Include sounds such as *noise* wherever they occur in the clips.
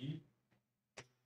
E...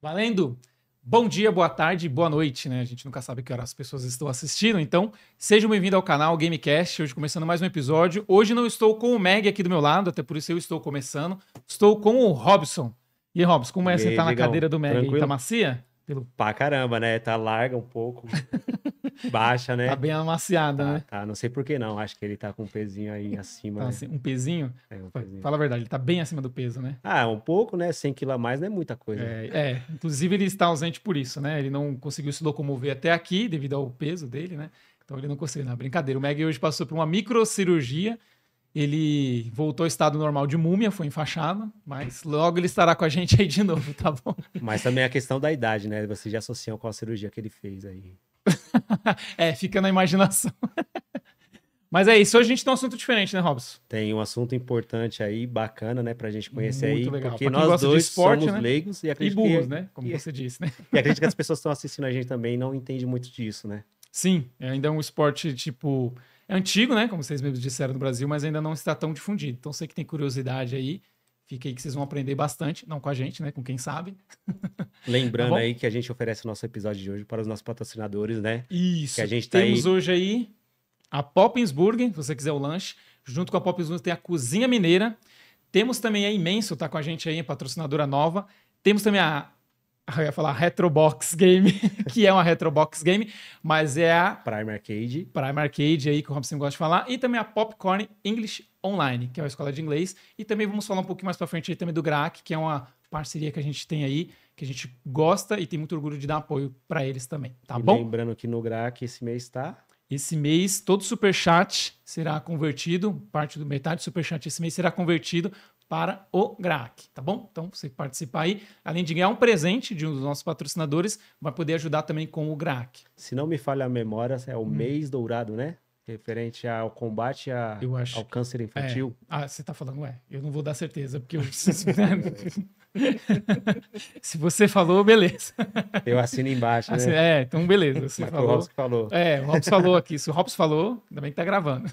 Valendo! Bom dia, boa tarde, boa noite, né? A gente nunca sabe que horas as pessoas estão assistindo, então sejam bem-vindos ao canal Gamecast, hoje começando mais um episódio. Hoje não estou com o Meg aqui do meu lado, até por isso eu estou começando. Estou com o Robson. E aí, Robson, como é você tá na cadeira do Meg? Tá macia? Pelo... Pra caramba, né? Tá larga um pouco. *laughs* Baixa, né? Tá bem amaciada, tá, né? Tá, não sei por que não. Acho que ele tá com um pezinho aí acima. Tá, né? assim, um pezinho? É, um pezinho. Fala a verdade, ele tá bem acima do peso, né? Ah, um pouco, né? 100 quilos a mais não é muita coisa. É, é, inclusive ele está ausente por isso, né? Ele não conseguiu se locomover até aqui devido ao peso dele, né? Então ele não conseguiu, não. É brincadeira. O Meg hoje passou por uma microcirurgia. Ele voltou ao estado normal de múmia, foi enfaixado, mas logo ele estará com a gente aí de novo, tá bom? Mas também é a questão da idade, né? Você já associam com a cirurgia que ele fez aí. *laughs* é, fica na imaginação. *laughs* Mas é isso, hoje a gente tem um assunto diferente, né, Robson? Tem um assunto importante aí, bacana, né, pra gente conhecer Muito aí, legal. porque nós dois esporte, somos né? leigos e acredito e burros, que... né, como e... você disse, né? E acredito que as pessoas que estão assistindo a gente também não entendem muito disso, né? Sim, é, ainda é um esporte, tipo, é antigo, né, como vocês mesmos disseram no Brasil, mas ainda não está tão difundido. Então, sei que tem curiosidade aí, Fica aí que vocês vão aprender bastante, não com a gente, né? Com quem sabe. *laughs* Lembrando tá aí que a gente oferece o nosso episódio de hoje para os nossos patrocinadores, né? Isso. Que a gente tá Temos aí... hoje aí a Poppinsburger, se você quiser o lanche. Junto com a Poppinsburger tem a Cozinha Mineira. Temos também a Imenso, tá com a gente aí, a patrocinadora nova. Temos também a *laughs* eu ia falar Retrobox Game, *laughs* que é uma Retrobox Game, mas é a Prime Arcade. Prime Arcade aí que o Robson gosta de falar e também a Popcorn English online, que é a escola de inglês. E também vamos falar um pouquinho mais para frente também do GRAC, que é uma parceria que a gente tem aí, que a gente gosta e tem muito orgulho de dar apoio para eles também, tá e bom? Lembrando que no GRAC esse mês está esse mês todo super chat será convertido, parte do metade do super chat esse mês será convertido para o GRAC, tá bom? Então você participar aí, além de ganhar um presente de um dos nossos patrocinadores, vai poder ajudar também com o GRAC. Se não me falha a memória, é o hum. mês dourado, né? referente ao combate a, acho, ao câncer infantil? É, ah, você está falando, é. Eu não vou dar certeza, porque eu preciso. *laughs* *laughs* Se você falou, beleza. Eu assino embaixo, né? É, então beleza. *laughs* Você Mas falou. O Robson falou. É, o Robson falou aqui. Se o Robson falou, ainda bem que tá gravando.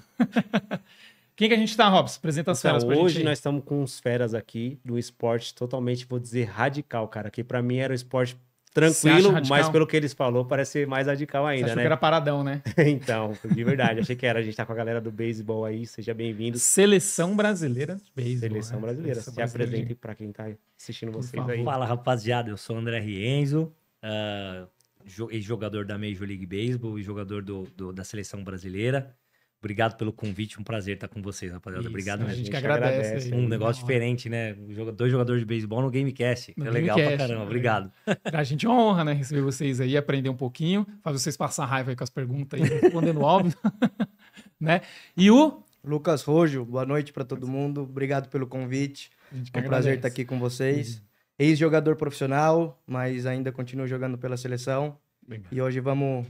Quem que a gente tá, Robson? Apresenta as então, feras pra hoje gente. Hoje nós estamos com uns feras aqui do esporte totalmente, vou dizer, radical, cara. Que para mim era o esporte tranquilo, mas pelo que eles falou, parece ser mais radical ainda, Você achou né? que era paradão, né? *laughs* então, de verdade, achei que era. A gente tá com a galera do beisebol aí, seja bem-vindo. Seleção brasileira de beisebol. Né? Seleção brasileira. Seleção Se apresente apresentem para quem tá assistindo vocês aí. Fala, rapaziada, eu sou o André Rienzo, uh, ah, jogador da Major League Baseball e jogador do, do, da seleção brasileira. Obrigado pelo convite, um prazer estar com vocês, rapaziada. Isso, Obrigado A gente que agradece. agradece. Um é negócio diferente, né? Dois jogadores de beisebol no Gamecast. No é legal pra caramba, é. obrigado. Pra *laughs* gente é uma honra, né? Receber vocês aí, aprender um pouquinho, fazer vocês passar raiva aí com as perguntas aí, *laughs* respondendo o Alvin, *laughs* né? E o... Lucas Rojo, boa noite para todo mundo. Obrigado pelo convite. É um agradece. prazer estar aqui com vocês. Uhum. Ex-jogador profissional, mas ainda continua jogando pela seleção. Obrigado. E hoje vamos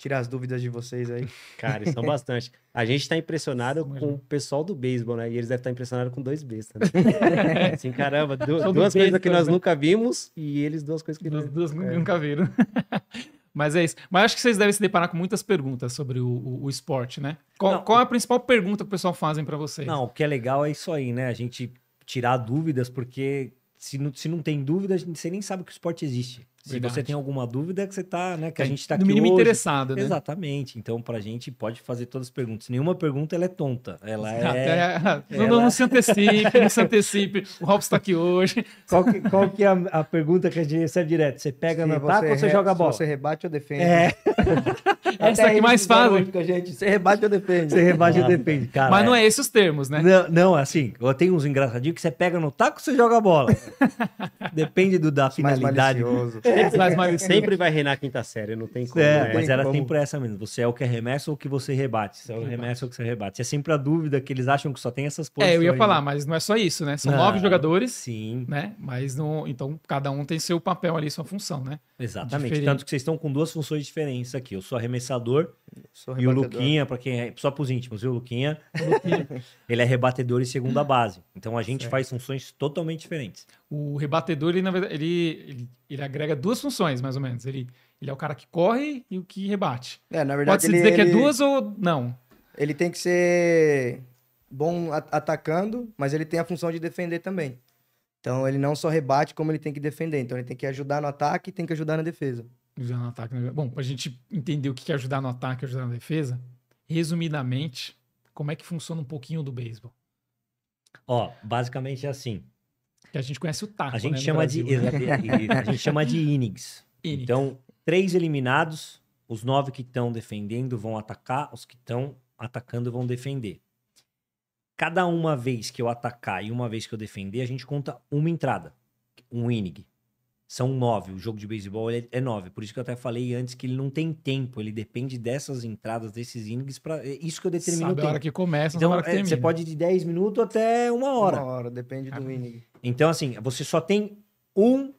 tirar as dúvidas de vocês aí. *laughs* Cara, são bastante. A gente tá impressionado Sim, com o pessoal do beisebol, né? E eles devem estar tá impressionados com dois bestas. *laughs* assim, caramba, du duas coisas que nós né? nunca vimos e eles duas coisas que duas, eles... duas é. nunca viram. *laughs* Mas é isso. Mas acho que vocês devem se deparar com muitas perguntas sobre o, o, o esporte, né? Qual, qual é a principal pergunta que o pessoal fazem para vocês? Não, o que é legal é isso aí, né? A gente tirar dúvidas, porque se não, se não tem dúvida, você nem sabe que o esporte existe. Se Verdade. você tem alguma dúvida, é que você tá, né? Que é, a tá gente está aqui. No mínimo hoje. interessado, né? Exatamente. Então, para a gente pode fazer todas as perguntas. Nenhuma pergunta ela é tonta. Ela *laughs* é. Até... Não, não, se antecipe, não se antecipe. O Robson está aqui hoje. Qual que, qual que é a, a, pergunta que a gente recebe direto? Você pega se no ataque ou você re... joga a bola? Se você rebate ou defende. É. *laughs* Essa aqui mais fácil. Gente. Você rebate ou defende. Você rebate ou defende, cara. Mas não é, é esses os termos, né? Não, não assim, tem uns engraçadinhos que você pega no taco ou você joga a bola. *laughs* Depende do, da finalidade. Mais malicioso. Sempre, é. sempre vai reinar a quinta série, não tem é, como. É, né? Mas era sempre essa mesmo. Você é o que arremessa ou o que você rebate. Você é o arremessa ou o que você rebate. É sempre a dúvida que eles acham que só tem essas posições. É, eu ia né? falar, né? mas não é só isso, né? São não, nove jogadores. Sim. Né? Mas não. Então, cada um tem seu papel ali, sua função, né? Exatamente. Diferente. Tanto que vocês estão com duas funções diferentes aqui. Eu sou arremessador e o Luquinha, para quem é, só para os íntimos, viu, Luquinha? O Luquinha. *laughs* ele é rebatedor e segunda base. Então a gente certo. faz funções totalmente diferentes. O rebatedor, ele, na verdade, ele, ele, ele, agrega duas funções, mais ou menos. Ele, ele é o cara que corre e o que rebate. É, na verdade, Pode-se ele, dizer que é duas ou não? Ele tem que ser bom atacando, mas ele tem a função de defender também. Então ele não só rebate, como ele tem que defender. Então ele tem que ajudar no ataque e tem que ajudar na defesa. Ajudar no ataque. Né? Bom, para a gente entender o que é ajudar no ataque e ajudar na defesa, resumidamente, como é que funciona um pouquinho do beisebol? Ó, basicamente é assim. Que a gente conhece o taco, a gente né, chama Brasil, de né? A gente chama de innings. innings. Então, três eliminados, os nove que estão defendendo vão atacar, os que estão atacando vão defender. Cada uma vez que eu atacar e uma vez que eu defender, a gente conta uma entrada, um inning são nove. O jogo de beisebol é nove. Por isso que eu até falei antes que ele não tem tempo. Ele depende dessas entradas, desses innings. Pra... É isso que eu determino Sabe o tempo. a hora que começa, então, hora que é, termina. Você pode ir de 10 minutos até uma hora. Uma hora, depende do é. inning. Então, assim, você só tem um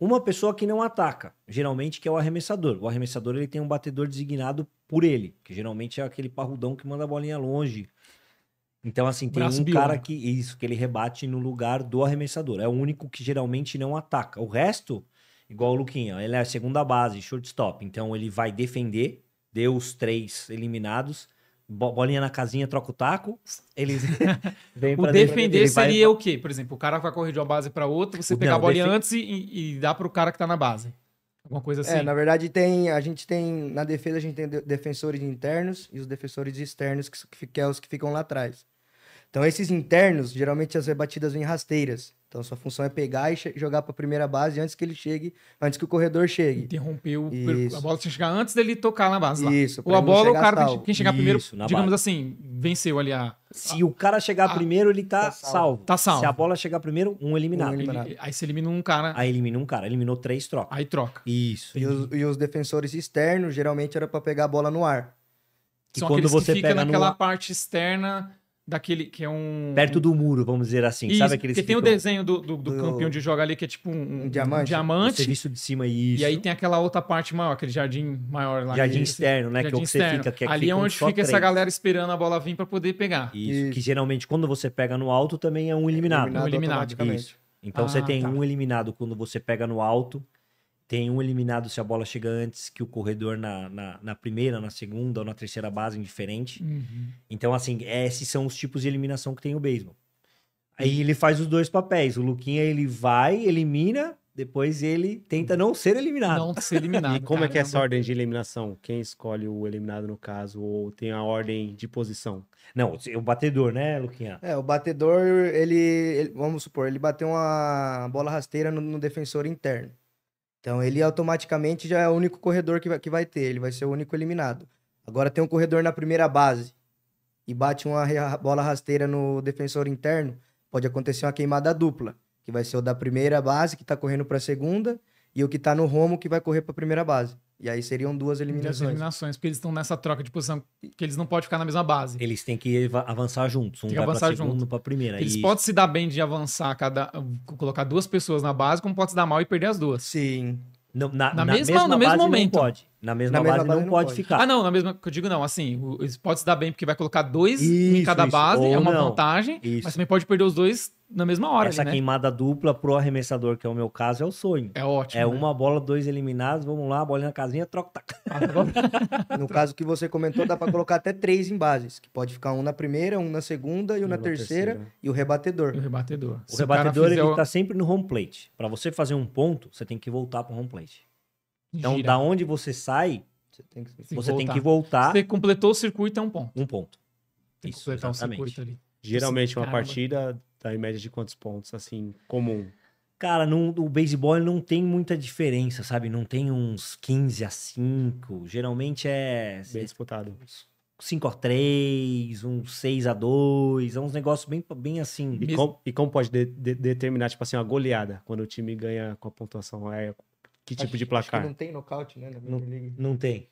uma pessoa que não ataca, geralmente que é o arremessador. O arremessador ele tem um batedor designado por ele, que geralmente é aquele parrudão que manda a bolinha longe, então, assim, tem Braço um cara que. Isso, que ele rebate no lugar do arremessador. É o único que geralmente não ataca. O resto, igual o Luquinha, ele é a segunda base, shortstop. Então ele vai defender, deu os três eliminados. Bolinha na casinha, troca o taco, eles *laughs* vêm pra O defender seria vai... o quê? Por exemplo, o cara vai correr de uma base para outra, você pegar a bolinha antes e, e dá pro cara que tá na base. Alguma coisa é, assim. É, na verdade, tem, a gente tem. Na defesa, a gente tem defensores internos e os defensores externos, que, que é os que ficam lá atrás. Então, esses internos, geralmente as rebatidas vêm rasteiras. Então, sua função é pegar e jogar para a primeira base antes que ele chegue, antes que o corredor chegue. Interrompeu a bola tem que chegar antes dele tocar na base. Lá. Isso. Ou a bola, o cara salvo. quem chegar primeiro, Isso, digamos base. assim, venceu ali a. Se a, o cara chegar a, primeiro, ele tá, tá salvo. Está Tá salvo. Se a bola chegar primeiro, um eliminado. Um eliminado. Ele, aí você elimina um cara. Aí elimina um cara, eliminou três trocas. Aí troca. Isso. E os, e os defensores externos geralmente era para pegar a bola no ar. Que São quando você que fica pega naquela no... parte externa daquele que é um. Perto do muro, vamos dizer assim. Isso, sabe aqueles Porque tem o desenho do, do, do, do, campeão de jogo ali, que é tipo um, um diamante. Um diamante. visto de cima isso. E aí tem aquela outra parte maior, aquele jardim maior lá. Jardim que, externo, né? Jardim que é o que você fica. Que é ali é onde fica três. essa galera esperando a bola vir para poder pegar. Isso, Que geralmente quando você pega no alto também é um eliminado. É eliminado, um eliminado. Isso. Então ah, você tem tá. um eliminado quando você pega no alto tem um eliminado se a bola chega antes que o corredor na, na, na primeira, na segunda ou na terceira base, indiferente. Uhum. Então, assim, esses são os tipos de eliminação que tem o beisebol. Aí ele faz os dois papéis. O Luquinha, ele vai, elimina, depois ele tenta não ser eliminado. Não ser eliminado. *laughs* e como caramba. é que é essa ordem de eliminação? Quem escolhe o eliminado no caso? Ou tem a ordem de posição? Não, o batedor, né, Luquinha? É, o batedor, ele, ele vamos supor, ele bateu uma bola rasteira no, no defensor interno. Então ele automaticamente já é o único corredor que vai, que vai ter, ele vai ser o único eliminado. Agora tem um corredor na primeira base e bate uma bola rasteira no defensor interno, pode acontecer uma queimada dupla, que vai ser o da primeira base que tá correndo para a segunda e o que tá no romo que vai correr para a primeira base. E aí seriam duas eliminações. Duas eliminações, porque eles estão nessa troca de posição, que eles não podem ficar na mesma base. Eles têm que avançar juntos, um para vai avançar pra junto. segundo, primeira. Eles e... podem se dar bem de avançar, cada colocar duas pessoas na base, como pode se dar mal e perder as duas. Sim. na, na, na, mesma, mesma no mesmo momento. Não pode. Na mesma, na base, mesma base, não, pode, pode, ficar. Ah, não, na mesma eu digo não, assim, pode se dar bem porque vai colocar dois isso, em cada isso. base, é Ou é uma não. vantagem, isso. mas também pode perder os dois na mesma hora. Essa ali, né? queimada dupla pro arremessador, que é o meu caso, é o sonho. É ótimo. É né? uma bola, dois eliminados, vamos lá, bola na casinha, troca. Tá. no *laughs* caso que você comentou, dá para colocar até três em bases, que pode ficar um na primeira, um na segunda e um na, na terceira, terceira, e o rebatedor. E o rebatedor. O se rebatedor o ele o... tá sempre no home plate. Para você fazer um ponto, você tem que voltar pro home plate. Então, Gira. da onde você sai, você tem que, você voltar. Tem que voltar. Você completou o circuito, é um ponto. Um ponto. Tem Isso, que completar exatamente. o circuito ali. Geralmente, Esse uma partida dá em média de quantos pontos, assim, comum? Cara, no, o beisebol não tem muita diferença, sabe? Não tem uns 15 a 5. Geralmente é. Bem disputado. 5 a 3, um 6 a 2, é uns negócios bem, bem assim. E, Mesmo... como, e como pode de, de, determinar, tipo assim, uma goleada, quando o time ganha com a pontuação? É que acho, tipo de placar? não tem nocaute, né? não, não tem.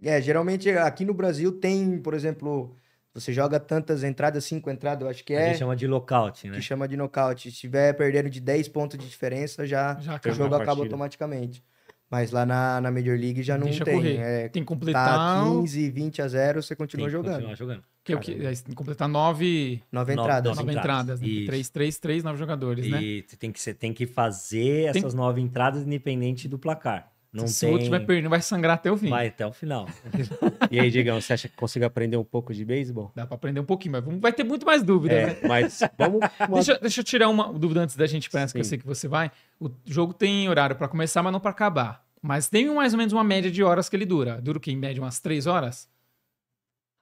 É, geralmente aqui no Brasil tem, por exemplo, você joga tantas entradas, cinco entradas, eu acho que é. Que chama de nocaute, né? Que chama de nocaute. Se tiver perdendo de 10 pontos de diferença, já, já o jogo acaba automaticamente. Mas lá na, na Major League já não Deixa tem. É, tem que tá completar. Tá 15, 20 a 0, você continua tem que jogando. Continuar jogando. Que é o que? É, completar nove. Nove entradas. Nove, nove entradas. entradas né? Três, três, três, nove jogadores, e né? E tem que, você tem que fazer tem... essas nove entradas independente do placar. Não Se tem... o outro vai perder, vai sangrar até o fim. Vai até o final. *laughs* e aí, Digão, você acha que consigo aprender um pouco de beisebol? Dá para aprender um pouquinho, mas vamos... vai ter muito mais dúvidas, é, né? Mas *laughs* vamos. deixa, deixa, eu tirar uma dúvida antes da gente para essa, que eu sei que você vai. O jogo tem horário para começar, mas não para acabar. Mas tem mais ou menos uma média de horas que ele dura. Dura o quê? Em média, umas três horas?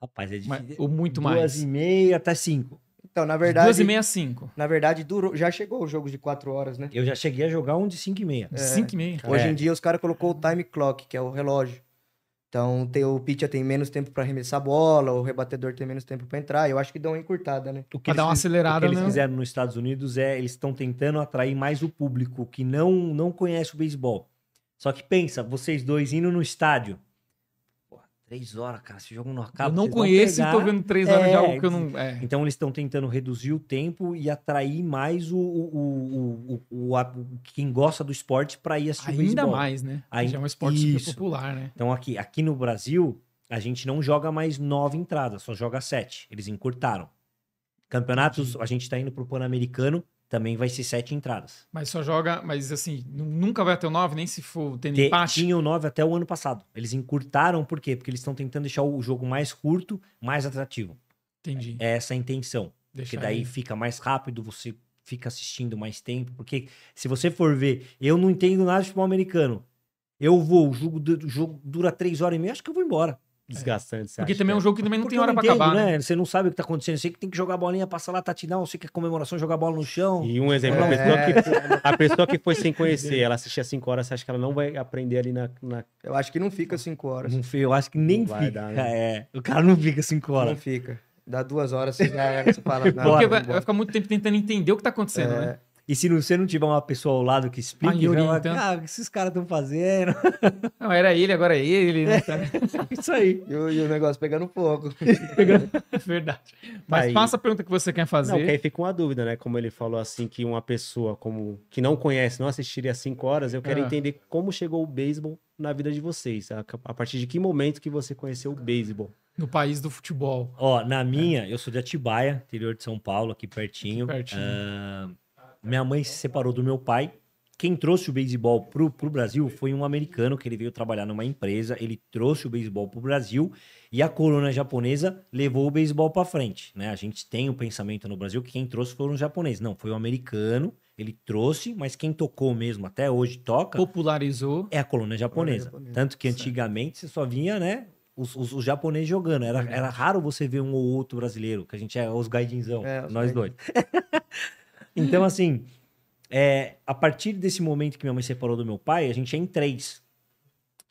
Rapaz, é difícil. Mas, ou muito duas mais. Duas e meia até cinco. Então, na verdade. Duas e meia, cinco. Na verdade, durou, já chegou os jogos de quatro horas, né? Eu já cheguei a jogar um de cinco e meia. é. cinco e meia. É, então. Hoje é. em dia, os caras colocou o time clock, que é o relógio. Então, tem, o pitcher tem menos tempo para arremessar a bola, o rebatedor tem menos tempo para entrar. Eu acho que dá uma encurtada, né? para pra dar uma acelerada, o que eles né? fizeram nos Estados Unidos é eles estão tentando atrair mais o público que não, não conhece o beisebol. Só que pensa, vocês dois indo no estádio, Três horas, cara. esse jogo não acaba. Eu não conheço e tô vendo três horas é, de algo que eu não. É. Então eles estão tentando reduzir o tempo e atrair mais o, o, o, o a, quem gosta do esporte para ir assistir Ainda mais, né? ainda Já é um esporte isso. popular, né? Então aqui, aqui no Brasil, a gente não joga mais nove entradas, só joga sete. Eles encurtaram. Campeonatos, Sim. a gente tá indo pro Pan-Americano também vai ser sete entradas. Mas só joga, mas assim, nunca vai até o nove, nem se for tendo empate. Tinha o nove até o ano passado. Eles encurtaram, por quê? Porque eles estão tentando deixar o jogo mais curto, mais atrativo. Entendi. É essa a intenção. porque daí aí. fica mais rápido, você fica assistindo mais tempo. Porque se você for ver, eu não entendo nada de futebol americano. Eu vou, o jogo, o jogo dura três horas e meia, acho que eu vou embora desgastante. Porque acha, também é um é? jogo que também não tem hora para acabar. Né? né? Você não sabe o que tá acontecendo. Você que tem que jogar a bolinha, passar lá, tá não você que é comemoração, jogar a bola no chão. E um exemplo, é. a, pessoa que foi, a pessoa que foi sem conhecer, *laughs* ela assistia 5 horas, você acha que ela não vai aprender ali na. na... Eu acho que não fica 5 horas. Não fica, eu acho que nem fica. Dar, né? é, o cara não fica 5 horas. Não fica. Dá duas horas, você já você fala. *laughs* Porque vai, vai, ficar muito tempo tentando entender o que tá acontecendo, é. né? E se você não tiver uma pessoa ao lado que explique, ah, então... ah, o que esses caras estão fazendo? *laughs* Não, era ele, agora é ele. Né? É, *laughs* isso aí. E o, e o, negócio *laughs* pegando fogo. Verdade. Mas aí. faça a pergunta que você quer fazer. Não, que aí fica uma dúvida, né? Como ele falou assim, que uma pessoa como que não conhece, não assistiria cinco horas, eu quero ah. entender como chegou o beisebol na vida de vocês. A, a partir de que momento que você conheceu o beisebol? No país do futebol. Ó, na minha, é. eu sou de Atibaia, interior de São Paulo, aqui pertinho. Aqui pertinho. Uh, minha mãe se separou do meu pai. Quem trouxe o beisebol pro, pro Brasil foi um americano que ele veio trabalhar numa empresa. Ele trouxe o beisebol pro Brasil e a coluna japonesa levou o beisebol para frente, né? A gente tem o um pensamento no Brasil que quem trouxe foram os japoneses. Não, foi o um americano. Ele trouxe, mas quem tocou mesmo até hoje toca. Popularizou. É a coluna japonesa. japonesa. Tanto que antigamente certo. você só vinha, né? Os, os, os, japoneses jogando. Era, era raro você ver um ou outro brasileiro, que a gente é os gaidinzão, é, nós dois. *laughs* Então, assim, é, a partir desse momento que minha mãe separou do meu pai, a gente é em três.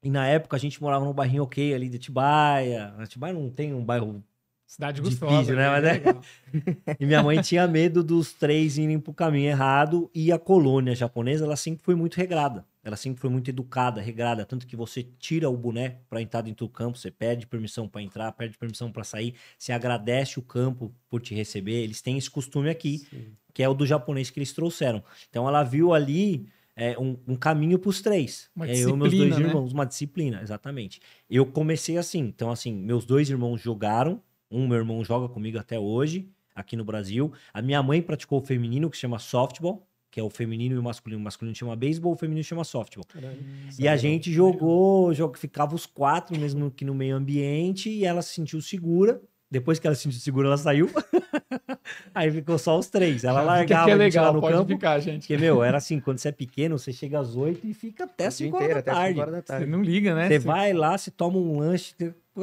E na época a gente morava num bairrinho ok ali de Atibaia. Atibaia não tem um bairro Cidade gostosa. Difícil, né? né? Mas é... *laughs* e minha mãe tinha medo dos três irem pro caminho errado e a colônia japonesa, ela sempre foi muito regrada. Ela sempre foi muito educada, regrada, tanto que você tira o boné para entrar dentro do campo, você pede permissão para entrar, pede permissão para sair, você agradece o campo por te receber. Eles têm esse costume aqui, Sim. que é o do japonês que eles trouxeram. Então ela viu ali é, um, um caminho para os três. Uma é, eu meus dois né? irmãos, uma disciplina, exatamente. Eu comecei assim, então assim, meus dois irmãos jogaram um, meu irmão joga comigo até hoje, aqui no Brasil. A minha mãe praticou o feminino, que chama softball, que é o feminino e o masculino. O masculino chama beisebol, o feminino chama softball. Caramba, e a gente jogou, jogou, ficava os quatro mesmo aqui no meio ambiente e ela se sentiu segura. Depois que ela se sentiu segura, ela saiu. *laughs* Aí ficou só os três. Ela largava que é legal, lá no pode campo. Ficar, gente. Porque, meu, era assim, quando você é pequeno, você chega às oito e fica até 5 horas, da até tarde. da tarde. Você não liga, né? Você, você... vai lá, se toma um lanche,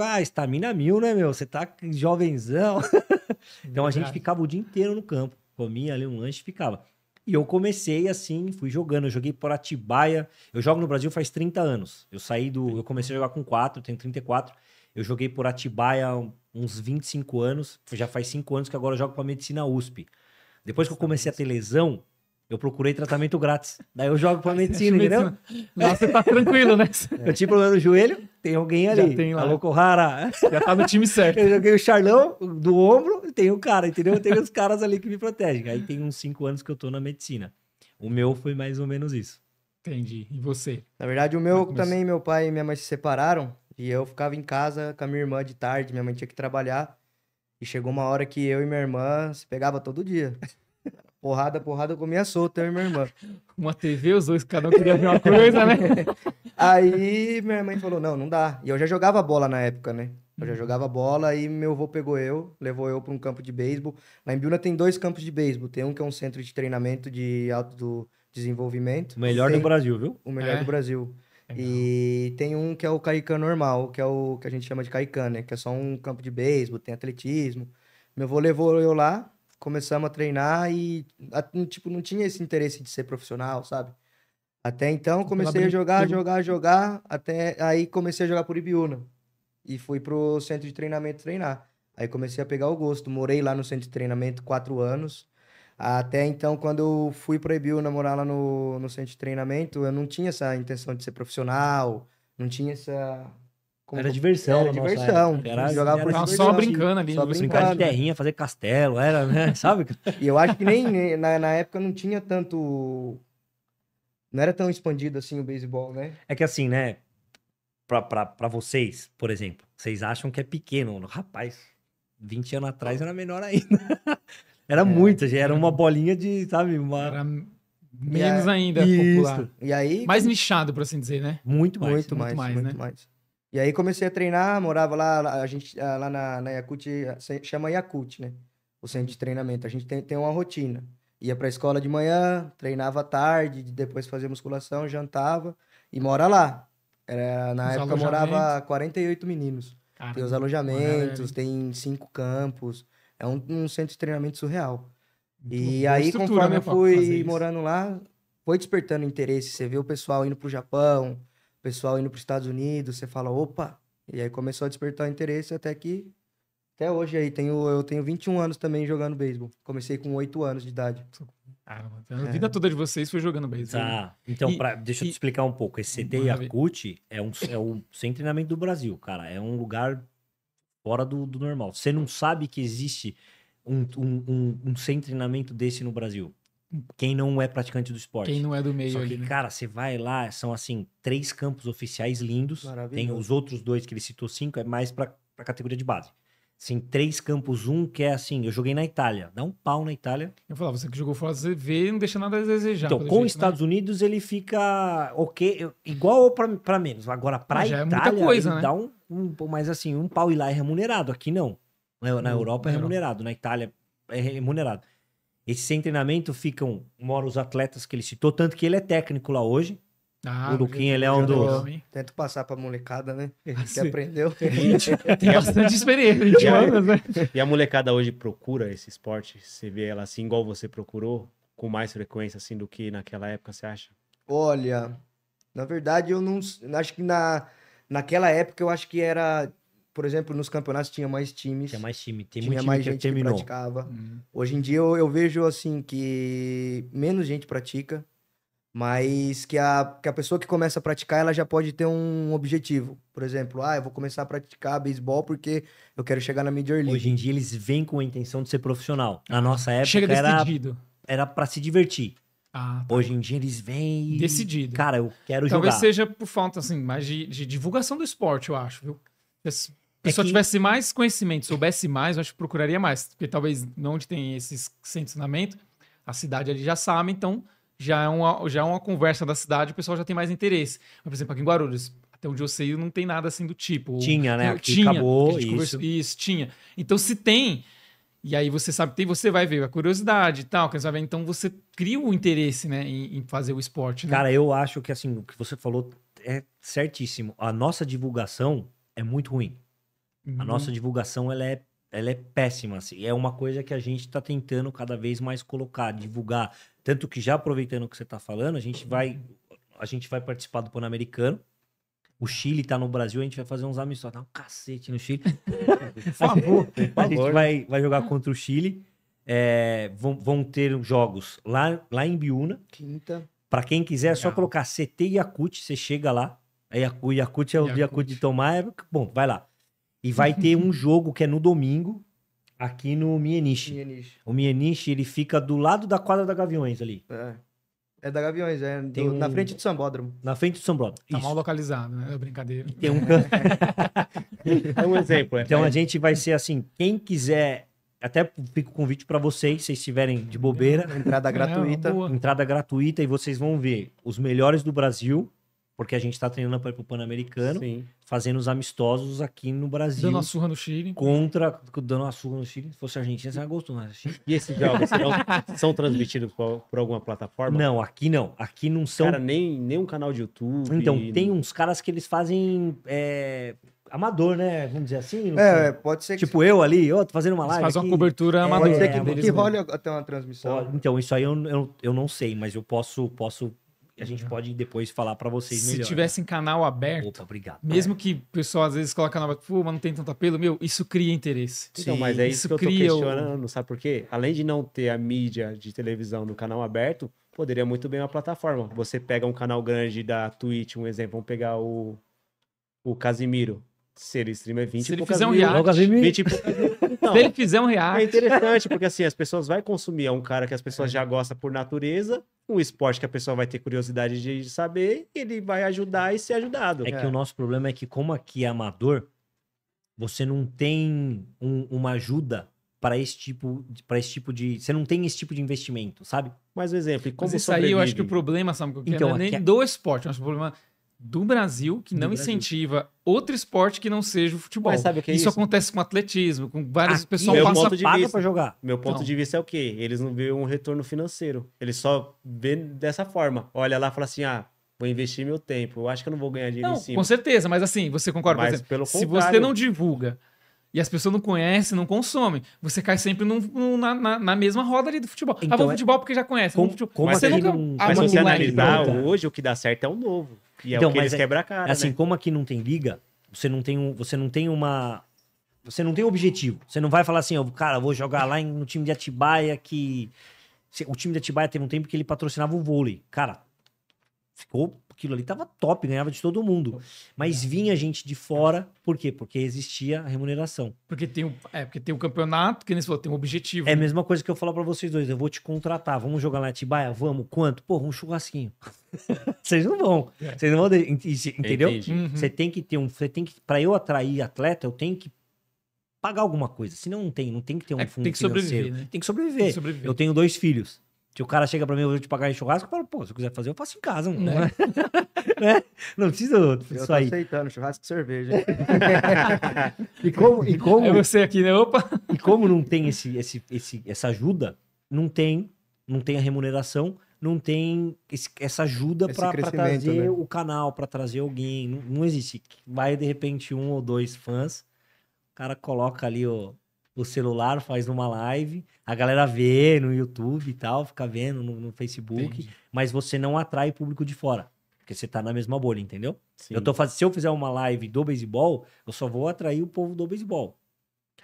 ah, estamina mil, né, meu? Você tá jovenzão. *laughs* então a gente ficava o dia inteiro no campo. Comia ali um lanche e ficava. E eu comecei assim, fui jogando. Eu joguei por Atibaia. Eu jogo no Brasil faz 30 anos. Eu saí do. Eu comecei a jogar com 4, tenho 34. Eu joguei por Atibaia uns 25 anos. Já faz 5 anos que agora eu jogo pra medicina USP. Depois que eu comecei a ter lesão, eu procurei tratamento grátis. Daí eu jogo pra medicina, entendeu? Nossa, você tá tranquilo, né? Eu tive problema no joelho, tem alguém ali. Já tem lá. Alô, Kohara. Já tá no time certo. Eu joguei o Charlão do ombro, tem o um cara, entendeu? Tem os caras ali que me protegem. Aí tem uns cinco anos que eu tô na medicina. O meu foi mais ou menos isso. Entendi. E você? Na verdade, o meu é também, meu pai e minha mãe se separaram. E eu ficava em casa com a minha irmã de tarde, minha mãe tinha que trabalhar. E chegou uma hora que eu e minha irmã se pegava todo dia. Porrada, porrada, eu comia solta, eu e minha irmã. *laughs* Uma TV, os dois, cada um queria ver uma coisa, né? *laughs* aí minha irmã falou, não, não dá. E eu já jogava bola na época, né? Eu já uhum. jogava bola e meu avô pegou eu, levou eu para um campo de beisebol. Na Embiúna tem dois campos de beisebol. Tem um que é um centro de treinamento de alto desenvolvimento. O melhor tem... do Brasil, viu? O melhor é. do Brasil. E tem um que é o Caican normal, que é o que a gente chama de Caican, né? Que é só um campo de beisebol, tem atletismo. Meu avô levou eu lá, começamos a treinar e, tipo, não tinha esse interesse de ser profissional, sabe? Até então, comecei a jogar, né? jogar, jogar, até aí comecei a jogar por Ibiúna. E fui pro centro de treinamento treinar. Aí comecei a pegar o gosto. Morei lá no centro de treinamento quatro anos. Até então, quando eu fui pro Ibiúna morar lá no, no centro de treinamento, eu não tinha essa intenção de ser profissional, não tinha essa, com... Era diversão, era diversão. Era, jogava assim, era, por era só brincando ali, só brincar de terrinha, fazer castelo, era, né? *laughs* Sabe? e eu acho que nem né, na, na época não tinha tanto. Não era tão expandido assim o beisebol, né? É que assim, né? Pra, pra, pra vocês, por exemplo, vocês acham que é pequeno. Rapaz, 20 anos atrás era menor ainda. *laughs* era é, muita, era uma bolinha de, sabe? Uma... Era menos ainda isso. popular. E aí, Mas nichado, por assim dizer, né? Muito mais. Muito, muito mais, mais, muito né? mais. E aí comecei a treinar, morava lá, a gente ah, lá na, na Yakut, ah, chama Yakut, né? O centro de treinamento. A gente tem, tem uma rotina. Ia pra escola de manhã, treinava à tarde, depois fazia musculação, jantava e mora lá. Era, na os época morava 48 meninos. Caramba. tem os alojamentos, tem cinco campos. É um, um centro de treinamento surreal. E Boa aí, conforme né, eu fui morando lá, foi despertando interesse. Você vê o pessoal indo pro Japão, pessoal indo para os Estados Unidos, você fala, opa! E aí começou a despertar interesse até que. Até hoje aí, tenho, eu tenho 21 anos também jogando beisebol. Comecei com 8 anos de idade. Então a é. vida toda de vocês foi jogando beisebol. Tá, então e, pra, deixa eu te explicar um pouco. Esse CD Yakut é, um, é o sem treinamento do Brasil, cara. É um lugar fora do, do normal. Você não sabe que existe um, um, um, um sem treinamento desse no Brasil quem não é praticante do esporte. Quem não é do meio Só que, ali, né? cara, você vai lá, são assim, três campos oficiais lindos. Tem os outros dois que ele citou, cinco, é mais pra, pra categoria de base. Assim, três campos, um que é assim, eu joguei na Itália, dá um pau na Itália. Eu falava, você que jogou fora, você vê e não deixa nada a desejar. Então, com os né? Estados né? Unidos ele fica ok, igual ou pra, pra menos. Agora, pra já Itália, é muita coisa, ele né? dá um, um, mas assim, um pau e lá é remunerado, aqui não. Na, na Europa é remunerado, na Itália é remunerado. Esse sem treinamento ficam, moram os atletas que ele citou, tanto que ele é técnico lá hoje. Ah, o Luquinha, é ele é um dos. Tento passar pra molecada, né? Assim. Que aprendeu. *laughs* Tem bastante experiência, 20 anos, né? E a molecada hoje procura esse esporte? Você vê ela assim, igual você procurou, com mais frequência, assim, do que naquela época, você acha? Olha, na verdade, eu não. Acho que na, naquela época eu acho que era por exemplo, nos campeonatos tinha mais times. Tinha mais time, tem tinha mais gente que, que praticava. Uhum. Hoje em dia eu, eu, vejo assim que menos gente pratica, mas que a, que a pessoa que começa a praticar, ela já pode ter um objetivo. Por exemplo, ah, eu vou começar a praticar beisebol porque eu quero chegar na Major League. Hoje em dia eles vêm com a intenção de ser profissional. Na nossa época Chega decidido. era era para se divertir. Ah, tá Hoje em dia eles vêm. Decidido. Cara, eu quero Talvez jogar. Talvez seja por falta, assim, mais de, de divulgação do esporte, eu acho, viu? É se eu é tivesse mais conhecimento, soubesse mais, eu acho que procuraria mais. Porque talvez onde tem esses centros de ensinamento, a cidade ali já sabe, então já é uma, já é uma conversa da cidade, o pessoal já tem mais interesse. Mas, por exemplo, aqui em Guarulhos, até onde eu sei, não tem nada assim do tipo. Tinha, né? tinha, acabou, isso. isso. tinha. Então, se tem, e aí você sabe tem, você vai ver a curiosidade e tal, sabe? então você cria o interesse, né, em, em fazer o esporte. Né? Cara, eu acho que, assim, o que você falou é certíssimo. A nossa divulgação é muito ruim. Uhum. A nossa divulgação ela é, ela é péssima. Assim. É uma coisa que a gente está tentando cada vez mais colocar, divulgar. Tanto que já aproveitando o que você está falando, a gente vai a gente vai participar do Pan-Americano. O Chile está no Brasil, a gente vai fazer uns amistosos. Dá tá um cacete no Chile. Por favor. a gente vai, vai jogar contra o Chile. É, vão, vão ter jogos lá, lá em Biúna. Quinta. Para quem quiser, é só colocar CT e Yakut, você chega lá. É, o Yakut é o Yakut de Tomar. É, bom, vai lá. E vai ter um jogo que é no domingo, aqui no Mieniche. Mieniche. O Mieniche, ele fica do lado da quadra da Gaviões ali. É. É da Gaviões, é. Do, um... Na frente do Sambódromo. Na frente do Sambódromo. Tá Isso. mal localizado, né? É brincadeira. tem um... *laughs* é um exemplo. É. Então a gente vai ser assim, quem quiser... Até fica o convite para vocês, se vocês estiverem de bobeira. Entrada gratuita. É entrada gratuita e vocês vão ver os melhores do Brasil porque a gente tá treinando para o Pan-Americano, fazendo os amistosos aqui no Brasil. Dando a surra no Chile. Contra, dando a surra no Chile. Se fosse Argentina, você não gostou, né? E esses jogos serão, *laughs* são transmitidos por, por, alguma plataforma? Não, aqui não. Aqui não são. Cara, nem, nem um canal de YouTube. Então, tem uns caras que eles fazem. É amador, né? Vamos dizer assim. É, pode ser que. Tipo eu ali, eu tô fazendo uma live. Faz uma cobertura amador. Pode ser que, é, que role até uma transmissão. Então, isso aí eu, eu, eu não sei, mas eu posso, posso a gente uhum. pode depois falar para vocês Se melhor. Se tivesse né? canal aberto, Opa, obrigado. Mesmo é. que o pessoal às vezes coloca na aberto, pô, mas não tem tanto apelo, meu, isso cria interesse. Então, mas é isso, isso que eu tô questionando, o... sabe por quê? Além de não ter a mídia de televisão no canal aberto, poderia muito bem uma plataforma. Você pega um canal grande da Twitch, um exemplo, vamos pegar o, o Casimiro. Se ele streamer é 20 Se ele fizer um react. 20 *laughs* Não, Se ele fizer um react. É interessante, porque assim, as pessoas vão consumir. É um cara que as pessoas é. já gostam por natureza um esporte que a pessoa vai ter curiosidade de saber, ele vai ajudar e ser ajudado. É, é. que o nosso problema é que, como aqui é amador, você não tem um, uma ajuda para esse tipo para esse tipo de você não tem esse tipo de investimento sabe mais um exemplo como Mas isso aí eu acho que o problema sabe o que é? então, é? nem aqui... É do esporte mas o problema do Brasil que não Brasil. incentiva outro esporte que não seja o futebol. Mas sabe o que é isso, isso? acontece com atletismo, com vários Aqui, pessoal meu é passa ponto de vista, pra jogar. Meu ponto então. de vista é o quê? Eles não veem um retorno financeiro. Eles só vêem dessa forma. Olha lá e fala assim: "Ah, vou investir meu tempo. Eu acho que eu não vou ganhar dinheiro não, em cima". Com certeza, mas assim, você concorda, mas, exemplo, pelo se você não divulga e as pessoas não conhecem, não consomem. Você cai sempre num, num, na, na, na, mesma roda ali do futebol. Então, ah, vou então é... futebol porque já conhece. Com, futebol, mas você nunca... Não... Ah, mas se você é analisar, hoje o que dá certo é o novo. E é então, o que mas eles é quebram a cara. Assim, né? como aqui não tem liga, você não tem, um, você não tem uma. Você não tem um objetivo. Você não vai falar assim, oh, cara, vou jogar lá no time de Atibaia que. O time de Atibaia teve um tempo que ele patrocinava o vôlei. Cara, ficou aquilo ali tava top, ganhava de todo mundo. Mas é. vinha gente de fora, por quê? Porque existia a remuneração. Porque tem o, um, é, porque tem o um campeonato, que nem falou, tem um objetivo. É a né? mesma coisa que eu falar para vocês dois, eu vou te contratar, vamos jogar na Atibaia, vamos, quanto? Pô, um churrasquinho. *laughs* vocês não vão. É. Vocês não vão, entendeu? Uhum. Você tem que ter um, você tem que para eu atrair atleta, eu tenho que pagar alguma coisa, senão não tem, não tem que ter um é, fundo tem que financeiro. né? Tem que sobreviver. Tem que sobreviver. Eu tenho dois filhos. Se o cara chega pra mim, eu vou te pagar em churrasco, eu falo, pô, se eu quiser fazer, eu faço em casa, Né? *laughs* né? Não precisa disso eu tô aí. aceitando churrasco e cerveja. *laughs* e como... E como é você aqui, né? Opa! E como não tem esse, esse, esse, essa ajuda, não tem, não tem a remuneração, não tem esse, essa ajuda para trazer né? o canal, para trazer alguém. Não, não existe. Vai, de repente, um ou dois fãs, o cara coloca ali o o celular, faz numa live, a galera vê no YouTube e tal, fica vendo no, no Facebook, Entendi. mas você não atrai público de fora. Porque você tá na mesma bolha, entendeu? Sim. Eu tô fazendo, se eu fizer uma live do beisebol, eu só vou atrair o povo do beisebol.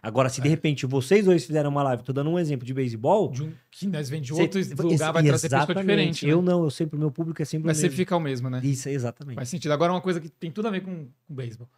Agora, se é. de repente vocês dois fizeram uma live, tô dando um exemplo de beisebol. De um que nós né, vem de outro lugar, vai trazer pessoa diferente. Né? Eu não, eu sempre, o meu público é sempre Mas o mesmo. Mas sempre fica o mesmo, né? Isso, exatamente. Faz sentido. Agora, uma coisa que tem tudo a ver com, com beisebol.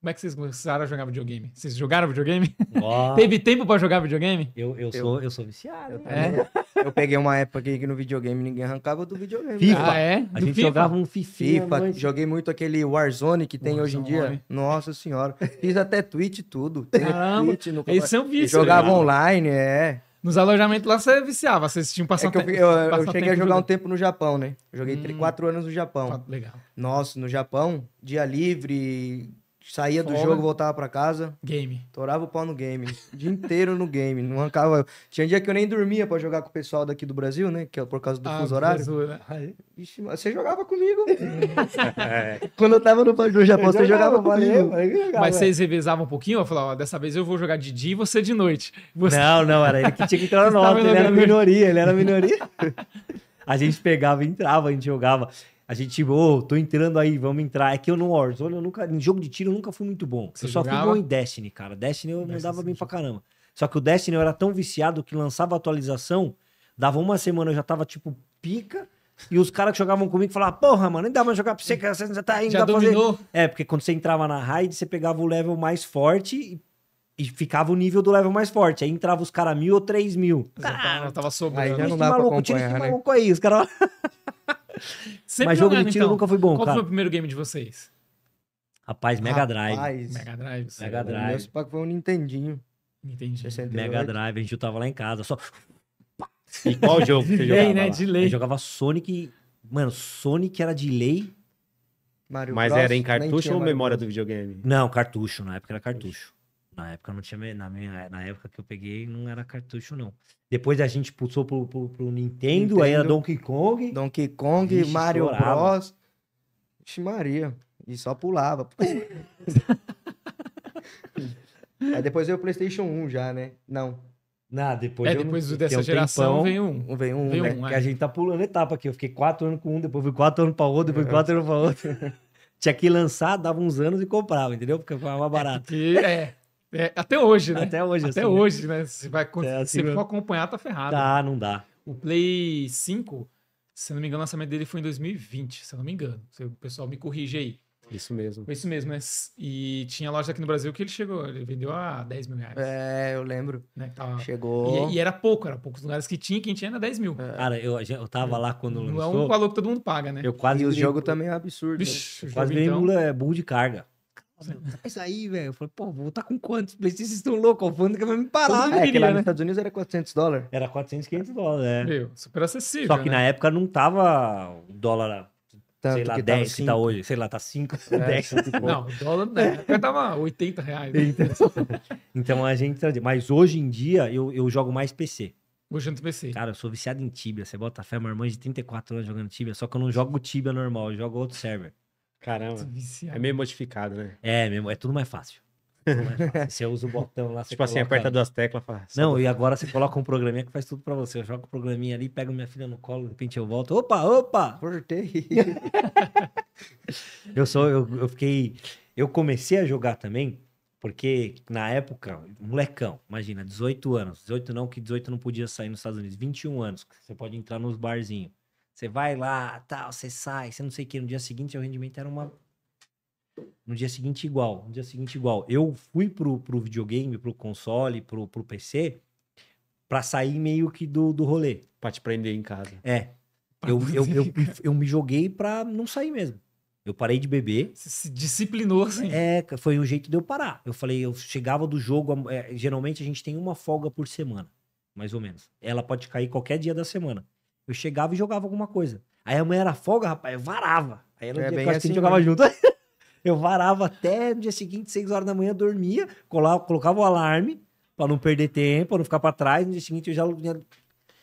Como é que vocês começaram a jogar videogame? Vocês jogaram videogame? *laughs* Teve tempo pra jogar videogame? Eu, eu, sou, eu sou viciado. Eu, é? eu peguei uma época que no videogame ninguém arrancava do videogame. FIFA. Ah, é? Do a gente FIFA. jogava um FIFA. FIFA. Joguei muito aquele Warzone que tem Warzone. hoje em dia. Nossa senhora. Fiz até Twitch e tudo. Caramba. Twitch no... É um vício. Jogava cara. Né? online, é. Nos alojamentos lá você viciava, vocês tinham passado. É eu, eu, eu, cheguei a jogar um tempo no Japão, né? Joguei hum, 3, 4 anos no Japão. Legal. Nossa, no Japão, dia livre, Saía do jogo, voltava para casa. Game. Torava o pau no game. O dia inteiro no game. Não arrancava. Tinha um dia que eu nem dormia para jogar com o pessoal daqui do Brasil, né? Que é por causa do ah, fuso horário. Brasil, né? Vixe, você jogava comigo. é. *laughs* Quando eu tava no, no Japão, eu você jogava, jogava comigo. comigo. Jogava, Mas é. vocês revezavam um pouquinho? Eu falava, ó, dessa vez eu vou jogar de dia e você de noite. Você... Não, não, era ele que tinha que entrar no *laughs* nota. Ele era minoria, ele era minoria. *laughs* a gente pegava, entrava, a gente jogava. A gente, tipo, oh, tô entrando aí, vamos entrar. É que eu no Warzone, eu nunca, em jogo de tiro, eu nunca fui muito bom. Você eu só jogava? fui bom em Destiny, cara. Destiny eu Destiny mandava bem pra caramba. Só que o Destiny eu era tão viciado que lançava atualização, dava uma semana, eu já tava, tipo, pica. E os caras que jogavam comigo falavam, porra, mano, nem dá mais jogar pra você, que *laughs* você tá já tá indo já dominou. fazer. É, porque quando você entrava na raid, você pegava o level mais forte e e ficava o nível do level mais forte. Aí entrava os caras mil ou três mil. Cara, tava sobrando. Aí já não dá pra acompanhar, tira esse né? maluco aí. Os caras... *laughs* Mas jogo de tiro então, nunca foi bom, Qual cara. foi o primeiro game de vocês? Rapaz, Mega Drive. Rapaz, Mega Drive. sim. Mega O meu Drive. Supaco foi um Nintendinho. Entendi. 68. Mega Drive. A gente tava lá em casa. Só... E qual *laughs* jogo que você Delay, né, jogava né? De Delay. jogava Sonic... Mano, Sonic era de Mario Mas era em cartucho ou Mario memória do videogame? Não, cartucho. Na época era cartucho. Na época não tinha. Na, minha, na época que eu peguei, não era cartucho, não. Depois a gente pulsou pro, pro, pro Nintendo, Nintendo, aí era Donkey Kong. Donkey Kong, Ixi, Mario explorava. Bros. Ixi, Maria. E só pulava. *laughs* aí depois veio o PlayStation 1 já, né? Não. Não, depois, é, depois eu, dessa um geração tempão, vem um. Vem um, vem né? um Que é. a gente tá pulando etapa aqui. Eu fiquei quatro anos com um, depois fui quatro anos pra outro, depois é. quatro anos pra outro. *laughs* Tinha que lançar, dava uns anos e comprava, entendeu? Porque foi mais barato. É, é. É, até hoje, né? Até hoje, Até assim, né? hoje, né? É, assim, se, vai, até se for acompanhar, tá ferrado. Tá, não dá. O Play 5, se não me engano, o lançamento dele foi em 2020, se eu não me engano. O pessoal me corrige aí. Isso mesmo. Foi isso mesmo, né? E tinha loja aqui no Brasil que ele chegou, ele vendeu a 10 mil reais. É, eu lembro. Né? Tava... Tá. Chegou. E, e, era pouco, era poucos lugares que tinha, quem tinha era 10 mil. É. Cara, eu, eu tava é. lá quando Não lançou. Não é um valor que todo mundo paga, né? Eu quase e o jogo também é absurdo. Vixe, né? quase jogo, virei então. é bull de carga. Mas tá aí, velho, eu falei, pô, vou voltar com quantos? Vocês estão loucos, a alfândega vai me parar. É, que lá nos né? Estados Unidos era 400 dólares. Era 400, 500 dólares, é. Meu, super acessível, Só que né? na época não tava o dólar tanto sei lá, que 10 que tá hoje, sei lá, tá 5, é, 10. *laughs* Não, o dólar na época tava 80 reais. Né? então, *laughs* então a gente tá Mas hoje em dia eu, eu jogo mais PC. Hoje eu PC. Cara, eu sou viciado em Tibia. Você bota fé, uma irmã é de 34 anos jogando Tibia, só que eu não jogo Tibia normal, eu jogo outro server. Caramba. É meio modificado, né? É, é, mesmo, é tudo mais fácil. *laughs* Você usa o botão lá. Você tipo assim, coloca... assim, aperta duas teclas. Faz... Não, e agora você coloca um programinha que faz tudo pra você. Eu jogo o programinha ali, pego minha filha no colo, de repente eu volto. Opa, opa! Cortei. *laughs* eu sou, eu, eu fiquei. Eu comecei a jogar também, porque na época, molecão, imagina, 18 anos. 18 não, que 18 não podia sair nos Estados Unidos. 21 anos, você pode entrar nos barzinhos. Você vai lá, tal, você sai, você não sei o que. No dia seguinte, o rendimento era uma. No dia seguinte, igual. No dia seguinte, igual. Eu fui pro, pro videogame, pro console, pro, pro PC, pra sair meio que do, do rolê. Pra te prender em casa. É. Eu, eu, eu, eu, eu me joguei pra não sair mesmo. Eu parei de beber. Se disciplinou, sim. É, foi um jeito de eu parar. Eu falei, eu chegava do jogo. É, geralmente a gente tem uma folga por semana, mais ou menos. Ela pode cair qualquer dia da semana. Eu chegava e jogava alguma coisa. Aí amanhã era folga, rapaz, eu varava. Aí era é, dia que a gente assim jogava né? junto. *laughs* eu varava até no dia seguinte, 6 horas da manhã, dormia, colava, colocava o alarme para não perder tempo, pra não ficar para trás. No dia seguinte eu já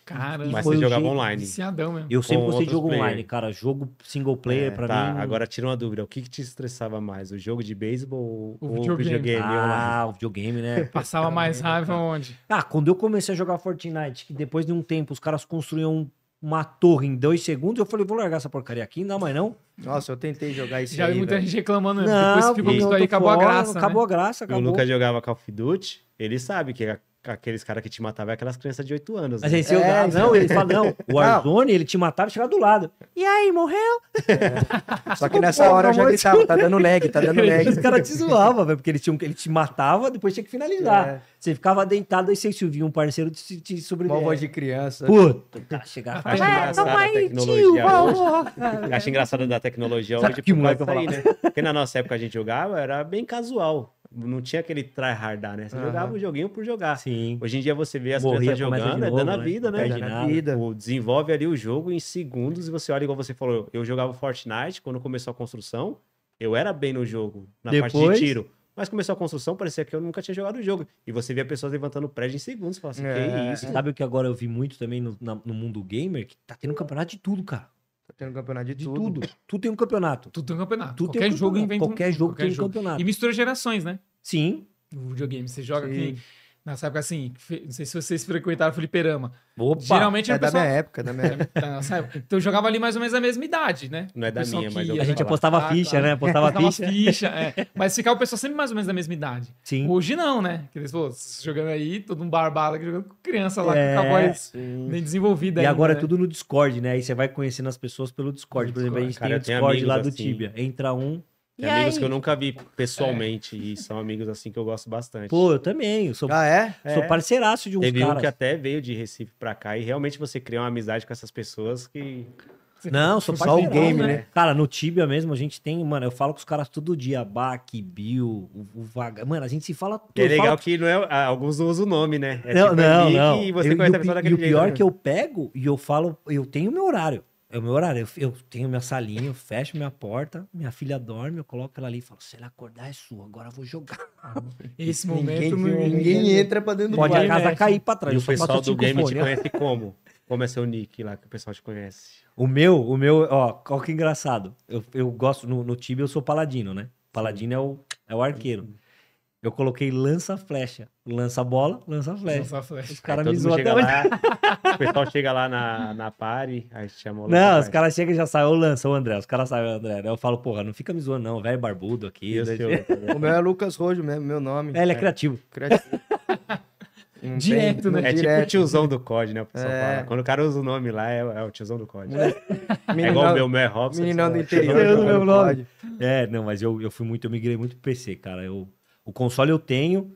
Cara, mas você jogava jeito... online. Viciadão mesmo. Eu sempre Com gostei de jogo player. online, cara. Jogo single player, é, pra tá. mim. Agora tira uma dúvida: o que, que te estressava mais? O jogo de beisebol ou videogame. o videogame? Ah, o videogame, né? *laughs* Passava mais é, raiva tá. onde? Ah, quando eu comecei a jogar Fortnite, que depois de um tempo os caras construíam uma torre em dois segundos. Eu falei, vou largar essa porcaria aqui, não dá mais não. Nossa, eu tentei jogar isso Já aí. vi muita gente reclamando, não, depois ficou isso aí, acabou fora, né? a graça. Acabou né? a graça, acabou. O Lucas jogava Call of Duty, ele sabe que é aqueles caras que te matavam é aquelas crianças de 8 anos. Mas né? aí você é, então. não, ele fala, não, *laughs* o Warzone, ele te matava e chegava do lado. E aí, morreu? É. Só que nessa Pô, hora eu já gritava, tá dando lag, tá dando lag. Os caras te zoavam, velho, porque ele, tinha, ele te matava, depois tinha que finalizar. É. Você ficava deitado, aí você ouvia um parceiro te, te sobreviver. Uma voz de criança. Puta, chegava e falava, papai, tio, né? vamos. Acho engraçado da tecnologia hoje, que mais causa aí, né? Porque na nossa época a gente jogava, era bem casual. Não tinha aquele tryhardar, né? Você uhum. jogava o um joguinho por jogar. Sim. Hoje em dia você vê as Morria, pessoas jogando, novo, é dando a né? vida, né? Dando a vida. O, desenvolve ali o jogo em segundos e você olha, igual você falou, eu jogava Fortnite quando começou a construção, eu era bem no jogo, na Depois... parte de tiro. Mas começou a construção, parecia que eu nunca tinha jogado o jogo. E você via pessoas levantando prédio em segundos. Você fala assim, é. que isso? Sabe o que agora eu vi muito também no, na, no mundo gamer? Que tá tendo um campeonato de tudo, cara. Tem um campeonato de, de tudo. tudo. tudo. tem um campeonato. Tudo tem um campeonato. Tudo qualquer um jogo campeonato. inventa Qualquer um... jogo qualquer tem jogo. um campeonato. E mistura gerações, né? Sim. O videogame. Você joga Sim. aqui Nessa época, assim, não sei se vocês frequentaram o fliperama. Opa, Geralmente é, é da pessoal... minha época, é da minha época. *laughs* Tá, da época. Então eu jogava ali mais ou menos a mesma idade, né? Não é da minha, mas A gente apostava ficha, né? Apostava ficha. ficha é. Mas ficava o pessoal sempre mais ou menos da mesma idade. Sim. Hoje não, né? Que eles, pô, jogando aí, todo um barbado jogando com criança lá, é, com a voz nem desenvolvida E ainda, agora é né? é tudo no Discord, né? Aí você vai conhecendo as pessoas pelo Discord. Por exemplo, a gente Cara, tem o Discord lá do assim. Tibia. Entra um, tem amigos aí? que eu nunca vi é. pessoalmente é. e são amigos assim que eu gosto bastante. Pô, eu também. Eu sou, ah, é? Sou é. parceiraço de uns Teve caras. um que até veio de Recife pra cá e realmente você cria uma amizade com essas pessoas que... Não, sou Só o game, né? né? Cara, no Tibia mesmo a gente tem, mano, eu falo com os caras todo dia, Bak, Bill, o, o Vaga. Mano, a gente se fala É legal que não é, ah, alguns não usam o nome, né? É não, tipo é não, não. E você eu, conhece e o, a pessoa daquele E o pior né? que eu pego e eu falo, eu tenho meu horário. É o meu horário. Eu, eu tenho minha salinha, eu fecho minha porta, minha filha dorme, eu coloco ela ali e falo: se ela acordar é sua, agora eu vou jogar. *laughs* Esse momento ninguém, ninguém entra pra dentro Pode do Pode a casa cair pra trás. E o pessoal do game fone. te conhece como? Como é seu nick lá que o pessoal te conhece? O meu, o meu, ó, olha que é engraçado. Eu, eu gosto, no, no eu sou paladino, né? Paladino é o, é o arqueiro. Eu coloquei lança-flecha. Lança-bola, lança-flecha. Lança-flecha. Os caras me zoam até hoje. Lá, o pessoal chega lá na, na party, aí chama o Não, os caras chegam e já saem, ô lança, o André. Os caras saem, o André. Eu falo, porra, não fica me zoando não, velho barbudo aqui. o meu é Lucas Rojo mesmo, meu nome. É, ele é, é. criativo. Criativo. *laughs* Não direto, né? É tipo o tiozão do COD, né? O pessoal é. fala. Quando o cara usa o nome lá, é, é o tiozão do COD. Né? é igual o meu, meu é Robson. Meninão do é interior. É, não, mas eu, eu fui muito, eu migrei muito pro PC, cara. Eu o console eu tenho.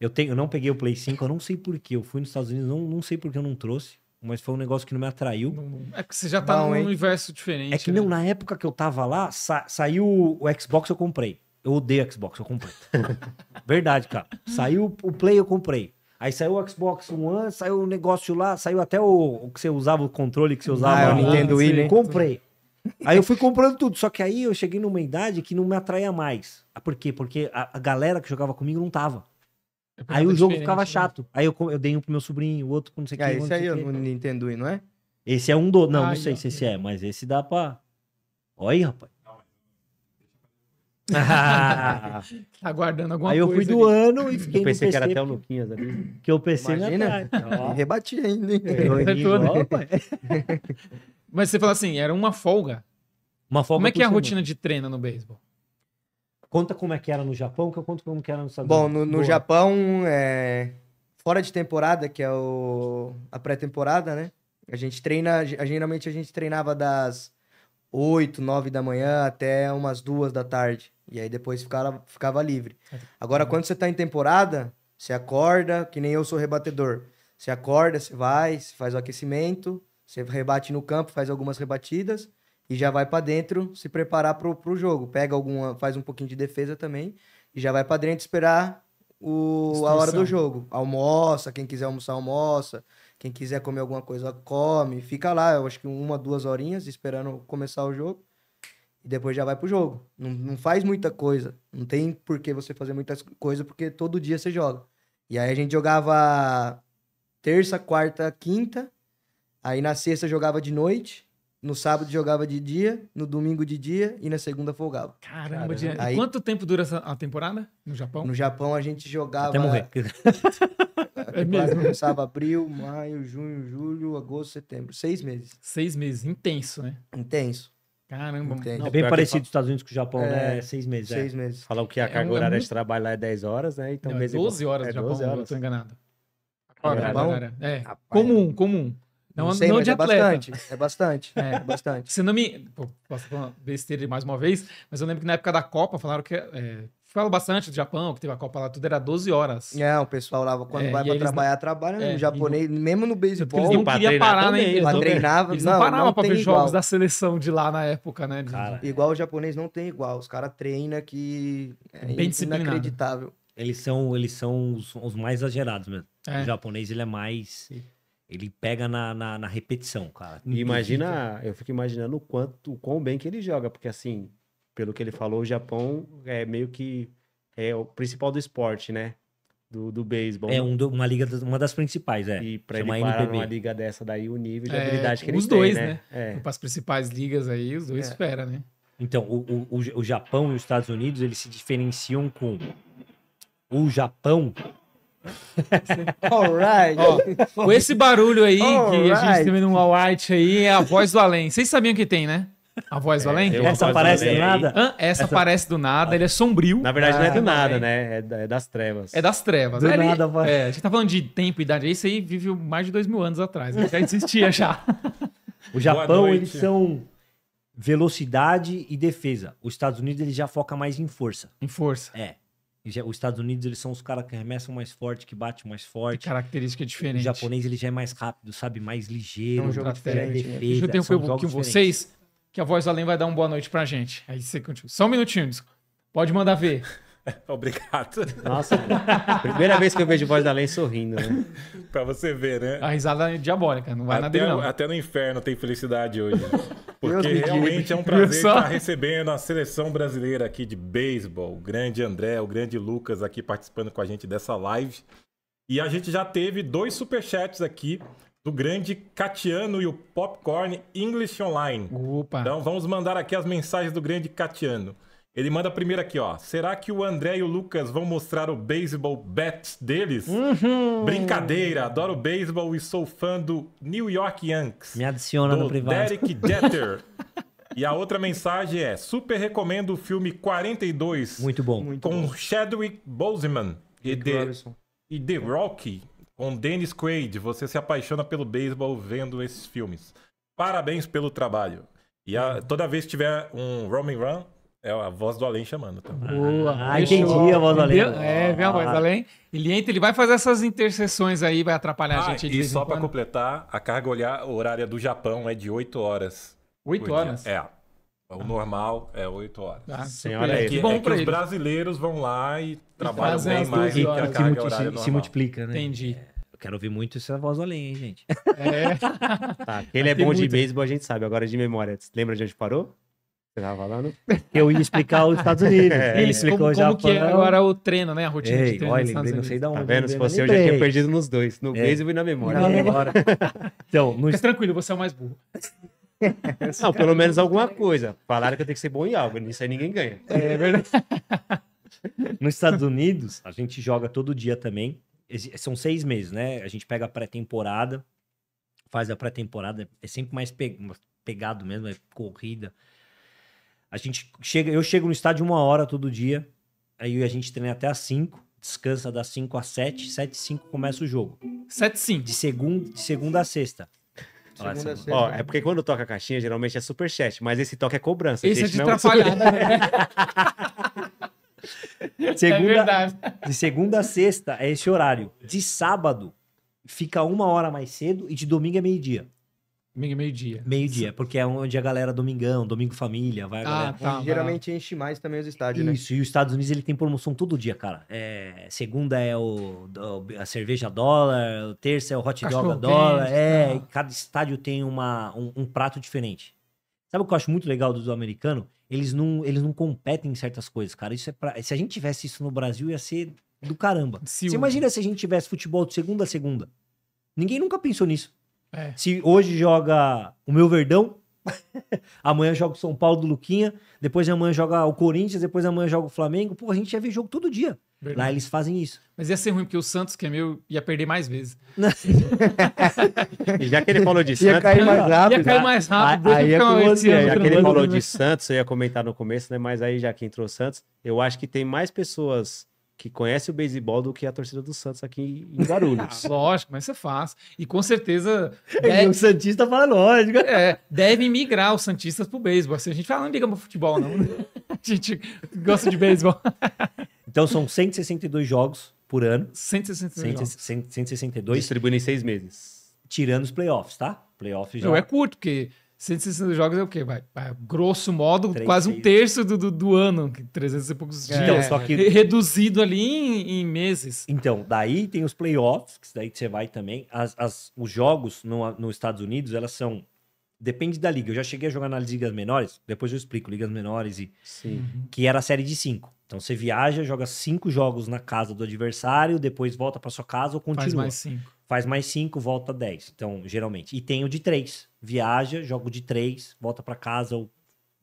Eu tenho, eu não peguei o Play 5, eu não sei porquê. Eu fui nos Estados Unidos, não, não sei porque eu não trouxe. Mas foi um negócio que não me atraiu. É que você já tá não, num universo é diferente. É que né? não, na época que eu tava lá, sa saiu o Xbox, eu comprei. Eu odeio Xbox, eu comprei. *laughs* Verdade, cara. Saiu o Play, eu comprei. Aí saiu o Xbox One, saiu o negócio lá, saiu até o, o, que você usava, o controle que você ah, usava. Ah, o Nintendo Wii, né? Comprei. Aí eu fui comprando tudo, só que aí eu cheguei numa idade que não me atraía mais. Ah, por quê? Porque a, a galera que jogava comigo não tava. É aí o jogo ficava né? chato. Aí eu, eu dei um pro meu sobrinho, o outro pro não sei o ah, que. Esse aí é o Nintendo não é? Esse é um do. Não, ah, não sei se esse é, mas esse dá pra. Olha aí, rapaz. Ah. tá guardando alguma coisa. Aí eu fui do ali. ano e fiquei. Eu pensei PC, que era até o Luquinhas ali. Que eu pensei Imagina, Rebati ainda, hein? É, é, é, mas você fala assim, era uma folga. Uma folga. Como é que é a rotina de treino no beisebol? Conta como é que era no Japão, que eu conto como que era no Estados Bom, no, no Japão, é... fora de temporada, que é o... a pré-temporada, né? A gente treina, geralmente a gente treinava das 8, 9 da manhã até umas 2 da tarde. E aí depois ficava, ficava livre. Agora, uhum. quando você tá em temporada, você acorda, que nem eu sou rebatedor. Você acorda, você vai, você faz o aquecimento, você rebate no campo, faz algumas rebatidas e já vai para dentro se preparar pro, pro jogo. Pega alguma, faz um pouquinho de defesa também e já vai para dentro esperar o, a hora do jogo. Almoça, quem quiser almoçar, almoça. Quem quiser comer alguma coisa, come. Fica lá, eu acho que uma, duas horinhas esperando começar o jogo. E depois já vai pro jogo. Não, não faz muita coisa. Não tem por que você fazer muita coisa, porque todo dia você joga. E aí a gente jogava terça, quarta, quinta Aí na sexta jogava de noite, no sábado jogava de dia, no domingo de dia e na segunda folgava. Caramba, Caramba. Aí, quanto tempo dura essa, a temporada no Japão? No Japão a gente jogava. Até morrer. *laughs* é mesmo. começava abril, maio, junho, julho, agosto, setembro. Seis meses. Seis meses. Intenso, né? Intenso. Caramba, Entende. É bem parecido dos Estados Unidos com o Japão, é, né? É seis meses. Seis é. meses. Falar o que a é, é carga é horária muito... de trabalho lá é 10 horas, né? Então, Não, é 12 horas é Japão, 12 horas. não tô enganado. Agora, Japão? É, comum, comum. É uma sei, não de é atleta. Bastante, é bastante, é. é bastante. Se não me... Pô, posso falar besteira mais uma vez, mas eu lembro que na época da Copa falaram que... É, bastante do Japão, que teve a Copa lá, tudo era 12 horas. É, o pessoal lá, quando é, vai pra trabalhar, não... trabalha. Né? É, o japonês, mesmo no beisebol... Eles não queria parar, né? Eles não, treinava, eles não, não paravam não pra ver igual. jogos da seleção de lá na época, né? Cara, igual o japonês não tem igual. Os caras treinam que... É Bem inacreditável. Eles são, eles são os, os mais exagerados mesmo. É. O japonês, ele é mais... Sim ele pega na, na, na repetição, cara. E imagina, eu fico imaginando o quanto, o quão bem que ele joga, porque assim, pelo que ele falou, o Japão é meio que é o principal do esporte, né? Do, do beisebol. É um do, uma liga, uma das principais, é. E pra Chama ele parar numa liga dessa daí, o nível de é, habilidade que ele os dois, né? né? É. Para as principais ligas aí, os dois é. esperam, né? Então, o, o, o Japão e os Estados Unidos, eles se diferenciam com o Japão Ó, com esse barulho aí, All que right. a gente tem no alright aí, é a voz do além. Vocês sabiam que tem, né? A voz do é, além? essa aparece do, do nada? Hã? Essa, essa aparece do nada, ele é sombrio. Na verdade, ah, não é do ah, nada, é. né? É, é das trevas. É das trevas. Do ele, nada, É, a gente tá falando de tempo e idade. Isso aí viveu mais de dois mil anos atrás. Ele já existia já. *laughs* O Japão, eles são velocidade e defesa. Os Estados Unidos, ele já foca mais em força. Em força. É os Estados Unidos, eles são os caras que arremessam mais forte, que bate mais forte. Que característica diferente. O japonês, ele já é mais rápido, sabe? Mais ligeiro. É um jogo é diferente. Né? Defesa, Deixa eu ter um com vocês, que a Voz Além vai dar uma boa noite pra gente. Aí você continua. Só um minutinho, Pode mandar ver. *laughs* *laughs* Obrigado. Nossa, primeira vez que eu vejo voz da lei sorrindo, né? *laughs* pra você ver, né? A risada é diabólica, não vai até, nada dele, não. Até no inferno tem felicidade hoje. *laughs* Porque realmente é um prazer estar recebendo a seleção brasileira aqui de beisebol. O grande André, o grande Lucas aqui participando com a gente dessa live. E a gente já teve dois superchats aqui do grande Catiano e o Popcorn English Online. Opa. Então vamos mandar aqui as mensagens do grande Catiano. Ele manda primeiro aqui, ó. Será que o André e o Lucas vão mostrar o beisebol bat deles? Uhum. Brincadeira, adoro beisebol e sou fã do New York Yankees. Me adiciona no privado. Derek *laughs* Jeter. e a outra mensagem é: super recomendo o filme 42. Muito bom. Muito com bom. Chadwick Boseman e, The, e The Rocky com Dennis Quaid. Você se apaixona pelo beisebol vendo esses filmes. Parabéns pelo trabalho. E a, uhum. toda vez que tiver um Roman Run, é a voz do além chamando. também. Boa. Ah, entendi a voz do além. É, vem a voz do ah. além. Ele entra, ele vai fazer essas interseções aí, vai atrapalhar ah, a gente. E só para completar, a carga horária do Japão é de 8 horas. 8 horas? Dia. É. O normal é 8 horas. Ah, Senhora é, que, é, é que os brasileiros vão lá e, e trabalham bem mais do que a carga horária se, se multiplica, né? Entendi. Eu quero ouvir muito essa voz além, hein, gente? É. Tá, ele é bom muito... de beisebol, a gente sabe. Agora de memória, lembra de onde parou? lá no... Eu ia explicar os Estados Unidos. *laughs* É, ele explicou como, Japão. Como que é agora o treino, né? A rotina Ei, de treino. Olha, lembrei, não sei de tá onde. Tá vendo? Se fosse eu já tinha perdido nos dois. No é. beisebol e na memória. Na é. memória. então, no... Mas tranquilo, você é o mais burro. *laughs* Não, pelo menos alguma coisa. Falaram que eu tenho que ser bom em algo. Nisso aí ninguém ganha. É, é verdade. *laughs* Nos Estados Unidos, a gente joga todo dia também. São seis meses, né? A gente pega a pré-temporada, faz a pré-temporada. É sempre mais pegado mesmo, é corrida. A gente chega, eu chego no estádio uma hora todo dia, aí a gente treina até às 5, descansa das 5 às 7, 7 e 5 começa o jogo. 7 e 5? De, segun, de segunda a sexta. Nossa, ó, é porque quando toca a caixinha, geralmente é super chat, mas esse toque é cobrança. Esse é gente, é de atrapalhada, né? *laughs* segunda, é verdade. De segunda a sexta é esse horário. De sábado, fica uma hora mais cedo e de domingo é meio-dia. Meio-dia. Meio-dia, porque é onde a galera domingão, domingo família, vai ah, tá, geralmente enche mais também os estádios, Isso, né? Isso, e os Estados Unidos ele tem promoção todo dia, cara. É, segunda é o, a cerveja dólar, terça é o hot dog dólar. é, tá. cada estádio tem uma, um, um, prato diferente. Sabe o que eu acho muito legal do, do, americano? Eles não, eles não competem em certas coisas, cara. Isso é pra, se a gente tivesse isso no Brasil, ia ser do caramba. Se Você imagina se a gente tivesse futebol de segunda a segunda. Ninguém nunca pensou nisso. É. Se hoje joga o meu Verdão, *laughs* amanhã joga o São Paulo do Luquinha, depois amanhã joga o Corinthians, depois amanhã joga o Flamengo. Pô, a gente já vê jogo todo dia. Verdade. Lá eles fazem isso. Mas ia ser ruim, porque o Santos, que é meu, ia perder mais vezes. *laughs* já que ele falou de *laughs* Santos. Ia cair mais né? rápido. Ia cair mais rápido. Aí, aí é com você. já que ele falou né? de Santos, eu ia comentar no começo, né? Mas aí já que entrou o Santos, eu acho que tem mais pessoas que conhece o beisebol do que a torcida do Santos aqui em Guarulhos. *laughs* Ah, lógico, mas você é faz. E com certeza. *laughs* Deve... O Santista fala lógico. É, deve migrar os Santistas pro beisebol. Assim, a gente fala, ah, não liga pro futebol, não. *laughs* a gente gosta de beisebol. então são 162 jogos por ano. 162. 100, 162. Distribuindo em seis meses. Tirando os playoffs, tá? Playoffs já. Não, é curto, porque 160 jogos é o quê? Vai, vai grosso modo, 3, quase 6. um terço do, do, do, ano, 300 e poucos então, dias. Então, só que... É, reduzido ali em, em, meses. Então, daí tem os playoffs, que daí você vai também. As, as, os jogos no, nos Estados Unidos, elas são. Depende da liga. Eu já cheguei a jogar nas ligas menores, depois eu explico, ligas menores e. Sim. Uhum. Que era a série de cinco. Então você viaja, joga cinco jogos na casa do adversário, depois volta para sua casa ou continua. Faz mais cinco faz mais 5, volta 10. Então, geralmente. E tem o de 3. Viaja, jogo de 3, volta para casa ou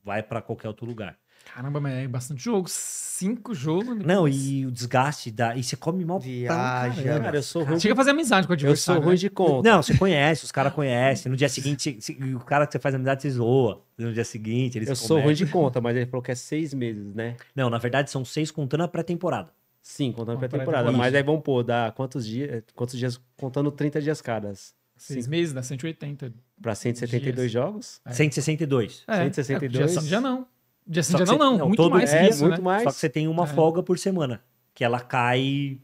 vai para qualquer outro lugar. Caramba, mas é bastante jogo. Cinco jogos. Né? Não, e o desgaste da. E você come mal. viaja Cara, cara, eu sou ruim. Chega a fazer amizade com o adversário. Eu sou ruim né? de conta. Não, você conhece, os caras conhecem. No dia seguinte, o cara que você faz amizade, você zoa. No dia seguinte, eles Eu sou ruim de conta, mas ele falou que é seis meses, né? Não, na verdade, são seis contando a pré-temporada. Sim, contando a temporada. Mas aí vamos pôr, dá quantos dias? Quantos dias? Contando 30 dias cada. Seis meses, dá 180. Para 172 dias. jogos? É. 162. É. 162. É, já, já não. Já, já não, não. não. Muito todo, mais é, isso, muito né? mais. Só que você tem uma é. folga por semana, que ela cai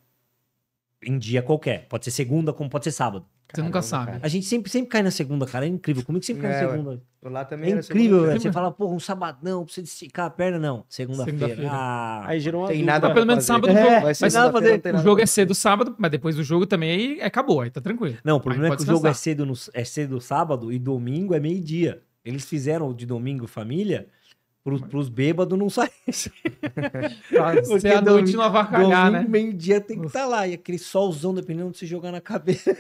em dia qualquer. Pode ser segunda, como pode ser sábado. Caramba, nunca sabe. Cara. A gente sempre, sempre cai na segunda, cara. É incrível. Comigo sempre cai é, na segunda. Lá também é incrível, velho. Você fala, porra, um sabadão precisa esticar a perna. Não, segunda-feira. Segunda ah, aí gerou tem nada mas pelo menos sábado. É, vai ser. nada é fazer. O jogo é cedo sábado, mas depois do jogo também aí acabou. Aí tá tranquilo. Não, o problema aí é que o jogo é cedo, no, é cedo sábado e domingo é meio-dia. Eles fizeram de domingo família para os bêbados não saírem. *laughs* Porque a noite não avacalhar, né? meio dia tem que estar tá lá. E aquele solzão, dependendo de se jogar na cabeça.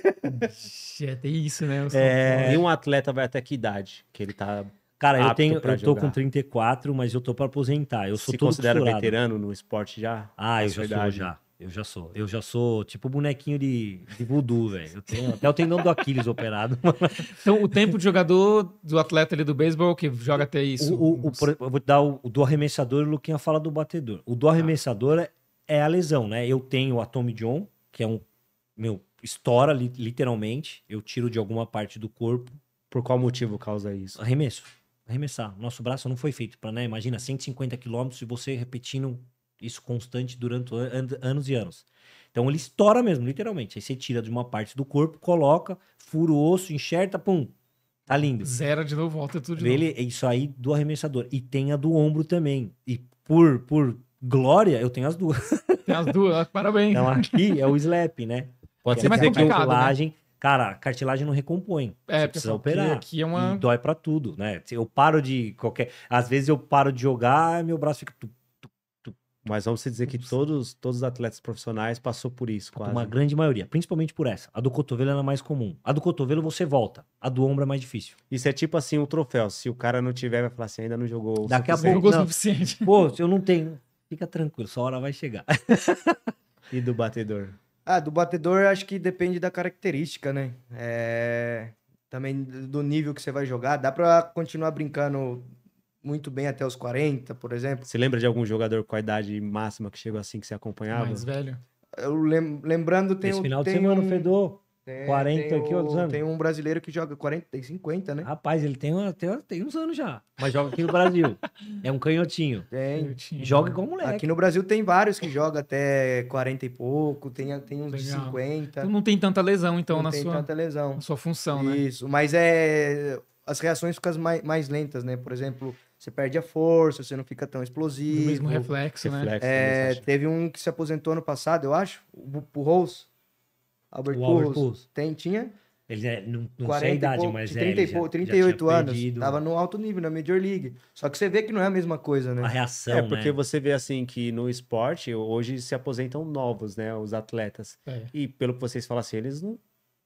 é, tem isso, né? É... E um atleta vai até que idade? Que ele tá Cara, eu tenho, eu tô com 34, mas eu tô para aposentar. Eu sou Se todo considera veterano no esporte já? Ah, eu já sou já. Eu já sou. Eu já sou tipo bonequinho de, de voodoo, velho. Eu tenho, até eu tenho nome do Aquiles operado. *laughs* então, o tempo de jogador, do atleta ali do beisebol, que joga até isso. O, o, o, eu vou te dar o, do arremessador, o Luquinha fala do batedor. O do tá. arremessador ah. é, a lesão, né? Eu tenho o Tommy John, que é um. Meu, estoura literalmente. Eu tiro de alguma parte do corpo. Por qual motivo causa isso? Arremesso. Arremessar. Nosso braço não foi feito para, né? Imagina, 150 quilômetros e você repetindo isso constante durante an anos e anos. Então ele estoura mesmo, literalmente. Aí você tira de uma parte do corpo, coloca, fura o osso, enxerta, pum. Tá lindo. Zera de novo, volta tudo de ele, novo. Isso aí do arremessador. E tem a do ombro também. E por, por glória, eu tenho as duas. *laughs* Tem as duas, ah, parabéns. Então aqui é o slap, né? Pode que ser é mais complicado, né? Cara, a cartilagem não recompõe. É, você precisa operar. Aqui é uma... E dói para tudo, né? Eu paro de qualquer. Às vezes eu paro de jogar, meu braço fica mas vamos dizer que todos, todos os atletas profissionais passou por isso, quase. Uma grande maioria, principalmente por essa. A do cotovelo é a mais comum. A do cotovelo você volta, a do ombro é mais difícil. Isso é tipo assim, um troféu. Se o cara não tiver, vai falar assim, ainda não jogou o Daqui suficiente. a pouco, não. o suficiente. Pô, eu não tenho. Fica tranquilo, só hora vai chegar. *laughs* e do batedor? Ah, do batedor acho que depende da característica, né? É... Também do nível que você vai jogar. Dá pra continuar brincando muito bem até os 40, por exemplo. Você lembra de algum jogador com a idade máxima que chegou assim que você acompanhava? Mais velho. Eu lem lembrando, tem Esse final de semana um... Fedor. Tem, 40 tem aqui, o, anos. Tem um brasileiro que joga 40, tem 50, né? Rapaz, ele tem, tem, tem uns anos já, mas joga aqui no Brasil. *laughs* é um canhotinho. Tem. Canhotinho. Joga igual moleque. Aqui no Brasil tem vários que jogam até 40 e pouco, tem, tem uns Legal. de 50. Tu não tem tanta lesão, então, não na, tem sua, tanta lesão. na sua função, Isso, né? Isso, mas é... As reações ficam mais, mais lentas, né? Por exemplo, você perde a força, você não fica tão explosivo. O mesmo reflexo, né? Reflexo, é, teve um que se aposentou ano passado, eu acho, o Pujols. Albert, Albert Pujols. Tem, tinha. Ele é, não, não sei a idade, pouco, mas 30, é, ele já, 38 já anos, perdido. tava no alto nível, na Major League. Só que você vê que não é a mesma coisa, né? A reação, É, né? porque né? você vê, assim, que no esporte, hoje se aposentam novos, né, os atletas. É. E pelo que vocês falam assim, eles não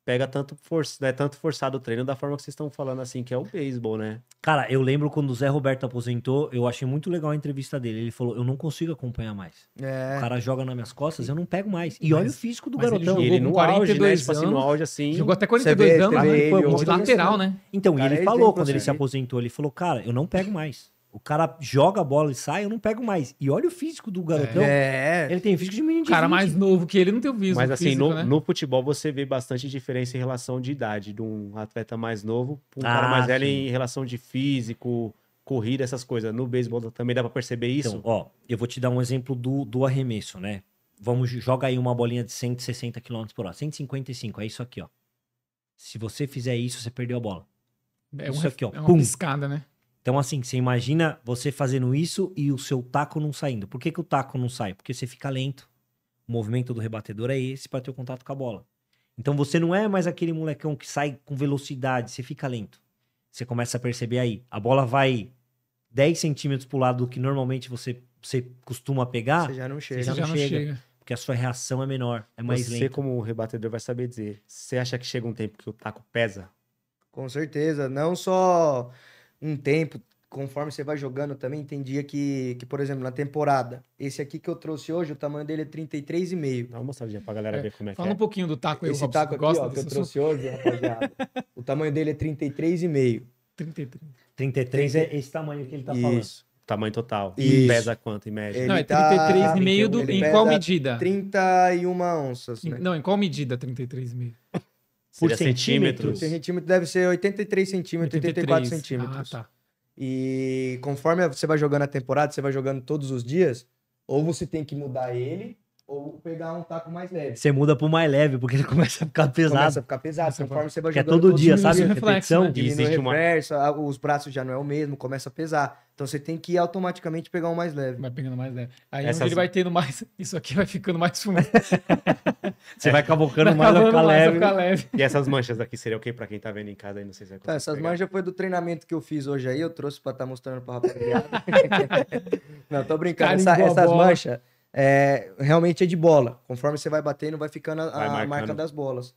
pega tanto força, é né, tanto forçado o treino da forma que vocês estão falando assim, que é o beisebol, né? Cara, eu lembro quando o Zé Roberto aposentou, eu achei muito legal a entrevista dele. Ele falou: "Eu não consigo acompanhar mais. É. O cara joga nas minhas costas, eu não pego mais". E mas, olha o físico do garotão. Ele, ele no 42 auge, né? Tipo assim, no assim. Jogou até 42 anos, né? Ele, de lateral, assim. né? Então, cara, e ele é falou quando ele assim, se né? aposentou, ele falou: "Cara, eu não pego mais". O cara joga a bola e sai, eu não pego mais. E olha o físico do garotão. É. Ele tem físico de menino de cara 20. mais novo que ele não tem o físico. Mas assim, físico, no, né? no, futebol você vê bastante diferença em relação de idade de um atleta mais novo para um ah, cara mais sim. velho em relação de físico, corrida, essas coisas. No beisebol também dá para perceber isso? Então, ó, eu vou te dar um exemplo do, do arremesso, né? Vamos, joga aí uma bolinha de 160 km por hora. 155, é isso aqui, ó. Se você fizer isso, você perdeu a bola. É isso aqui, ó. É uma Pum. piscada, né? Então, assim, você imagina você fazendo isso e o seu taco não saindo. Por que, que o taco não sai? Porque você fica lento. O movimento do rebatedor é esse para ter o contato com a bola. Então você não é mais aquele molecão que sai com velocidade, você fica lento. Você começa a perceber aí. A bola vai 10 centímetros para o lado do que normalmente você, você costuma pegar. Você já não chega. Você já, você já não, chega. porque a sua reação é menor, é mais você, lenta. Você, como rebatedor, vai saber dizer. Você acha que chega um tempo que o taco pesa? Com certeza. Não só um tempo, conforme você vai jogando também, tem dia que, que, por exemplo, na temporada, esse aqui que eu trouxe hoje, o tamanho dele é 33,5. Dá uma mostradinha pra galera é, ver como é Fala que é. um pouquinho do taco aí, Esse taco aqui, ó, que eu trouxe assunto. hoje, rapaziada, *laughs* o tamanho dele é 33,5. 33. 33 é esse tamanho que ele tá Isso. falando. Tamanho total. E pesa quanto, em média? Ele não, é 33,5 tá... do... em qual medida? 31 onças. Né? Não, em qual medida 33,5? por Seria centímetros. centímetro deve ser 83 centímetros, 84 centímetros. Ah, tá. E conforme você vai jogando a temporada, você vai jogando todos os dias, ou você tem que mudar ele, ou pegar um taco mais leve. Você muda pro mais leve, porque ele *laughs* começa a ficar pesado. Começa a ficar pesado, você conforme você vai é jogando. É todo, dia, sabe? Reflexão. Né? E existe uma... os braços já não é o mesmo, começa a pesar. Então você tem que automaticamente pegar um mais leve. Vai pegando mais leve. Aí Essas... ele vai tendo mais, *laughs* isso aqui vai ficando mais fundo. *laughs* você vai cavocando vai mais, vai leve. ficar leve. E essas manchas aqui seria o okay que pra quem tá vendo em casa aí, não sei se vai tá, Essas pegar. manchas foi do treinamento que eu fiz hoje aí, eu trouxe pra estar tá mostrando pra rapaziada. não, tô brincando. Essa, essas manchas é, realmente é de bola. Conforme você vai batendo, vai ficando a, vai marca das bolas.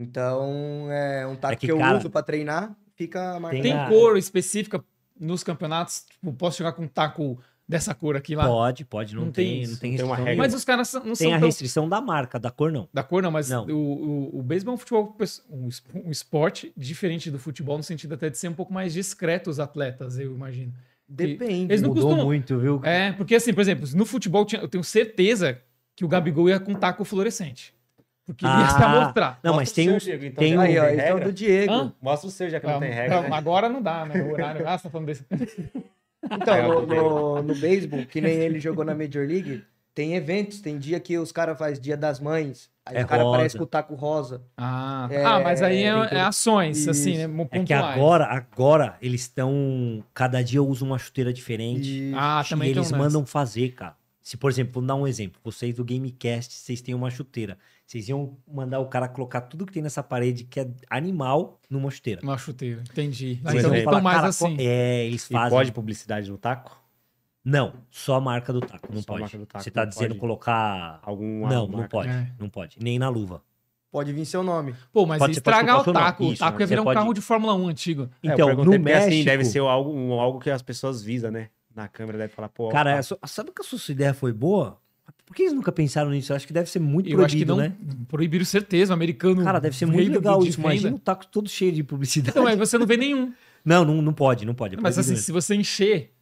Então, é um taco é que, que, eu cara, uso para treinar, fica a marca. Tem da... cor específica nos campeonatos? Tipo, posso jogar com um taco dessa cor aqui lá? Pode, pode, não, não tem, tem, não tem restrição. Tem mas os caras não tem são. Tem a tão... restrição da marca, da cor não. Da cor não, mas não. O, o, o beisebol é um futebol, um esporte diferente do futebol, no sentido até de ser um pouco mais discreto os atletas, eu imagino. Depende. Eles não Mudou costumam... muito, viu? É, porque assim, por exemplo, no futebol eu tenho certeza que o Gabigol ia com taco Fluorescente. Porque ah, ia se ah, mostrar. Não, Mostra mas tem, seu, Diego, então, tem Aí, ó, é o do Diego. Hã? Mostra o seu, já que não, não tem regra. Não, Agora não dá, né? O horário. Ah, você tá falando desse. *laughs* Então, no, no, no beisebol, que nem ele jogou na Major League, tem eventos, tem dia que os caras fazem Dia das Mães. Aí é o cara rosa. aparece com o taco rosa. Ah, é, ah mas aí é, é ações, assim, Isso. assim, né? Pontuais. É que agora, agora, eles estão. Cada dia eu uso uma chuteira diferente. Isso. Ah, também E eles mandam nessa. fazer, cara. Se, por exemplo, vou dar um exemplo. Vocês do Gamecast, vocês têm uma chuteira. Vocês iam mandar o cara colocar tudo que tem nessa parede, que é animal, numa chuteira. Uma chuteira, entendi. Então, então falar, mais cara, assim. É, eles fazem. E pode publicidade no taco? Não, só a marca do taco, não só pode. Taco, Você tá dizendo pode. colocar. Algum, não, não pode. É. Não pode. Nem na luva. Pode vir seu nome. Pô, mas pode, estragar pode o taco. Isso, o taco ia virar um pode... carro de Fórmula 1 antigo. É, então, é, no assim, México... Assim, deve ser algo, um, algo que as pessoas visam, né? Na câmera deve falar, pô... Cara, tá... sabe que a sua ideia foi boa? Por que eles nunca pensaram nisso? Eu acho que deve ser muito eu proibido, né? Proibiram certeza, o americano. Cara, deve ser muito legal isso. Imagina o taco todo cheio de publicidade. Então, aí é, você não vê nenhum. Não, não, não pode, não pode. É mas assim, se você encher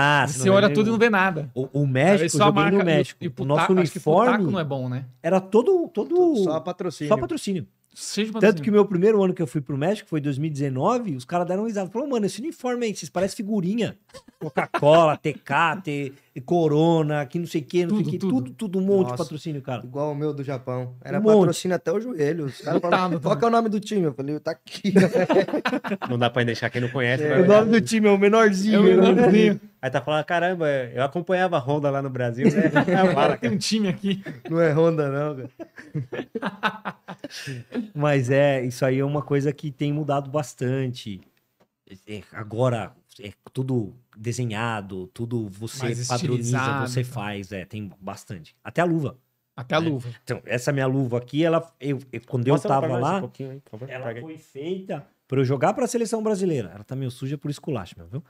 ah, você, você olha tudo e não vê nada. O, o México, eu joguei no México. E, e o nosso uniforme. não é bom, né? Era todo. todo só patrocínio. Só patrocínio. Seja Tanto que meu primeiro ano que eu fui pro México foi 2019, os caras deram um risada. Falaram, mano, esse uniforme aí, vocês parecem figurinha. Coca-Cola, *laughs* Tecate, Corona, que não sei o que, não tudo, sei o que. Tudo, tudo, tudo um monte Nossa, de patrocínio, cara. Igual o meu do Japão. Era um patrocínio monte. até o joelho. Os caras falaram, qual que é o nome do time? Eu falei, tá aqui. *laughs* *laughs* não dá pra deixar quem não conhece. É, o nome do time é o menorzinho. É o né? menorzinho. Aí tá falando, caramba, eu acompanhava a Honda lá no Brasil, né? Para, *laughs* é, tem um time aqui. Não é Honda, não, cara. *laughs* Mas é, isso aí é uma coisa que tem mudado bastante. É, agora é tudo desenhado, tudo você padroniza, você né? faz, é, tem bastante. Até a luva. Até a né? luva. Então, essa minha luva aqui, ela, eu, eu quando Mostra eu tava lá, ela foi feita para eu jogar para a seleção brasileira. Ela tá meio suja por esculacho, meu, viu?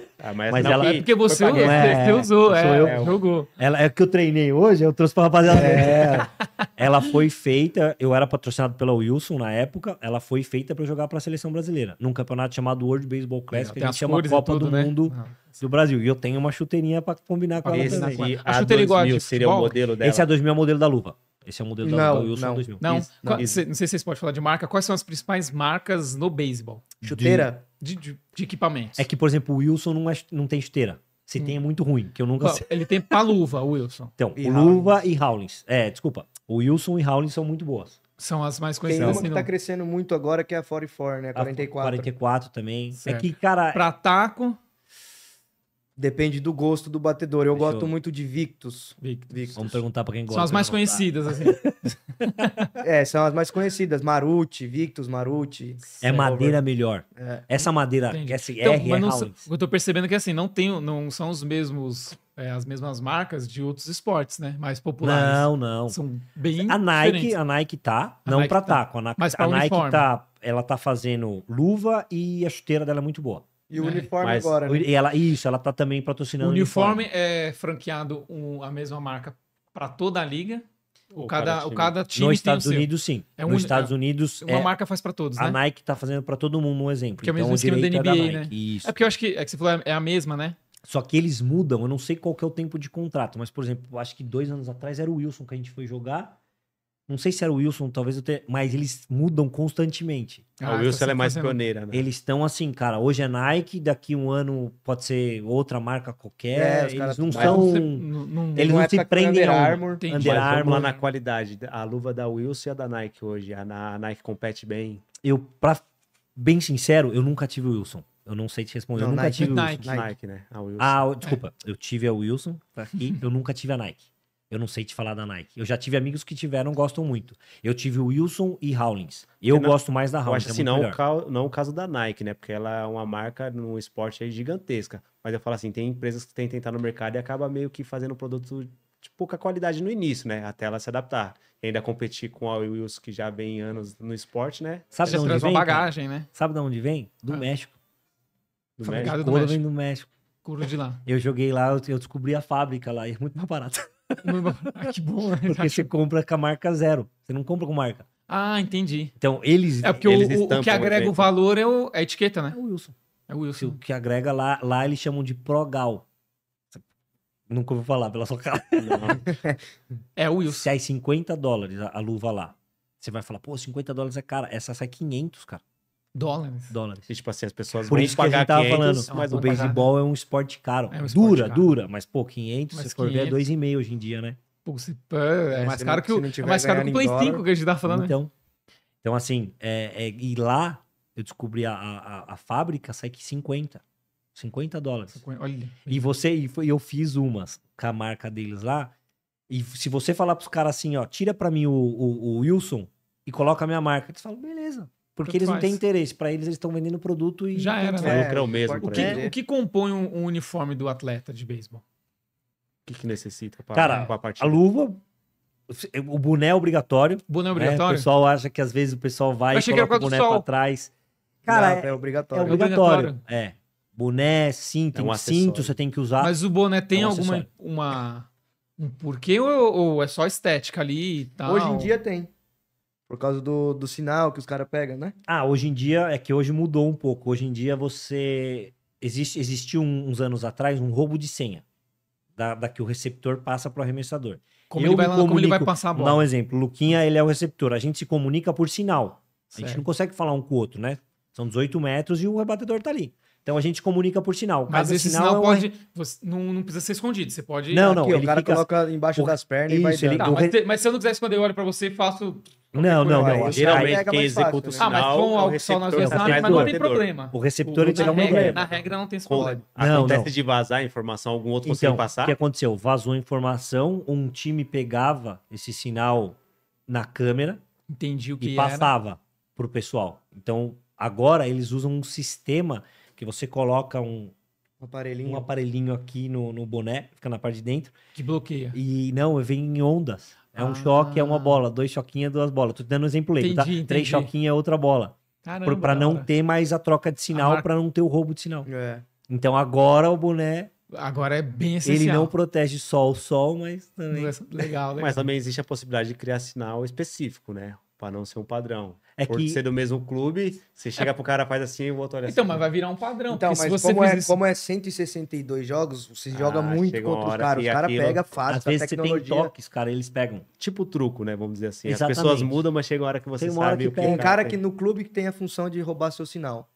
*laughs* Ah, mas, mas não, ela é porque você, é, você usou, é, é eu, é, jogou. Ela é que eu treinei hoje, eu trouxe para rapaziada. É. *laughs* ela foi feita, eu era patrocinado pela Wilson na época, ela foi feita para jogar para a seleção brasileira, num campeonato chamado World Baseball Classic, que a gente chama Copa tudo, do né? Mundo. Ah. Do Brasil. E eu tenho uma chuteirinha para combinar com ela esse, A, a chuteira seria o modelo dela. Esse é a 2000 é o modelo da luva. Esse é o modelo não, da Wilson não, 2000. Não, isso, não. não sei se vocês podem falar de marca. Quais são as principais marcas no beisebol? Chuteira? De, de, de equipamentos. É que, por exemplo, o Wilson não, é, não tem chuteira. Se hum. tem é muito ruim, que eu nunca sei. Ele tem paluva, o Wilson. Então, e luva Howlings. e Howlings. É, desculpa. O Wilson e Howlings são muito boas. São as mais conhecidas. Tem uma que tá crescendo muito agora, que é a 44, né? 44. A 44 também. Certo. É que, cara... Pra taco... Depende do gosto do batedor. Eu Fechou. gosto muito de Victus. Victus. Victus. Vamos perguntar pra quem gosta. São as mais conhecidas, assim. *laughs* é, são as mais conhecidas. Maruti, Victus, Maruti. É madeira melhor. É. Essa madeira, Essa SR é então, é Eu tô percebendo é que, assim, não, tem, não são os mesmos... É, as mesmas marcas de outros esportes, né? Mais populares. Não, não. São bem A Nike, diferentes. a Nike tá, a não Nike pra tá. taco. Tá, a, Mas a Nike tá. tá, ela tá fazendo luva e a chuteira dela é muito boa. E o né? uniforme Mas, agora. Né? E ela, isso, ela tá também patrocinando. O uniforme, uniforme. é franqueado um, a mesma marca para toda a liga. O cada, cada, time. O cada time Nos Estados Unidos, seu. sim. É um, Nos Estados é, Unidos. Uma é, marca faz para todos, né? A Nike tá fazendo para todo mundo um exemplo. Porque é o mesmo então, esquema da NBA, é da né? Isso. É porque eu acho que, é que você falou, é a mesma, né? Só que eles mudam, eu não sei qual que é o tempo de contrato, mas, por exemplo, acho que dois anos atrás era o Wilson que a gente foi jogar. Não sei se era o Wilson, talvez eu tenha. Mas eles mudam constantemente. Ah, o então Wilson é tá mais pioneira, né? Eles estão assim, cara, hoje é Nike, daqui um ano pode ser outra marca qualquer. É, eles não são. Se, não, eles não, é se prendem Under Armour. Tem, Under mas Armour. lá na qualidade. A luva da Wilson e a da Nike hoje. A, a Nike compete bem. Eu, pra bem sincero, eu nunca tive o Wilson. Eu não sei te responder. Não, eu nunca Nike, tive Nike, Wilson. Nike, Nike né? A Wilson. Ah, desculpa. É. Eu tive a Wilson aqui. *laughs* eu nunca tive a Nike. Eu não sei te falar da Nike. Eu já tive amigos que tiveram, gostam muito. Eu tive o Wilson e Howlings. Eu não, gosto mais da Howlings. Eu acho é assim, não, o, não o caso da Nike, né? Porque ela é uma marca no esporte aí gigantesca. Mas eu falo assim, tem empresas que tentam entrar no mercado e acaba meio que fazendo um produto de pouca qualidade no início, né? Até ela se adaptar. E ainda competir com a Wilson, que já vem anos no esporte, né? Sabe de onde vem? bagagem, né? Sabe de onde vem? Do ah. México. Do Fabricado México? Do México. vem do México. Couro de lá. Eu joguei lá, eu descobri a fábrica lá. E é muito mais barato ah, que bom, né? Porque você compra com a marca zero. Você não compra com marca. Ah, entendi. Então, eles. É porque eles o, o, que agrega o, o valor é, o, é a etiqueta, né? É o Wilson. É o Wilson. O que agrega lá, lá eles chamam de Progal. Nunca ouviu falar pela sua cara. é o Wilson. Sai é 50 dólares a, a luva lá. Você vai falar, pô, 50 dólares é cara. Essa sai 500, cara. Dólares. Dólares. E, tipo assim, as pessoas Por isso que a gente tava 500, falando, mas o beisebol é um esporte caro. É um esporte dura, caro. dura, mas pô, 500, mas se for 500... ver, é 2,5 hoje em dia, né? Pô, se, pô, é, é, mais caro que o, é mais caro que o Play 5 que a gente tava falando, então, né? Então, então assim, é, é, e lá eu descobri a, a, a fábrica sai que 50. 50 dólares. 50, olha. E você, e foi, eu fiz umas com a marca deles lá. E se você falar pros caras assim, ó, tira pra mim o, o, o Wilson e coloca a minha marca. Eles falam, beleza. Porque Tanto eles não têm interesse. Para eles, eles estão vendendo produto e. Já era, né? O é o mesmo. O que, o que compõe um, um uniforme do atleta de beisebol? O que, que necessita para Cara, partida? A luva, o boné é obrigatório. O boné é né? obrigatório? Né? O pessoal acha que às vezes o pessoal vai e coloca o boné pra trás. Cara, Não, é, é, é, obrigatório. É obrigatório. É. Boné, cinto, é um cinto você tem que usar. Mas o boné tem é um alguma uma, um porquê ou, ou, é só estética ali e tal? Hoje em dia tem. Por causa do, do sinal que os caras pegam, né? Ah, hoje em dia, é que hoje mudou um pouco. Hoje em dia você. Existe, existiu uns anos atrás um roubo de senha. Da, da que o receptor passa para o arremessador. Como ele, como, ele vai passar a bola. Dá um exemplo. Luquinha, ele é o receptor. A gente se comunica por sinal. Certo. A gente não consegue falar um com o outro, né? São 18 metros e o rebatedor tá ali. Então a gente comunica por sinal. Cada Mas esse sinal, sinal é um... pode. Você não, não precisa ser escondido. Você pode. Não, não. Aqui, ele o cara fica... coloca embaixo das pernas Isso, e vai. Ele... Tá, mas, re... mas, se eu não quiser esconder, eu olho pra você e faço. Não, não, não. não. Geralmente quem executa o sinal. Né? Ah, mas com álcool só nas vezes, não, não tem problema. O receptor o, ele não regra, problema. Na regra não tem spoiler. problema. Não, Acontece não. de vazar informação, algum outro então, consegue passar? O que aconteceu? Vazou informação, um time pegava esse sinal na câmera. Entendi o que E passava era. pro pessoal. Então, agora eles usam um sistema que você coloca um, um aparelhinho. Um aparelhinho aqui no, no boné, fica na parte de dentro. Que bloqueia. E não, vem em ondas. É ah. um choque, é uma ah. bola. Dois choquinhos, duas bolas. Tô dando um exemplo aí, tá? Entendi. Três choquinhos, é outra bola. Caramba. Pra não cara. ter mais a troca de sinal, para pra não ter o roubo de sinal. É. Então agora o boné Agora é bem essencial. Ele não protege só o sol, mas também. Legal, legal. Mas também existe a possibilidade de criar sinal específico, né? Pra não ser um padrão. É Por que... ser do mesmo clube, você chega é... pro cara, faz assim e o outro olha Então, assim. mas vai virar um padrão. Então, mas é como, é, como é 162 jogos, você ah, joga muito contra os caras. Os caras pegam fácil. Às vezes tecnologia... você tem toques, cara, eles pegam. Tipo truco, né? Vamos dizer assim. Exatamente. As pessoas mudam, mas chega uma hora que você tem uma hora sabe que o que. Tem um cara tem. É. que no clube que tem a função de roubar seu sinal.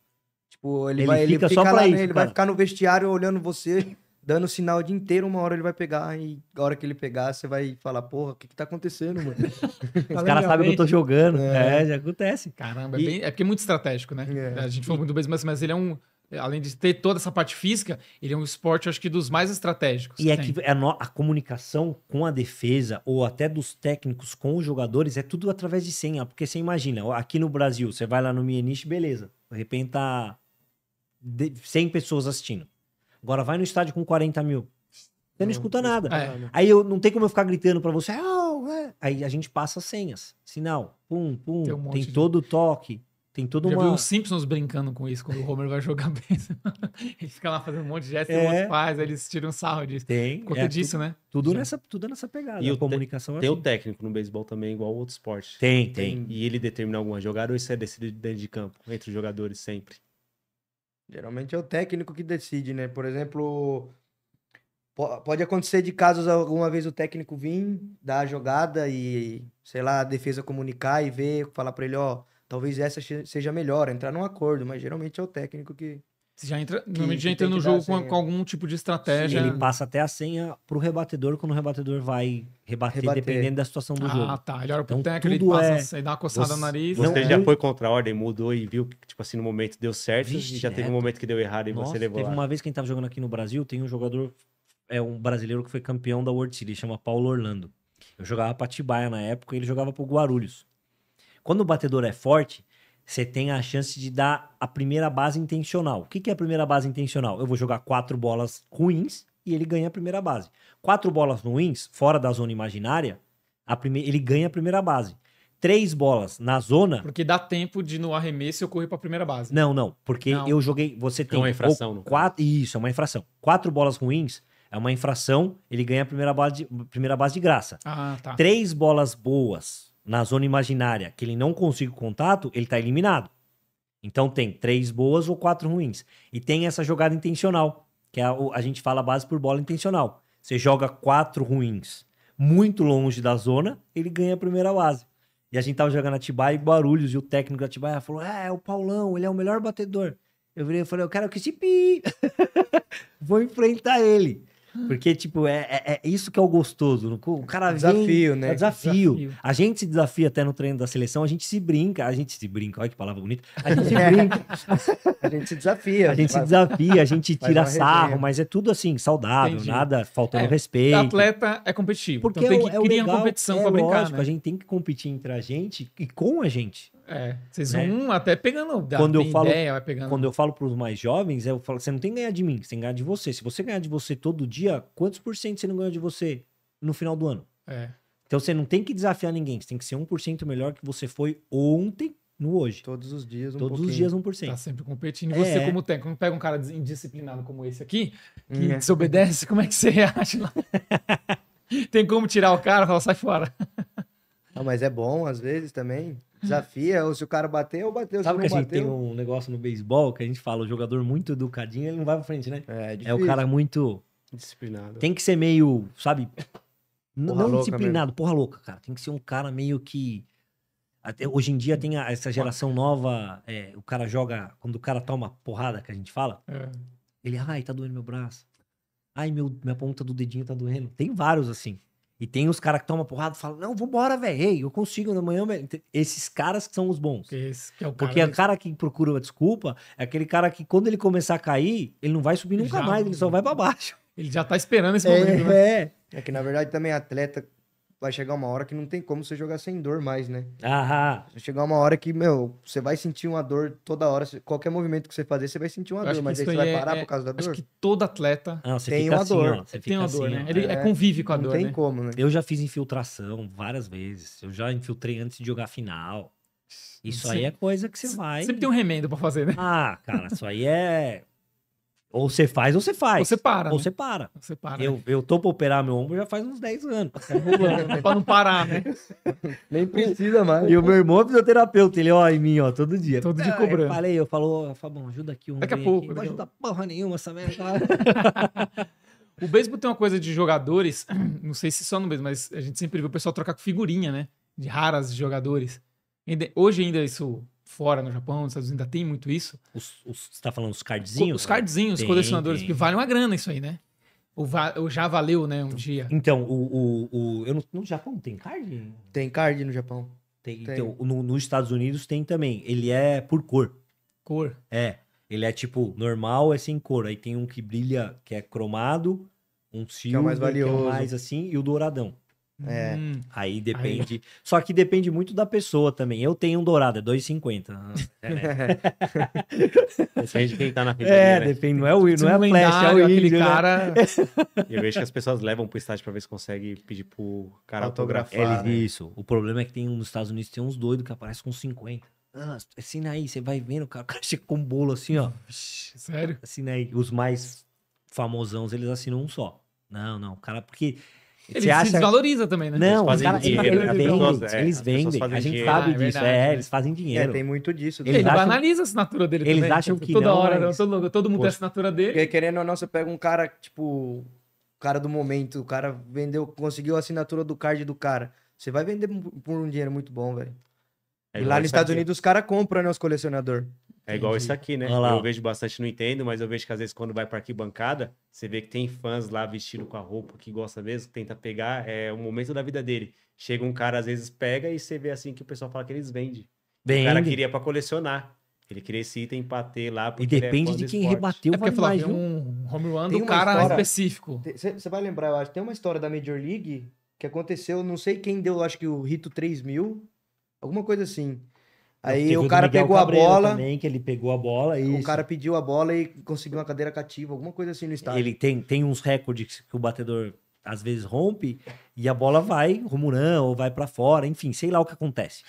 Tipo, ele, ele vai, fica ele fica lá, isso, ele vai ficar no vestiário olhando você dando sinal o dia inteiro, uma hora ele vai pegar, e a hora que ele pegar, você vai falar, porra, o que que tá acontecendo, mano? *laughs* Os caras sabem que eu tô jogando. É, é já acontece. Caramba, é e... é, bem, é, porque é muito estratégico, né? É. A gente falou muito bem, mas, mas ele é um... Além de ter toda essa parte física, ele é um esporte, acho que, dos mais estratégicos. E que é tem. que a, no, a, comunicação com a defesa, ou até dos técnicos com os jogadores, é tudo através de senha. Porque você imagina, aqui no Brasil, você vai lá no Mienich, beleza. De repente tá 100 pessoas assistindo. Agora vai no estádio com 40 mil. Você não, escuta nada. É. Aí eu não tem como eu ficar gritando para você. Ah, oh, é. Aí a gente passa senhas, sinal, pum, pum, tem, um tem de... todo o toque, tem todo Já uma. vi os Simpsons brincando com isso quando o Homer vai jogar bem. *laughs* ele fica lá fazendo um monte de gestos é... e o outro faz, aí eles tiram sarro disso. Tem. Por conta é, disso, tudo, né? Tudo nessa, tudo nessa pegada. E a comunicação te, é Tem o assim. técnico no beisebol também, igual outro esporte. Tem, tem. tem. E ele determina alguma jogada ou isso é decidido dentro de campo, entre os jogadores sempre? Geralmente é o técnico que decide, né? Por exemplo, pode acontecer de casos alguma vez o técnico vir, dar a jogada e, sei lá, a defesa comunicar e ver, falar para ele, ó, talvez essa seja melhor, entrar num acordo, mas geralmente é o técnico que já entra, que, normalmente já entra no jogo com, com, algum tipo de estratégia. Sim, ele passa até a senha pro rebatedor quando o rebatedor vai rebater, rebater. dependendo da situação do ah, jogo. Ah, tá. Ele olha pro então, técnico, ele passa é... e dá uma coçada você, no nariz. Você não, né? já foi contra a ordem, mudou e viu que, tipo assim, no momento deu certo Vixe, e já teve um momento que deu errado e Nossa, você levou. Teve lá. uma vez que a gente tava jogando aqui no Brasil, tem um jogador, é um brasileiro que foi campeão da World Series, chama Paulo Orlando. Eu jogava pra Tibaia na época e ele jogava pro Guarulhos. Quando o batedor é forte, você tem a chance de dar a primeira base intencional. O que, que é a primeira base intencional? Eu vou jogar quatro bolas ruins e ele ganha a primeira base. Quatro bolas ruins, fora da zona imaginária, prime... ele ganha a primeira base. Três bolas na zona. Porque dá tempo de no arremesso eu correr para a primeira base. Não, não. Porque não. eu joguei. Você é tem. É uma infração, ou, quatro, Isso, é uma infração. Quatro bolas ruins é uma infração, ele ganha a primeira base de, primeira base de graça. Ah, tá. Três bolas boas na zona imaginária que ele não consiga o contato, ele tá eliminado. Então tem três boas ou quatro ruins. E tem essa jogada intencional, que a, é a gente fala base por bola intencional. Você joga quatro ruins muito longe da zona, ele ganha a primeira base. E a gente tava jogando Atibaia e barulhos e o técnico da Atibaia falou: é, é o Paulão, ele é o melhor batedor. Eu virei e falei, eu quero que se pi. *laughs* Vou enfrentar ele. Porque, tipo, é, é, é, isso que é o gostoso. O cara Desafio, né? É desafio. desafio. A gente se desafia até no treino da seleção, a gente se brinca. A gente se brinca, olha que palavra bonita. A gente se é. brinca. a gente se desafia. A gente faz... se desafia, a gente tira sarro, mas é tudo assim, saudável, Entendi. nada faltando é, respeito. Atleta é competitivo. Porque então é tem que é criar competição é pra brincar. Lógico, né? A gente tem que competir entre a gente e com a gente. É, vocês né? vão até pegando quando eu falo, ideia, pegando... Quando eu falo para os mais jovens, eu falo, você não tem que ganhar de mim, você tem que ganhar de você. Se você ganhar de você todo dia, quantos por cento você não ganha de você no final do ano? É. Então você não tem que desafiar ninguém, você tem que ser 1% melhor que você foi ontem no hoje. Todos os dias, um Todos pouquinho. os dias, 1%. Tá sempre competindo. E você, é. como técnico, quando pega um cara indisciplinado como esse aqui, que hum, é. desobedece, como é que você reage? *laughs* *laughs* tem como tirar o cara e falar, sai fora. Não, mas é bom, às vezes, também, Desafia, ou se o cara bater ou bateu. Sabe se que a gente bateu... tem um negócio no beisebol que a gente fala, o jogador muito educadinho, ele não vai pra frente, né? É, é, é o cara muito. Disciplinado. Tem que ser meio, sabe? Porra não disciplinado, mesmo. porra louca, cara. Tem que ser um cara meio que. Até hoje em dia tem a, essa geração nova, é, o cara joga, quando o cara toma porrada, que a gente fala, é. ele, ai, tá doendo meu braço. Ai, meu, minha ponta do dedinho tá doendo. Tem vários assim. E tem os caras que tomam porrada e falam, não, vambora, velho, hey, eu consigo amanhã, velho. Esses caras que são os bons. É o Porque é o cara que procura uma desculpa é aquele cara que quando ele começar a cair, ele não vai subir nunca já, mais, ele só vai para baixo. Ele já tá esperando esse é, momento, é, né? É. é que na verdade também atleta vai chegar uma hora que não tem como você jogar sem dor mais, né? Aham. Vai chegar uma hora que, meu, você vai sentir uma dor toda hora. Qualquer movimento que você fazer, você vai sentir uma dor, mas aí você vai é- parar é, por causa da dor. Acho que todo atleta não, tem uma assim, dor. Ó, tem uma assim, dor, né? Ele é, é. convive com a não dor. Não tem né? como, né? Eu já fiz infiltração várias vezes. Eu já infiltrei antes de jogar final. Isso aí é coisa que você vai. Sempre tem um remendo para fazer, né? Ah, cara, isso aí é. Ou você faz ou você faz. Você para. Ou né? você para. Você para. Eu, né? eu tô pra operar meu ombro já faz uns 10 anos. pra não parar, né? *laughs* Nem precisa mais. E o meu irmão é fisioterapeuta, ele ó em mim, ó, todo dia. Todo dia cobrando. Eu falei, eu falo, Fabão, ajuda aqui um. Daqui a pouco. Aqui. Não ajuda porra nenhuma essa merda. *laughs* *laughs* o beisebol tem uma coisa de jogadores, *clears throat* não sei se só no beisebol, mas a gente sempre vê o pessoal trocar com figurinha, né? De raras de jogadores. Hoje ainda isso fora, no Japão, nos Estados Unidos, ainda tem muito isso. Os, os, você está falando os cardzinhos? os cardzinhos, os colecionadores, tem. porque vale uma grana isso aí, né? o va já valeu, né, um então, dia. Então, o, o, o eu não, no Japão tem card? Tem card no Japão. Tem, tem. Então, no, nos Estados Unidos tem também. Ele é por cor. Cor? É. Ele é tipo, normal é sem cor. Aí tem um que brilha, que é cromado, um é silver, que é o mais valioso. É mais assim, e o douradão. É. Hum. Aí depende. Aí... Só que depende muito da pessoa também. Eu tenho um dourado, é 2,50. *laughs* É, depende de quem tá na frente. É, né? depende. Não é o não é o flash, é o aquele né? cara. Né? Eu vejo que as pessoas levam pro estádio pra ver se consegue pedir pro cara autografar. é, né? Isso. O problema é que tem nos Estados Unidos tem uns doidos que aparecem com 50. Ah, assina aí, você vai vendo, cara. O cara chega com um bolo assim, ó. Sério? Assina aí. Os mais famosãos, eles assinam um só. Não, não. O cara, porque ele se, acha... desvaloriza também, né? Não, eles, cara, dinheiro, né? eles, é, vendem, é, eles vendem a gente dinheiro. sabe ah, disso, é, eles fazem é, dinheiro. É, tem muito disso. Eles ele acham... banaliza a assinatura dele Eles também. acham tipo, que Toda não, hora, mas... todo, todo mundo Poxa. tem a assinatura dele. Porque, querendo ou não, você pega um cara, tipo, cara do momento, o cara vendeu, conseguiu a assinatura do card do cara. Você vai vender por um dinheiro muito bom, velho. É, e lá nos Estados Unidos os caras compram, né, os colecionadores. É igual isso aqui, né? Eu vejo bastante, não entendo, mas eu vejo que às vezes quando vai para arquibancada, você vê que tem fãs lá vestido com a roupa que gosta mesmo, que tenta pegar, é o momento da vida dele. Chega um cara, às vezes pega e você vê assim que o pessoal fala que eles vendem. Vende. O cara queria para colecionar. Ele queria esse item para ter lá. E é depende é de quem esporte. rebateu, é porque vale um home run do cara história... específico. Você vai lembrar, eu acho, tem uma história da Major League que aconteceu, não sei quem deu, acho que o Rito 3000, alguma coisa assim. Aí o cara pegou Cabreiro a bola. Também, que ele pegou a bola. Isso. O cara pediu a bola e conseguiu uma cadeira cativa, alguma coisa assim no estádio. Ele tem, tem uns recordes que o batedor às vezes rompe e a bola vai rumurão ou vai para fora, enfim, sei lá o que acontece.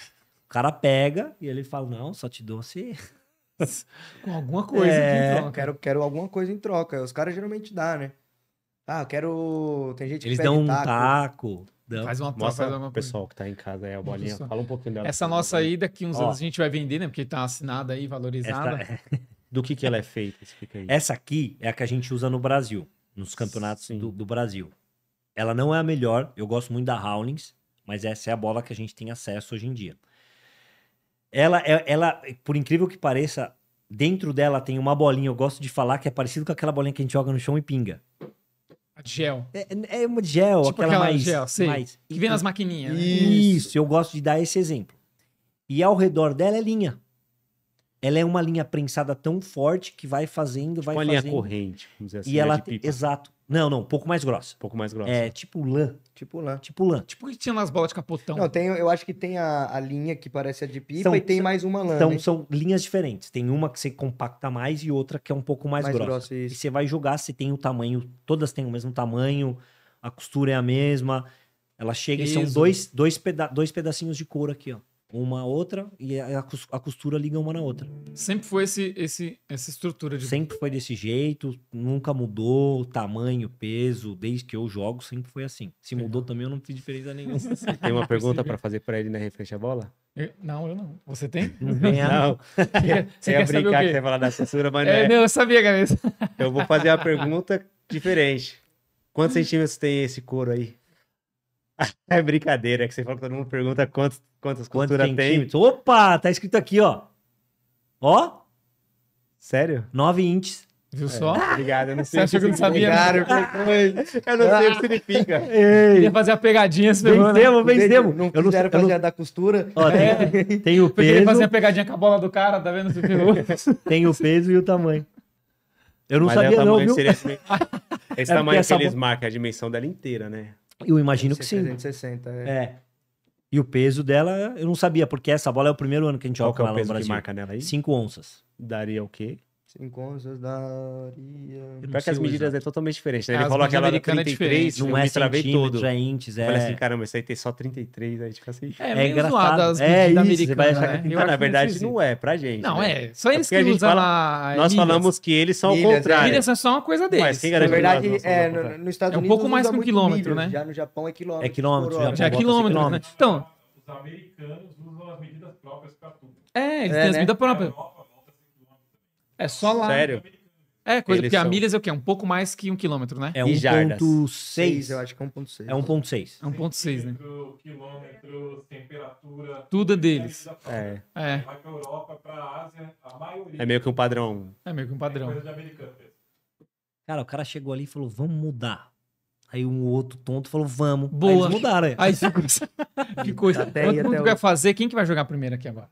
O cara pega e ele fala: Não, só te dou se. Assim. *laughs* Com alguma coisa é, em troca. Quero, quero alguma coisa em troca. Os caras geralmente dá, né? Ah, eu quero. Tem gente que Eles dão um taco. taco. Não, faz uma prova, mostra faz uma... pessoal que tá em casa aí, a bolinha. Fala um pouquinho dela. Essa nossa aí, daqui uns Ó, anos a gente vai vender, né? Porque tá assinada aí, valorizada. Essa... É. Do que que ela é feita? Essa aqui é a que a gente usa no Brasil, nos campeonatos do, do, Brasil. Ela não é a melhor, eu gosto muito da Howlings, mas essa é a bola que a gente tem acesso hoje em dia. Ela, é, ela, por incrível que pareça, dentro dela tem uma bolinha, eu gosto de falar, que é parecido com aquela bolinha que a gente joga no chão e pinga. A de gel. É, é, é uma de gel, tipo aquela, aquela mais, gel, sei, mais... Que vem nas então, maquininhas. Né? Isso. Isso, eu gosto de dar esse exemplo. E ao redor dela é linha. Ela é uma linha prensada tão forte que vai fazendo, tipo vai uma fazendo. Uma linha corrente, vamos dizer assim. E né, ela, exato. Não, não, um pouco mais grossa. Um pouco mais grossa. É tipo lã. Tipo lã. Tipo lã. Tipo que tinha nas bolas de capotão. Não, tem, eu acho que tem a, a linha que parece a de pipa são, e tem são, mais uma lã. Então né? são linhas diferentes. Tem uma que você compacta mais e outra que é um pouco mais, mais grossa. grossa e você vai jogar, você tem o tamanho, todas têm o mesmo tamanho, a costura é a mesma. Ela chega Isso. e são dois, dois, peda dois pedacinhos de couro aqui, ó uma outra e a, a costura liga uma na outra. Sempre foi esse, esse, essa estrutura de. Sempre foi desse jeito, nunca mudou tamanho, peso, desde que eu jogo sempre foi assim. Se mudou também eu não fiz diferença nenhuma. *laughs* Tem uma é pergunta para fazer para ele na né, referente bola? Eu, não, eu não. Você tem? *laughs* Não. não. *laughs* Você ia brincar que você ia falar da censura, mas não é. Né. Não, eu sabia, galera Eu vou fazer a pergunta diferente. Quantos centímetros tem esse couro aí? *laughs* É brincadeira, é que você fala que todo mundo pergunta quantos, quantas Quanto tem. Opa, tá escrito aqui, ó. Ó. Sério? 9 inches. Viu é. só? Obrigado, eu não *laughs* sei. Você achou que eu não sabia? Né? *laughs* eu não sei o que significa. Ei. Queria fazer a pegadinha. Vencemos, né? vencemos. Não eu não quero fazer não... da costura. Ó, tem, é. tem o peso. Queria fazer a pegadinha com a bola do cara, tá vendo? tem o peso e o tamanho. Eu não Mas sabia, é o não, viu? Seria esse, esse tamanho é que eles marcam a dimensão dela inteira, né? Eu imagino que sim. 360, é. é. E o peso dela, eu não sabia, porque essa bola é o primeiro ano que a gente joga é ela no Brasil. Que marca nela aí? 5 onças. Daria o quê? Sem consideraria. Pior que as medidas usar. é totalmente diferente, né? Ele as falou aquela da 33, é não é travei todo. Já é. falei assim, caramba, isso aí tem só 33, aí fica assim. É, é engraçado. As é isso, você vai achar né? que tem, na verdade não é pra gente. Não, né? é. Só é eles é que usam fala, lá. Nós milhas. falamos que eles são milhas, o contrário. Milhas é só uma coisa deles. Mas quem garante na verdade, é, no, nos Estados Unidos. É um pouco mais que um quilômetro, né? Já no Japão é quilômetro. É quilômetro. Já é quilômetro, né? Então. Os americanos usam as medidas próprias pra tudo. É, eles é, têm as medidas né? próprias. É só lá. Sério? É, coisa, porque são... a milhas é o quê? É um pouco mais que um quilômetro, né? É 1.6, eu acho que é 1.6. É 1.6. É 1.6, né? Quilômetro, temperatura... Tudo é deles. É. é. Vai pra Europa, pra Ásia, a maioria... É meio que um padrão. É meio que um padrão. É coisa de americano. Cara, o cara chegou ali e falou, vamos mudar. Aí um outro tonto falou, vamos. Boa. Aí eles mudaram. Aí, ficou. que *laughs* coisa. Tá até, Quanto até vai fazer? Quem que vai jogar primeiro aqui agora?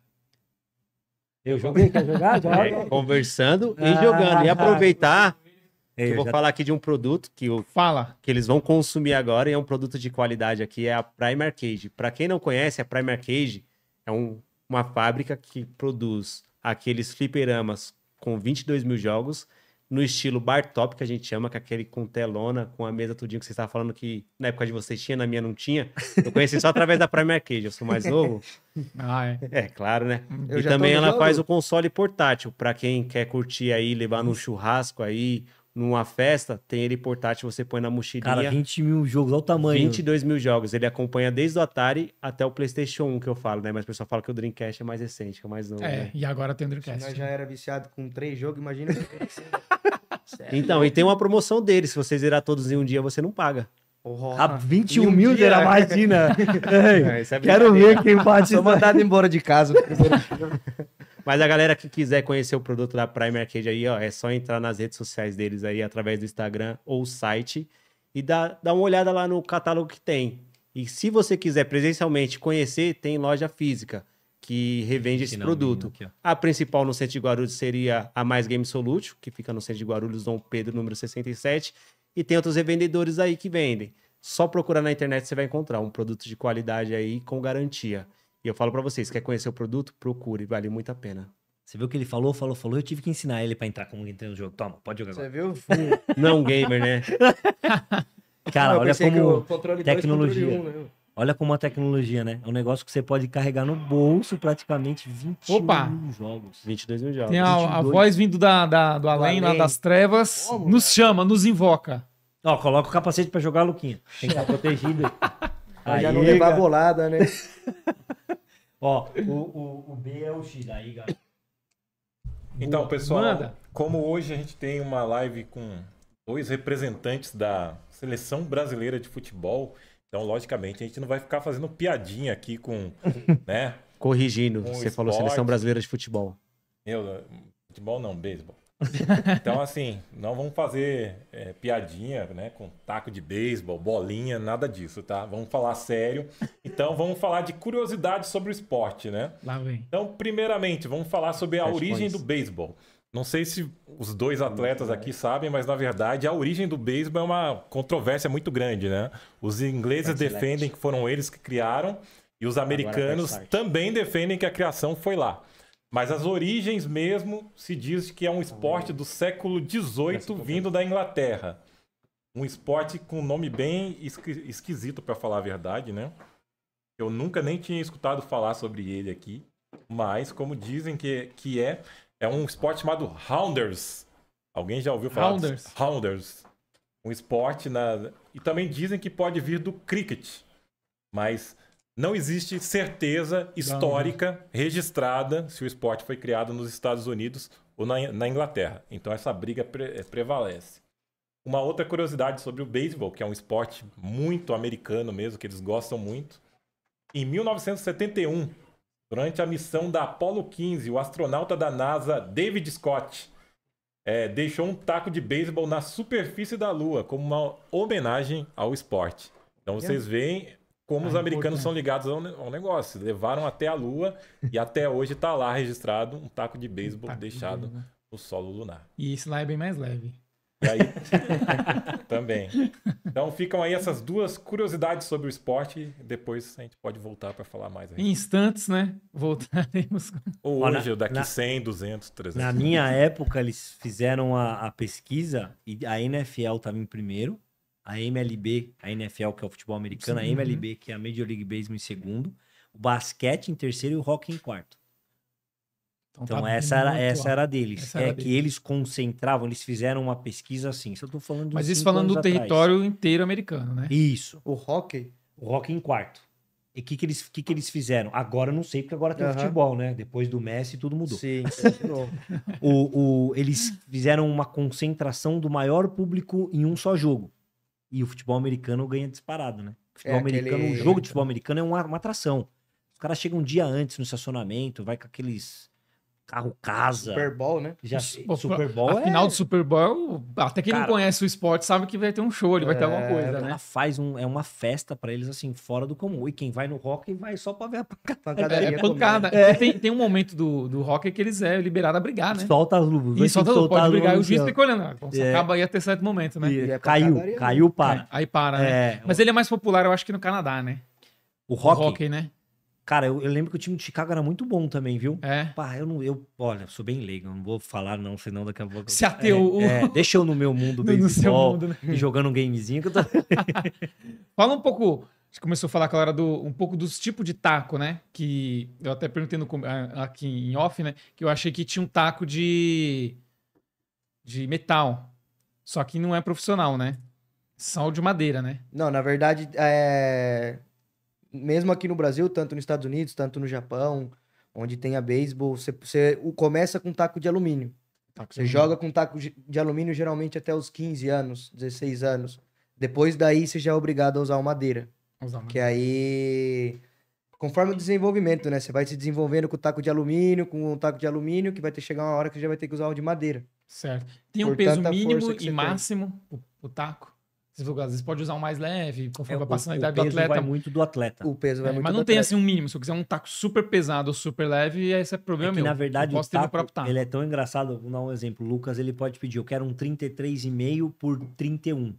Eu joguei, quer jogar? *laughs* É, Joga. Conversando e ah, jogando. E tá. aproveitar. eu vou já... falar aqui de um produto que, eu, Fala. que eles vão consumir agora e é um produto de qualidade aqui, é a Prime Cage. Para quem não conhece, a Prime Cage é um, uma fábrica que produz aqueles fliperamas com 22 mil jogos no estilo bar top, que a gente chama, que é aquele com telona, com a mesa tudinho que você estava falando que na época de vocês tinha, na minha não tinha. Eu conheci só através da Prime Arcade, eu sou mais novo. *laughs* ah, é. É, claro, né? Uhum. Eu e também ela faz o console portátil, para quem quer curtir aí, levar no churrasco aí, numa festa, tem ele portátil, você põe na mochilinha. Cara, 20 mil jogos, olha o tamanho. 22 mil jogos. Ele acompanha desde o Atari até o PlayStation 1, que eu falo, né? Mas o pessoal fala que o Dreamcast é mais recente, que é mais novo. É, né? e agora tem o Dreamcast. Se nós já era viciado com três jogos, imagina. *laughs* então, e tem uma promoção dele. Se você zerar todos em um dia, você não paga. Oh, a 21 um mil era imagina. *laughs* É Ei, é, é Quero ver quem bate. Sou mandado embora de casa. *laughs* Mas a galera que quiser conhecer o produto da Prime Arcade aí, ó, é só entrar nas redes sociais deles aí, através do Instagram ou site, e dar, dar uma olhada lá no catálogo que tem. E se você quiser presencialmente conhecer, tem loja física que revende esse produto. Aqui, a principal no centro de Guarulhos seria a Mais Game Solution, que fica no centro de Guarulhos, Dom Pedro, número 67. E tem outros revendedores aí que vendem. Só procurar na internet você vai encontrar um produto de qualidade aí com garantia. E eu falo para vocês, quer conhecer o produto? Procure, vale muito a pena. Você viu o que ele falou, falou, falou. Eu tive que ensinar ele para entrar como gamer no jogo. Toma, pode jogar Você agora. Você viu? *laughs* Não gamer, né? *laughs* Cara, olha como tecnologia. Né? Olha como a tecnologia, né? É um negócio que você pode carregar no bolso praticamente 21 Opa. jogos. 22 mil jogos. Tem a, a voz vindo da, da do, do além, além, lá das trevas. Como, nos cara? chama, nos invoca. Ó, coloca o capacete para jogar, Luquinha. Tem que estar tá *laughs* protegido. Aí, já não levar bolada, né? Ó, o, o, o B é o X, daí, galera. Então, pessoal, Manda. como hoje a gente tem uma live com dois representantes da seleção brasileira de futebol, então, logicamente, a gente não vai ficar fazendo piadinha aqui com, *laughs* né? Corrigindo, com você esporte. falou seleção brasileira de futebol. Eu, futebol não, beisebol. *laughs* Então, assim, não vamos fazer é, piadinha, né? Com taco de beisebol, bolinha, nada disso, tá? Vamos falar sério. Então, vamos falar de curiosidades sobre o esporte, né? Lá vem. Então, primeiramente, vamos falar sobre a origem do beisebol. Não sei se os dois atletas uhum. aqui sabem, mas na verdade a origem do beisebol é uma controvérsia muito grande, né? Os ingleses defendem que foram eles que criaram e os americanos também defendem que a criação foi lá. Mas as origens mesmo se diz que é um esporte do século XVIII vindo da Inglaterra. Um esporte com um nome bem esqui esquisito, para falar a verdade, né? Eu nunca nem tinha escutado falar sobre ele aqui. Mas, como dizem que, que é, é um esporte chamado Rounders. Alguém já ouviu falar? Rounders. Rounders. Um esporte na... E também dizem que pode vir do cricket. Mas não existe certeza né? histórica Não. registrada se o esporte foi criado nos Estados Unidos ou na, na Inglaterra. Então essa briga pre eh, prevalece. Uma outra curiosidade sobre o beisebol, que é um esporte muito americano mesmo, que eles gostam muito. Em 1971, durante a missão da Apollo 15, o astronauta da NASA David Scott é, deixou um taco de beisebol na superfície da Lua como uma homenagem ao esporte. Então vocês veem como os ah, americanos são ligados ao, ao, negócio. Levaram até a Lua e até hoje está lá registrado um taco de beisebol um deixado de né? no solo lunar. E isso lá é bem mais leve. E aí, *laughs* também. Então ficam aí essas duas curiosidades sobre o esporte. Depois a gente pode voltar para falar mais. Aí. Em instantes, né? Voltaremos. Ou hoje, ou daqui na, 100, 200, 300. Na minha época, eles fizeram a, a pesquisa e a NFL estava em primeiro a MLB, a NFL, que é o futebol americano, Sim, a uhum. MLB, que é a Major League Baseball em segundo, o basquete em terceiro e o hockey em quarto. Então, então tá essa, era, essa era deles. Essa é era que deles. eles concentravam, eles fizeram uma pesquisa assim. eu tô falando Mas isso falando do atrás. território inteiro americano, né? Isso. O hockey? O hockey em quarto. E o que, que, eles, que, que eles fizeram? Agora eu não sei, porque agora tem uhum. futebol, né? Depois do Messi, tudo mudou. Sim, *laughs* o, o, Eles fizeram uma concentração do maior público em um só jogo. E o futebol americano ganha disparado, né? O futebol é americano, aquele... um jogo de futebol americano é uma, uma atração. Os caras chegam um dia antes no estacionamento, vai com aqueles carro casa. Super Bowl, né? Já, o, Super Bowl a é... final do Super Bowl, até quem Cara, não conhece o esporte sabe que vai ter um show, ele vai é, ter alguma é, coisa, né? faz um, é uma festa para eles assim fora do comum. E quem vai no rock vai só para ver a é, é pancada É, é pancada. Tem, tem um momento do, do rock que eles é liberado a brigar, né? Solta as luvas. E solta, solta pode as brigar. e o juiz assim, fica olhando. Ah, acaba aí até certo momento, né? E, caiu, caiu, para. Aí para, né? Mas ele é mais popular, eu acho que no Canadá, né? O rock, o rock né? Cara, eu, eu, lembro que o time de Chicago era muito bom também, viu? É. Pá, eu não. Eu, olha, sou bem leigo, não vou falar, não, senão daqui a pouco. Se ateu. É, é, deixa eu no meu mundo *laughs* no, seu mundo, né? e jogando um gamezinho que eu tô. *laughs* Fala um pouco. gente começou a falar, Clara, do, um pouco dos tipos de taco, né? Que eu até perguntei no, aqui em off, né? Que eu achei que tinha um taco de. de metal. Só que não é profissional, né? São de madeira, né? Não, na verdade, é mesmo aqui no Brasil, tanto nos Estados Unidos, tanto no Japão, onde tem a beisebol, você, você começa com taco de alumínio. Taco você joga com taco de alumínio geralmente até os 15 anos, 16 anos. Depois daí você já é obrigado a usar madeira. Usar madeira. Que aí conforme o desenvolvimento, né? Você vai se desenvolvendo com o taco de alumínio, com o taco de alumínio, que vai ter chegar uma hora que você já vai ter que usar o de madeira. Certo. Tem um Por peso mínimo e máximo o, taco? às vezes pode usar um mais leve, conforme é, vai passando a idade do atleta. Vai muito do atleta. O peso vai é, muito Mas não tem atleta. assim um mínimo. Se eu quiser um taco super pesado ou super leve, esse é problema é que, meu. Na verdade, posso o taco, ter próprio taco. Ele é tão engraçado, vou dar um exemplo. O Lucas, ele pode pedir, eu quero um 33,5 por 31.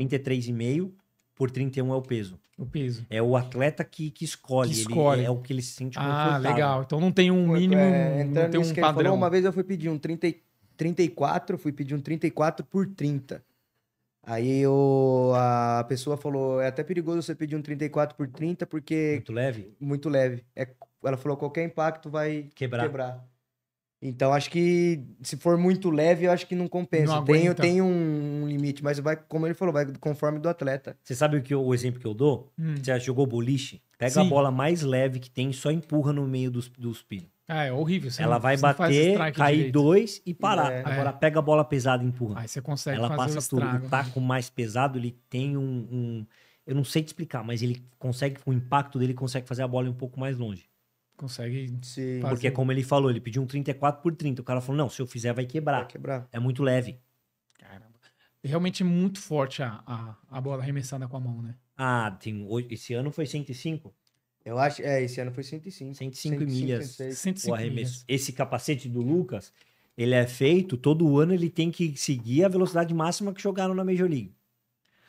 33,5 por 31 é o peso. O peso. É o atleta que, que escolhe. Que escolhe. é o que ele se sente Ah, legal. Então não tem um mínimo, é, não tem um padrão. Falou, uma vez eu fui pedir um 30, 34, fui pedir um 34 por 30. Aí eu a pessoa falou: é até perigoso você pedir um 34 por 30, porque. Muito leve? Muito leve. É, ela falou: qualquer impacto vai quebrar. quebrar. Então, acho que se for muito leve, eu acho que não compensa. Não tem, tem um, um limite, mas vai, como ele falou, vai conforme do atleta. Você sabe o, que o exemplo que eu dou? Hum. Você jogou boliche? Pega Sim. a bola mais leve que tem e só empurra no meio dos, dos pinos. Ah, é horrível. Você ela não, vai bater, cair direito. dois e parar. É. Agora é. pega a bola pesada e empurra. Aí você consegue ela fazer passa o tudo. O taco tá né? mais pesado, ele tem um, um, Eu não sei te explicar, mas ele consegue, com o impacto dele, consegue fazer a bola um pouco mais longe. Consegue. Sim. Fazer. Porque, é como ele falou, ele pediu um 34 por 30. O cara falou: não, se eu fizer, vai quebrar. Vai quebrar. É muito leve. Caramba. Realmente é muito forte a, a, a bola arremessada com a mão, né? Ah, tem, esse ano foi 105. Eu acho, é, esse ano foi 105. 105, 105 milhas. 105 o arremesso. Milhas. Esse capacete do Lucas, ele é feito, todo ano ele tem que seguir a velocidade máxima que jogaram na Major League.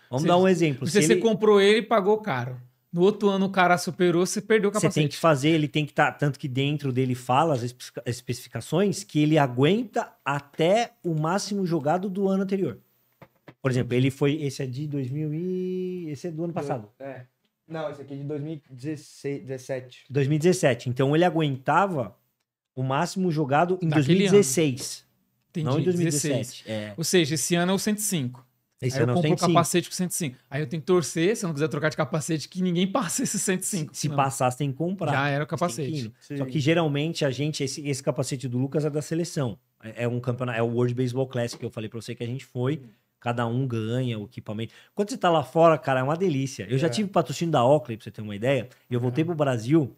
Vamos você, dar um exemplo. Você, se você ele... comprou ele e pagou caro. No outro ano o cara superou, você perdeu o capacete. Você tem que fazer, ele tem que estar. Tá, tanto que dentro dele fala as especificações que ele aguenta até o máximo jogado do ano anterior. Por exemplo, ele foi. Esse é de 2000 e. Esse é do ano passado. É. Não, esse aqui é de 2017. 2017. Então ele aguentava o máximo jogado em Daquele 2016. Entendi, não em 2017. É. Ou seja, esse ano é o 105. Esse aí ano eu é compro o capacete com 105. Aí eu tenho que torcer, se eu não quiser trocar de capacete, que ninguém *laughs* passe esse 105. Se, se passar, você tem que comprar. Já era o capacete. Só que geralmente a gente, esse, esse capacete do Lucas é da seleção. É, é um campeonato, é o World Baseball Classic que eu falei pra você que a gente foi. Cada um ganha o equipamento. Quando você tá lá fora, cara, é uma delícia. Eu é. já tive patrocínio da Oakley, pra você ter uma ideia. E eu voltei é. pro Brasil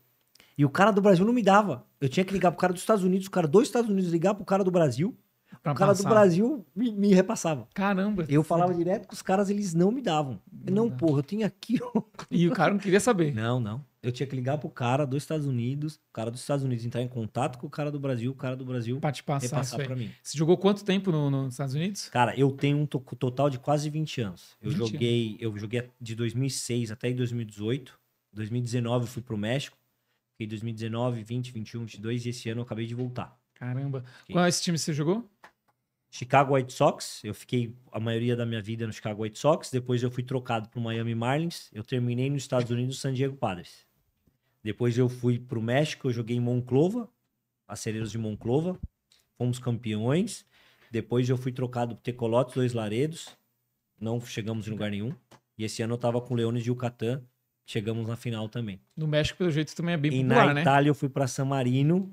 e o cara do Brasil não me dava. Eu tinha que ligar pro cara dos Estados Unidos, o cara dos Estados Unidos ligar pro cara do Brasil. Pra o cara passar. do Brasil me, me, repassava. Caramba. Eu falava direto com os caras, eles não me davam. Não, não porra, eu tenho aqui. *laughs* e o cara não queria saber. Não, não eu tinha que ligar pro cara dos Estados Unidos, o cara dos Estados Unidos entrar em contato com o cara do Brasil, o cara do Brasil pra te passar, repassar pra mim. Você jogou quanto tempo no, nos Estados Unidos? Cara, eu tenho um total de quase 20 anos. Eu 20 joguei, anos. eu joguei de 2006 até 2018. 2019 eu fui pro México. Fiquei 2019, 20, 21, 22 e esse ano eu acabei de voltar. Caramba. Fiquei... Qual é esse time que você jogou? Chicago White Sox. Eu fiquei a maioria da minha vida no Chicago White Sox. Depois eu fui trocado pro Miami Marlins. Eu terminei nos Estados Unidos, San Diego Padres. Depois eu fui para o México, eu joguei em Monclova, Acereiros de Monclova, fomos campeões. Depois eu fui trocado para Tecolotes, Dois Laredos, não chegamos em lugar nenhum. E esse ano eu estava com o Leones de Yucatán, chegamos na final também. No México, pelo jeito, também é bem popular, né? E na Itália né? eu fui para San Marino,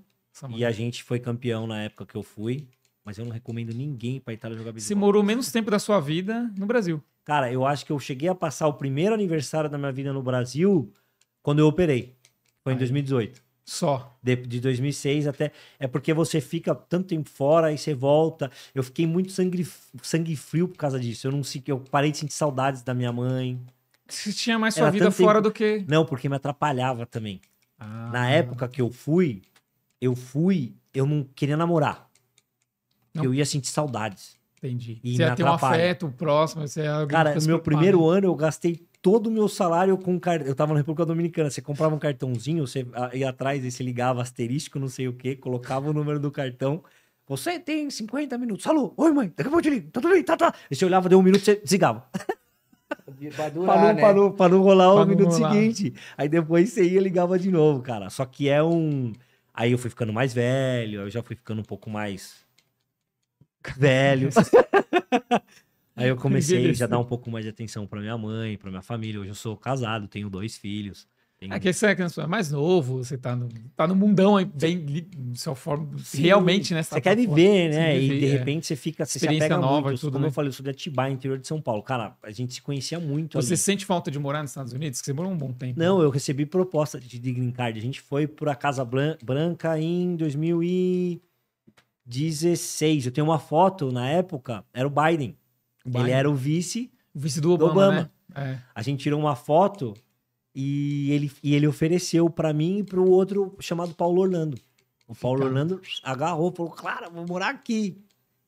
e a gente foi campeão na época que eu fui. Mas eu não recomendo ninguém para Itália jogar beisebol. Você morou menos tempo da sua vida no Brasil. Cara, eu acho que eu cheguei a passar o primeiro aniversário da minha vida no Brasil quando eu operei. Foi em 2018. Só. De, de 2006 até. É porque você fica tanto tempo fora e você volta. Eu fiquei muito sangue, sangue frio por causa disso. Eu não sei, eu parei de sentir saudades da minha mãe. Você tinha mais sua Era vida fora tempo... do que. Não, porque me atrapalhava também. Ah. Na época que eu fui, eu fui, eu não queria namorar. Não. Eu ia sentir saudades. Entendi. E você ia ter um afeto próximo, você é tá no Cara, meu primeiro ano eu gastei todo o meu salário com cartão. Eu tava na República Dominicana, você comprava um cartãozinho, você ia atrás e se ligava asterístico, não sei o quê, colocava o número do cartão. Você tem 50 minutos. Alô, oi mãe, daqui a pouco eu te ligo. Tá tudo bem, tá, tá. E você olhava, deu um minuto, você desligava. pra, *laughs* não, né? não, rolar o minuto seguinte. Aí depois você ia ligava de novo, cara. Só que é um. Aí eu fui ficando mais velho, eu já fui ficando um pouco mais velho. *laughs* *laughs* Aí eu *laughs* comecei já dar um pouco mais de atenção para minha mãe, para minha família. Hoje eu sou casado, tenho dois filhos. Aqui É que você é mais novo, você tá no, tá no mundão aí, bem, sua forma, realmente, né? Você, você tá quer viver, né? Viver, e de é. repente você fica, você se apega nova muito. Tudo, como né? eu falei, eu sou de Atibaia, interior de São Paulo. Cara, a gente se conhecia muito Você ali. sente falta de morar nos Estados Unidos? Que você morou um bom tempo. Não, né? eu recebi proposta de, de green card. A gente foi pra Casa Branca em 2016. Eu tenho uma foto, na época, era o Biden. Biden. Ele era o vice, o vice do Obama. Do Obama. Né? É. A gente tirou uma foto e ele, e ele ofereceu para mim e para o outro chamado Paulo Orlando. O Paulo Fica. Orlando agarrou, falou: Claro, vou morar aqui.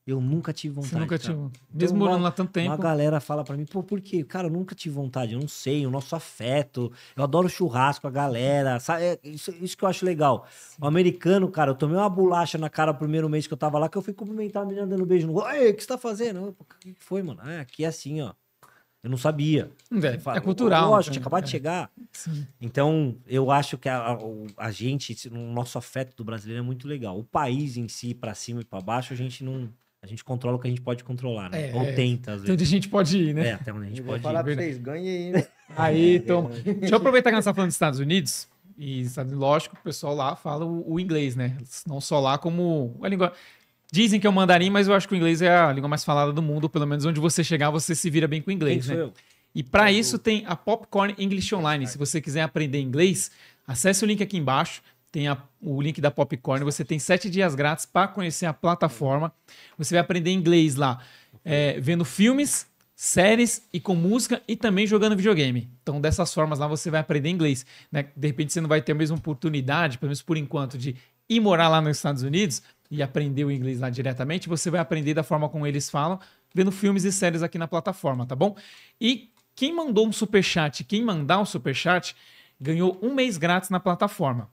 Eu nunca tive vontade. Você nunca cara. tive. Mesmo morando lá tanto tempo. Uma galera fala para mim, pô, por quê? Cara, eu nunca tive vontade, eu não sei, o nosso afeto. Eu adoro churrasco, a galera. Sabe? É isso, isso que eu acho legal. Sim. O americano, cara, eu tomei uma bolacha na cara o primeiro mês que eu tava lá, que eu fui cumprimentar a menina dando um beijo no rosto. o que você tá fazendo? O que foi, mano? Ah, aqui é assim, ó. Eu não sabia. Hum, é, fala, é cultural. Lógico, tinha né? acabado é. de chegar. Sim. Então, eu acho que a, a, a gente, o nosso afeto do brasileiro é muito legal. O país em si, para cima e para baixo, a gente não a gente controla o que a gente pode controlar, né? É, Ou é. tenta, às vezes. Onde a gente pode ir, né? É, até onde a gente eu pode falar ir. Pra vocês, ganha aí, né? *laughs* Aí, é, toma. Então, deixa eu aproveitar que gente estamos tá falando dos Estados Unidos. E, lógico, o pessoal lá fala o, o inglês, né? Não só lá, como a língua... Dizem que é o mandarim, mas eu acho que o inglês é a língua mais falada do mundo, pelo menos onde você chegar, você se vira bem com o inglês, Quem né? Eu? E para isso tem a Popcorn English Online. Se você quiser aprender inglês, acesse o link aqui embaixo tem a, o link da Popcorn. Você tem sete dias grátis para conhecer a plataforma. Você vai aprender inglês lá, é, vendo filmes, séries e com música e também jogando videogame. Então, dessas formas lá você vai aprender inglês. Né? De repente você não vai ter a mesma oportunidade, pelo menos por enquanto, de ir morar lá nos Estados Unidos e aprender o inglês lá diretamente. Você vai aprender da forma como eles falam, vendo filmes e séries aqui na plataforma, tá bom? E quem mandou um super chat, quem mandar um super chat ganhou um mês grátis na plataforma.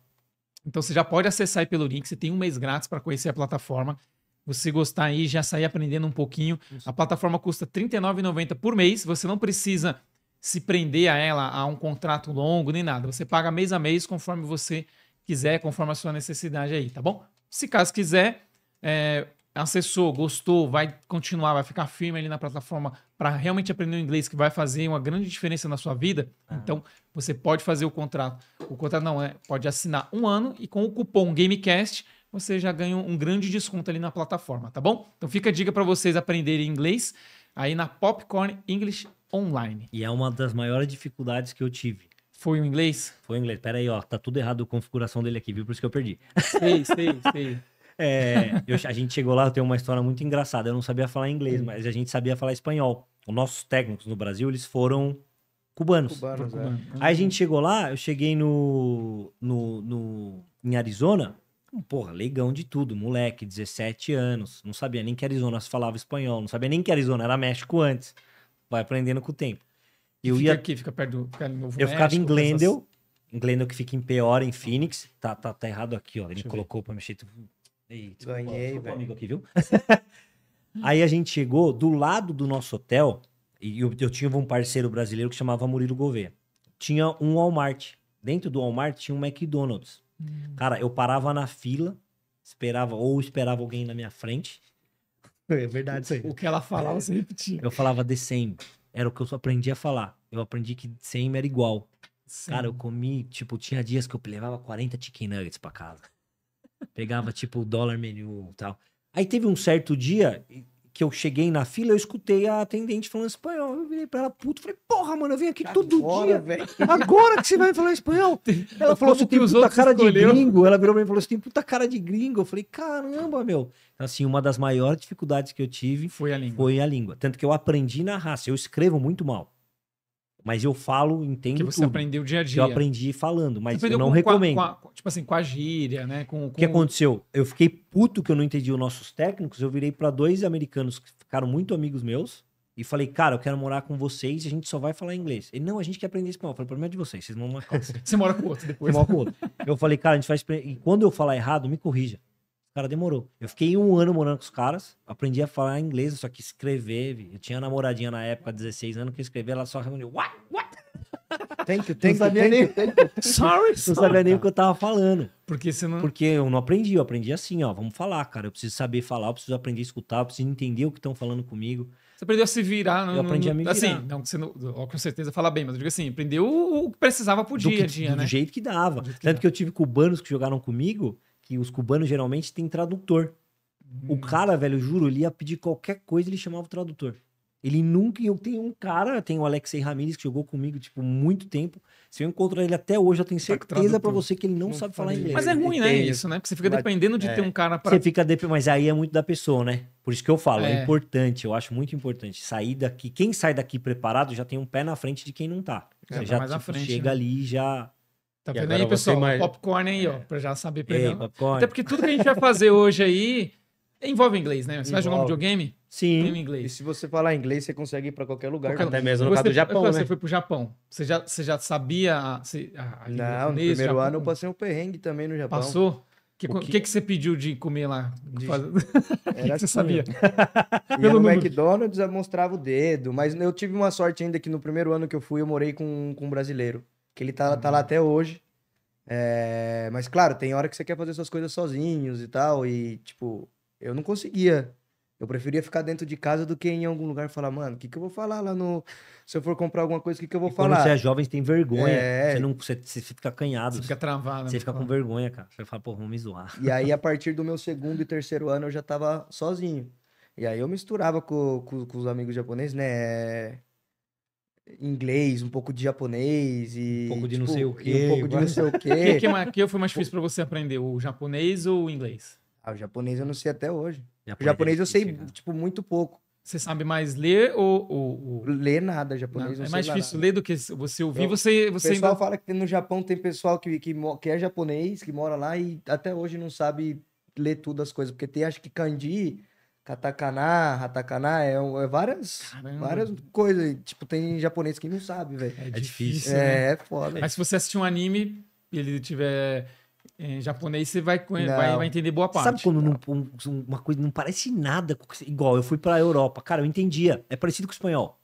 Então você já pode acessar aí pelo link, você tem um mês grátis para conhecer a plataforma. Você gostar aí, já sair aprendendo um pouquinho. Isso. A plataforma custa R$ 39,90 por mês. Você não precisa se prender a ela a um contrato longo nem nada. Você paga mês a mês conforme você quiser, conforme a sua necessidade aí, tá bom? Se caso quiser, é, acessou, gostou, vai continuar, vai ficar firme ali na plataforma para realmente aprender o inglês, que vai fazer uma grande diferença na sua vida, ah. então você pode fazer o contrato. O contrato não é, pode assinar um ano e com o cupom GameCast você já ganha um grande desconto ali na plataforma, tá bom? Então fica a dica para vocês aprenderem inglês aí na Popcorn English Online. E é uma das maiores dificuldades que eu tive. Foi o inglês? Foi o inglês. Pera aí, ó, tá tudo errado a configuração dele aqui, viu? Por isso que eu perdi. Sei, sei, sei. *laughs* É, eu, a gente chegou lá, tem uma história muito engraçada. Eu não sabia falar inglês, hum. mas a gente sabia falar espanhol. Os nossos técnicos no Brasil, eles foram cubanos. cubanos, é. Né? Aí a gente chegou lá, eu cheguei no, no, no em Arizona, porra, leigão de tudo, moleque, 17 anos, não sabia nem que Arizona se falava espanhol, não sabia nem que Arizona era México antes. Vai aprendendo com o tempo. Eu fica ia aqui, fica perto do, fica Novo Eu México, ficava em Glendale, essas... Glendale que fica em Peora, em Phoenix. Tá, tá, tá errado aqui, ó. Ele me colocou para mexer. Ei, desculpa, Ganhei, desculpa amigo aqui, viu? *laughs* aí a gente chegou do lado do nosso hotel, e eu, eu tinha um parceiro brasileiro que chamava Murilo Gouveia. Tinha um Walmart. Dentro do Walmart tinha um McDonald's. Hum. Cara, eu parava na fila, esperava, ou esperava alguém na minha frente. É verdade isso aí. O que ela falava, você repetia. Eu falava the Era o que eu aprendi a falar. Eu aprendi que same era igual. Sim. Cara, eu comi, tipo, tinha dias que eu levava 40 chicken nuggets pra casa. Pegava, tipo, o dólar menu e tal. Aí teve um certo dia que eu cheguei na fila, eu escutei a atendente falando espanhol. Eu virei pra ela puto, falei, porra, mano, eu venho aqui agora, tá todo dia. Véio. *laughs* Agora que você vai falar espanhol. Ela falou, você tem puta cara escolheu. de gringo. Ela virou pra mim e falou, você tem puta cara de gringo. Eu falei, caramba, meu. Então, assim, uma das maiores dificuldades que eu tive foi a língua. Foi a língua. Tanto que eu aprendi na raça. Eu escrevo muito mal. Mas eu falo, entendo. Que você tudo. aprendeu dia a dia. Eu aprendi falando, mas eu não com, recomendo. Com a, com a, tipo assim, com a gíria, né? Com, O que aconteceu? Eu fiquei puto que eu não entendi os nossos técnicos. Eu virei para dois americanos que ficaram muito amigos meus e falei, cara, eu quero morar com vocês e a gente só vai falar inglês. Ele, não, a gente quer aprender espanhol. Eu falei, o problema é de vocês, vocês *laughs* Você mora com outro depois. Você mora com outro. Eu falei, cara, a gente faz. E quando eu falar errado, me corrija. Cara, demorou. Eu fiquei um ano morando com os caras, aprendi a falar inglês, só que escrever. Eu tinha namoradinha na época, 16 anos, que escrever, ela só reuniu. What? What? Thank you, thank you, nem... *laughs* Sorry, Não sabia nem o que eu tava falando. Porque senão Porque eu não aprendi, eu aprendi assim, ó, vamos falar, cara. Eu preciso saber falar, eu preciso aprender a escutar, eu preciso entender o que estão falando comigo. Você aprendeu a se virar. né? eu aprendi a me assim, virar. Assim, não, você não, com certeza falar bem, mas eu digo assim, aprendeu o que precisava pro do dia dia, do né? Do jeito que dava. Jeito que Tanto dava. que eu tive cubanos que jogaram comigo, que os cubanos geralmente têm tradutor. O hum. cara, velho, juro, ele ia pedir qualquer coisa, ele chamava o tradutor. Ele nunca. Eu tenho um cara, tem o Alexei Ramírez, que jogou comigo, tipo, muito tempo. Se eu encontrar ele até hoje, eu tenho tá certeza para você que ele não, não sabe falar inglês. Mas é ruim, né? Isso, né? Porque você fica dependendo de é. ter um cara pra. Você fica dependendo. Mas aí é muito da pessoa, né? Por isso que eu falo, é. é. importante, eu acho muito importante. Sair daqui. Quem sai daqui preparado já tem um pé na frente de quem não tá. É, você é, já tipo, frente, chega né? ali já Tá e vendo aí, pessoal? Mais... Popcorn aí, é. ó, pra já saber pegar. Até porque tudo que a gente vai fazer hoje aí envolve inglês, né? Você envolve. vai jogar um videogame? Sim. Em inglês. E se você falar inglês, você consegue ir pra qualquer lugar. Qualquer... Até mesmo no você, caso do Japão, né? Você foi pro Japão. Você já, você já sabia a, a, a Não, no primeiro Japão. ano eu passei um perrengue também no Japão. Passou? o que... que, que você pediu de comer lá? De... *laughs* Era que você assim, sabia? *laughs* Pelo no McDonald's eu mostrava o dedo, mas eu tive uma sorte ainda que no primeiro ano que eu fui eu morei com, com um brasileiro que ele tá, uhum. tá lá uhum. até hoje. É, mas, claro, tem hora que você quer fazer suas coisas sozinhos e tal. E, tipo, eu não conseguia. Eu preferia ficar dentro de casa do que em algum lugar falar, mano, o que, que eu vou falar lá no. Se eu for comprar alguma coisa, o que, que eu vou e falar? Quando você é jovem, você tem vergonha. É... Você, não, você, você fica canhado. Você fica travado. Você fica né? com vergonha, cara. Você fala, pô, vamos me zoar. E aí, a partir do meu segundo e terceiro ano, eu já tava sozinho. E aí eu misturava com, com, com os amigos japoneses, né? inglês, um pouco de japonês e. Um pouco de tipo, não sei o quê. Um pouco de não sei o *laughs* quê. O que, é que, foi mais difícil para você aprender? O japonês ou o inglês? Ah, o japonês eu não sei até hoje. Japonês o japonês é eu sei, tipo, muito pouco. Você sabe mais ler ou. ou, ou... Ler nada, japonês não, não É mais difícil ler do que você ouvir. Eu, você, você o pessoal ainda... fala que no Japão tem pessoal que, que, que é japonês, que mora lá e até hoje não sabe ler tudo as coisas. Porque tem, acho que kanji Katakana, Hatakana, é, é várias, várias coisas. Tipo, tem japonês que não sabe, velho. É, é, difícil. É, né? é foda. Mas se você assistir um anime e ele tiver em é, japonês, você vai, vai, vai, entender boa parte. Sabe quando não, um, uma coisa não parece nada igual? Eu fui pra Europa, cara, eu entendia. É parecido com o espanhol.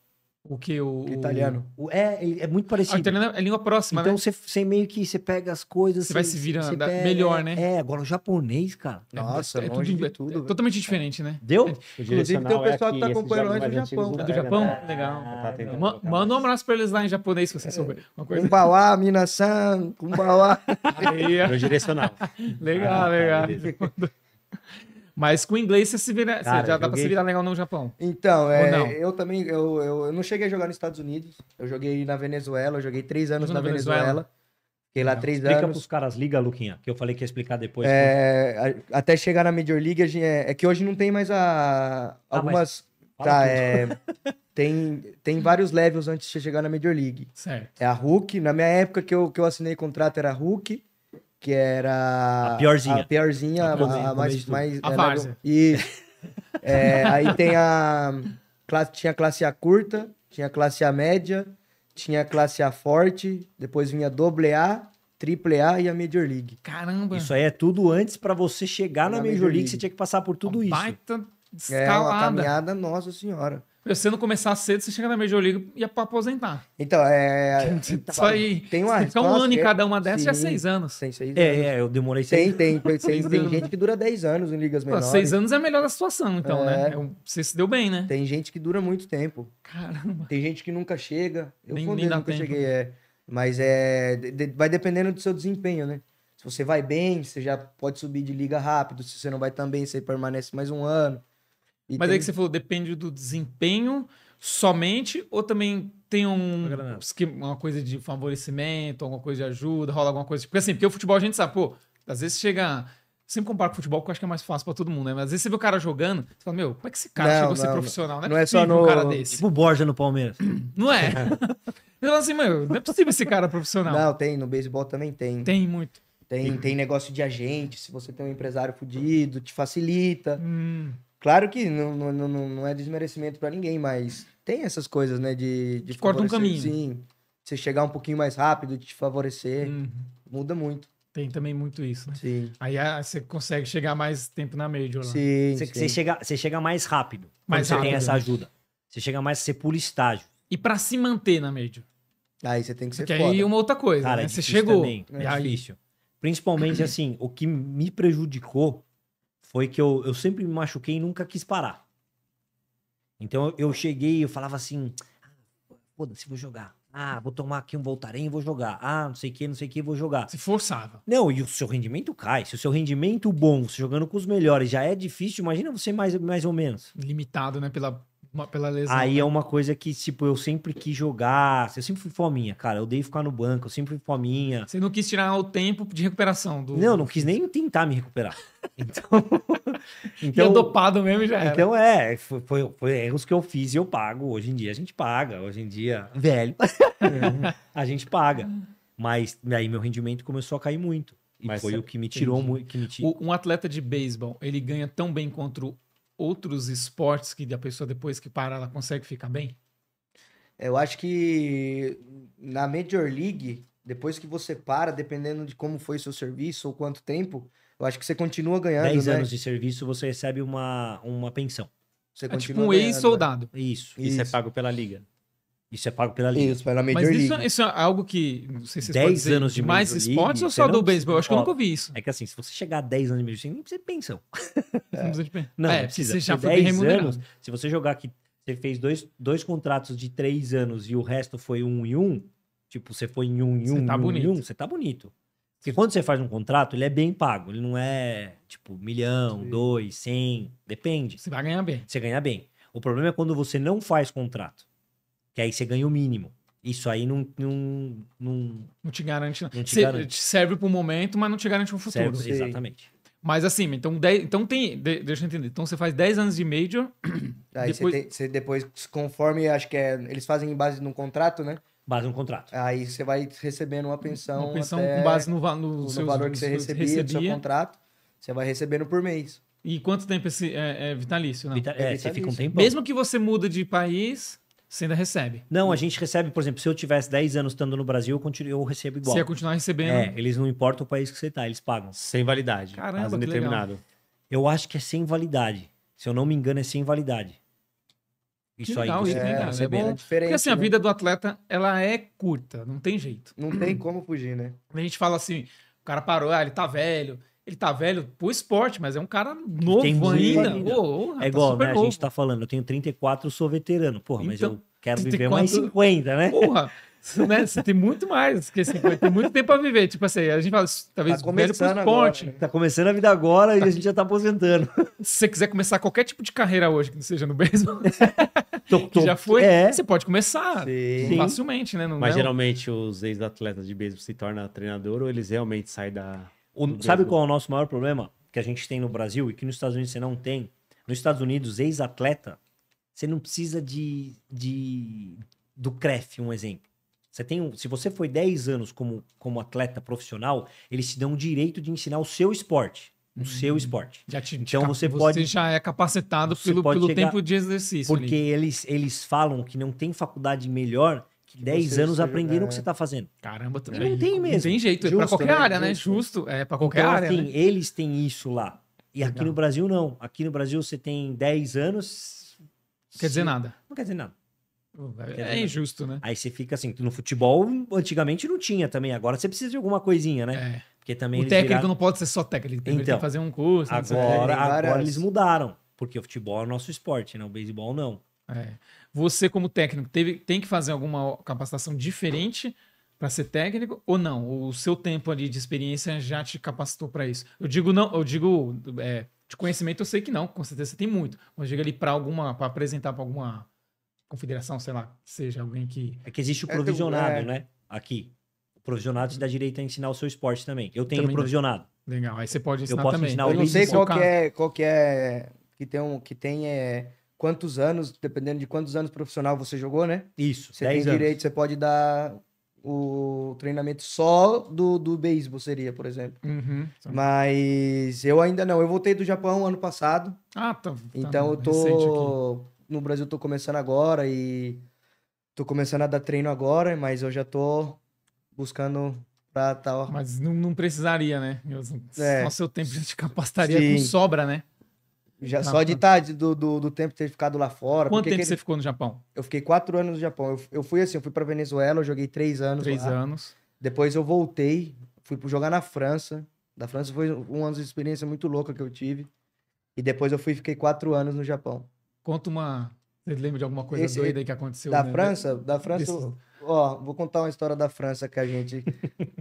O que? O, o italiano. O, é, é muito ah, parecido. O italiano é língua próxima, então, né? Então você meio que você pega as coisas. Você vai se virando pega, melhor, né? É, agora o japonês, cara. Nossa, é, é, tudo, é tudo, totalmente diferente, né? Deu? É. Inclusive tem o é pessoal aqui, que tá acompanhando lá do Japão. Do Japão? Né? Legal. Tá Manda um abraço pra eles lá em japonês, se você é. souber. Uma coisa. Kumbawa, Minasan, Kumbawa. Aí, no direcional. Legal, ah, tá, legal. *laughs* Mas com inglês você se vira. Cara, já dá pra se virar legal no Japão. Então, é, não? eu também. Eu, eu, eu, não cheguei a jogar nos Estados Unidos. Eu joguei na Venezuela, eu joguei três anos na, na, Venezuela. Fiquei lá não, três explica anos. Explica pros caras, liga, Luquinha, que eu falei que ia explicar depois. É, a, até chegar na Major League, é, é, que hoje não tem mais a. Algumas. Ah, mas... Tá, é. *laughs* tem, tem vários levels antes de chegar na Major League. Certo. É a Hulk. Na minha época que eu, que eu assinei contrato era a Hulk que era. A piorzinha. A piorzinha, a, a, a mais. mais a é, né, E. É, aí tem a. Classe, tinha classe A curta, tinha classe A média, tinha classe A forte, depois vinha doble A, triple A e a Major League. Caramba! Isso aí é tudo antes para você chegar na, na Major, Major League, League, você tinha que passar por tudo um isso. Baita escalada. É uma caminhada, nossa senhora. Se você não começar cedo, você chega na Major League e é pra aposentar. Então, é. *laughs* Então, é isso aí. Tem uma, ficar um ano em é, cada uma dessas, já é seis anos. Tem seis é, anos. é, eu demorei seis anos. Tem, seis tem. gente que dura dez anos em ligas menores. Pô, seis anos é a melhor da situação, então, é. né? É você se deu bem, né? Tem gente que dura muito tempo. Caramba. Tem gente que nunca chega. Eu nem, nem nunca tempo. cheguei, é. Mas é. vai dependendo do seu desempenho, né? Se você vai bem, você já pode subir de liga rápido. Se você não vai tão bem, você permanece mais um ano. E Mas tem... aí que você falou, depende do desempenho somente, ou também tem um, uma coisa de favorecimento, alguma coisa de ajuda, rola alguma coisa. Porque assim, porque o futebol a gente sabe, pô, às vezes chega. Sempre comparo com futebol, porque eu acho que é mais fácil pra todo mundo, né? Mas às vezes você vê o cara jogando, você fala, meu, como é que esse cara não, chegou não, a ser não, profissional? Não é, não é só no... um cara desse. Tipo o Borja no Palmeiras. *clears throat* Não é. Você *laughs* fala assim, meu, não é possível esse cara profissional. Não, tem, no beisebol também tem. Tem muito. Tem, tem negócio de agente, se você tem um empresário fudido, te facilita. Hum. Claro que não, não, não é desmerecimento para ninguém, mas tem essas coisas, né? De, de corta um caminho. Sim. Você chegar um pouquinho mais rápido, te favorecer. Uhum. Muda muito. Tem também muito isso, né? Sim. Aí ah, você consegue chegar mais tempo na major lá. Sim. Você, chega, você chega mais rápido. Mais rápido. Você tem essa né? ajuda. Você chega mais, você pula estágio. E para se manter na major? Aí você tem que ser Porque foda. aí uma outra coisa, Cara, né? é você chegou. Também, é, é difícil. Principalmente, assim, o que me prejudicou foi que eu, eu sempre me machuquei e nunca quis parar. Então eu cheguei, eu falava assim, ah, foda-se, vou jogar. Ah, vou tomar aqui um voltarem e vou jogar. Ah, não sei o que, não sei o que, vou jogar. Se forçava. Não, e o seu rendimento cai. Se o seu rendimento bom, jogando com os melhores, já é difícil, imagina você mais, mais ou menos. Limitado, né, pela uma, pela lesão. Aí é né? uma coisa que, tipo, eu sempre quis jogar. Eu sempre fui fominha, cara. Eu dei ficar no banco, eu sempre fui fominha. Você não quis tirar o tempo de recuperação do. Não, não quis nem tentar me recuperar. *laughs* Então. então eu dopado mesmo já era. Então é, foi, foi, foi, erros que eu fiz e eu pago. Hoje em dia a gente paga. Hoje em dia, velho, é. *laughs* a gente paga. Mas aí meu rendimento começou a cair muito. E Mas foi o que me tirou muito. Me tirou. Um atleta de beisebol, ele ganha tão bem contra outros esportes que a pessoa, depois que para, ela consegue ficar bem? Eu acho que na Major League, depois que você para, dependendo de como foi seu serviço ou quanto tempo, eu acho que você continua ganhando. 10 né? anos de serviço, você recebe uma, uma pensão. Você é tipo um né? ex-soldado. Né? Isso, isso, isso, é pago pela liga. Isso é pago pela liga. Isso, pela Major Mas isso, é- League. isso é algo que. Não sei se 10 dizer, anos de mais esportes ou só do beisebol? Acho que eu nunca vi isso. É que assim, se você chegar a 10 anos de Major League, nem precisa de pensão. É. Não precisa de pensão. *laughs* Não, é, não precisa. Você já foi 10 anos, se você jogar aqui, você fez dois, dois contratos de 3 anos e o resto foi um e um, tipo, você foi em um em um, você tá um, você tá bonito. Porque quando você faz um contrato, ele é bem pago. Ele não é, tipo, milhão, Sim. dois, cem, depende. Você vai ganhar bem. Você ganha bem. O problema é quando você não faz contrato que aí você ganha o mínimo. Isso aí não. Não, não, não te garante nada. Não te, garante. te serve para o momento, mas não te garante um futuro. Serve, exatamente. Mas assim, então, dez, então tem. De, deixa eu entender. Então você faz 10 anos de major. *coughs* Aí depois... Você, tem, você depois, conforme acho que é. Eles fazem em base num contrato, né? Base num contrato. Aí você vai recebendo uma pensão. Uma pensão com base no, no, no seus, valor que você recebia, recebia, do seu contrato. Você vai recebendo por mês. E quanto tempo esse, é, é vitalício, né? Vita, é, é vitalício. você fica um tempo. Mesmo que você muda de país. Você ainda recebe. Não, a gente recebe, por exemplo, se eu tivesse 10 anos estando no Brasil, eu, continuo, eu recebo igual. Você ia continuar recebendo. É, eles não importam o país que você está, eles pagam. Sem validade. Caramba, que determinado. Legal. Eu acho que é sem validade. Se eu não me engano, é sem validade. Isso legal, aí você é, é, é bom. Né? porque assim, né? a vida do atleta, ela é curta, não tem jeito. Não tem como fugir, né? A gente fala assim, o cara parou, ah, ele tá velho, ele tá velho pro esporte, mas é um cara novo tem ainda. ainda. Tá é igual, né? Novo. A gente tá falando, eu tenho 34, sou veterano. Porra, mas então, eu quero 34... viver mais 50, né? Porra! né? Você tem muito mais que 50, tem muito tempo para viver. Tipo assim, a gente fala, talvez tá velho pro esporte. Agora, né? tá começando a vida agora tá. e a gente já tá aposentando. *laughs* Se você quiser começar qualquer tipo de carreira hoje, que não seja no beisebol, *laughs* já foi, é. você pode começar Sim. facilmente, né? Não Mas não... É geralmente os ex-atletas de beisebol se tornam treinador ou eles realmente saem da o, sabe qual é o nosso maior problema que a gente tem no Brasil e que nos Estados Unidos você não tem? Nos Estados Unidos, ex-atleta, você não precisa de, de do CREF, um exemplo. Você tem um, se você foi 10 anos como, como atleta profissional, eles te dão o direito de ensinar o seu esporte. O hum, seu esporte. Te, então você, você pode. Você já é capacitado pelo, pelo chegar, tempo de exercício. Porque eles, eles falam que não tem faculdade melhor que 10 anos seja, é... o que né? você está fazendo. Caramba, também. E não tem mesmo. Não tem jeito, é Justo, é para qualquer né? área, né? Justo, é para então, qualquer então, área. Assim, né? eles têm isso lá. E aqui no Brasil, não. Aqui no Brasil, você tem 10 anos. Não quer dizer nada. Não quer dizer nada. É, injusto, né? Aí você fica assim, no futebol antigamente não tinha também, agora você precisa de alguma coisinha, né? É. Porque também o técnico viraram... não pode ser só técnico, então, ele tem que então, fazer um curso. Né? Agora, agora eles mudaram, porque o futebol é o nosso esporte, né? O beisebol não. É. Você, como técnico, teve, tem que fazer alguma capacitação diferente para ser técnico ou não? O seu tempo ali de experiência já te capacitou para isso? Eu digo não, eu digo é, de conhecimento eu sei que não, com certeza você tem muito, mas diga ali para alguma, para apresentar para alguma confederação, sei lá, seja alguém que é que existe o é, provisionado, é, né? Aqui, o provisionado te dá direito a ensinar o seu esporte também. Eu tenho também o provisionado. Legal. Aí você pode ensinar eu posso também. Ensinar eu não sei qual é, qual é que tem um que tem é quantos anos, dependendo de quantos anos profissional você jogou, né? Isso, Você tem anos. direito, você pode dar o treinamento só do, do beisebol seria, por exemplo. Uhum, Mas eu ainda não. Eu voltei do Japão ano passado. Ah, tá. tá então eu tô... No Brasil tô começando agora e... Tô começando a dar treino agora, mas eu já tô buscando pra tal. Mas não, não precisaria, né? Meu, é. Só seu tempo já te capacitaria Sim. com sobra, né? Já só de tarde do, do, do, tempo ter ficado lá fora. Quanto tempo ele... você ficou no Japão? Eu fiquei quatro anos no Japão. Eu, eu fui assim, eu fui pra Venezuela, eu joguei três anos. Três lá. anos. Depois eu voltei, fui jogar na França. Da França foi um ano de experiência muito louca que eu tive. E depois eu fui fiquei quatro anos no Japão. Conta uma. Você lembra de alguma coisa Esse... doida aí que aconteceu? Da né? França? Da França. Esse... Ó, vou contar uma história da França que a gente.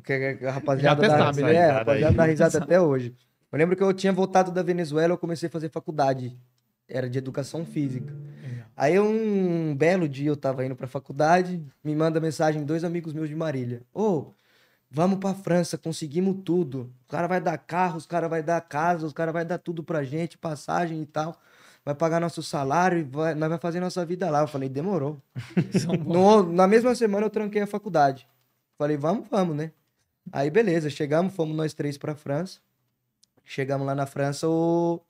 que a *laughs* rapaziada. Já da... Né? É, rapaziada dá risada até hoje. Eu lembro que eu tinha voltado da Venezuela, eu comecei a fazer faculdade. Era de educação física. Aí um belo dia eu tava indo pra faculdade, me manda mensagem dois amigos meus de Marília. Ô, oh, vamos pra França, conseguimos tudo. O cara vai dar carro, os cara vai dar casa, os cara vai dar tudo pra gente, passagem e tal vai pagar nosso salário e vai, nós vai fazer nossa vida lá. Eu falei, demorou. *laughs* no, na mesma semana eu tranquei a faculdade. Falei, vamos, vamos, né? Aí beleza, chegamos, fomos nós três para França. Chegamos lá na França, o...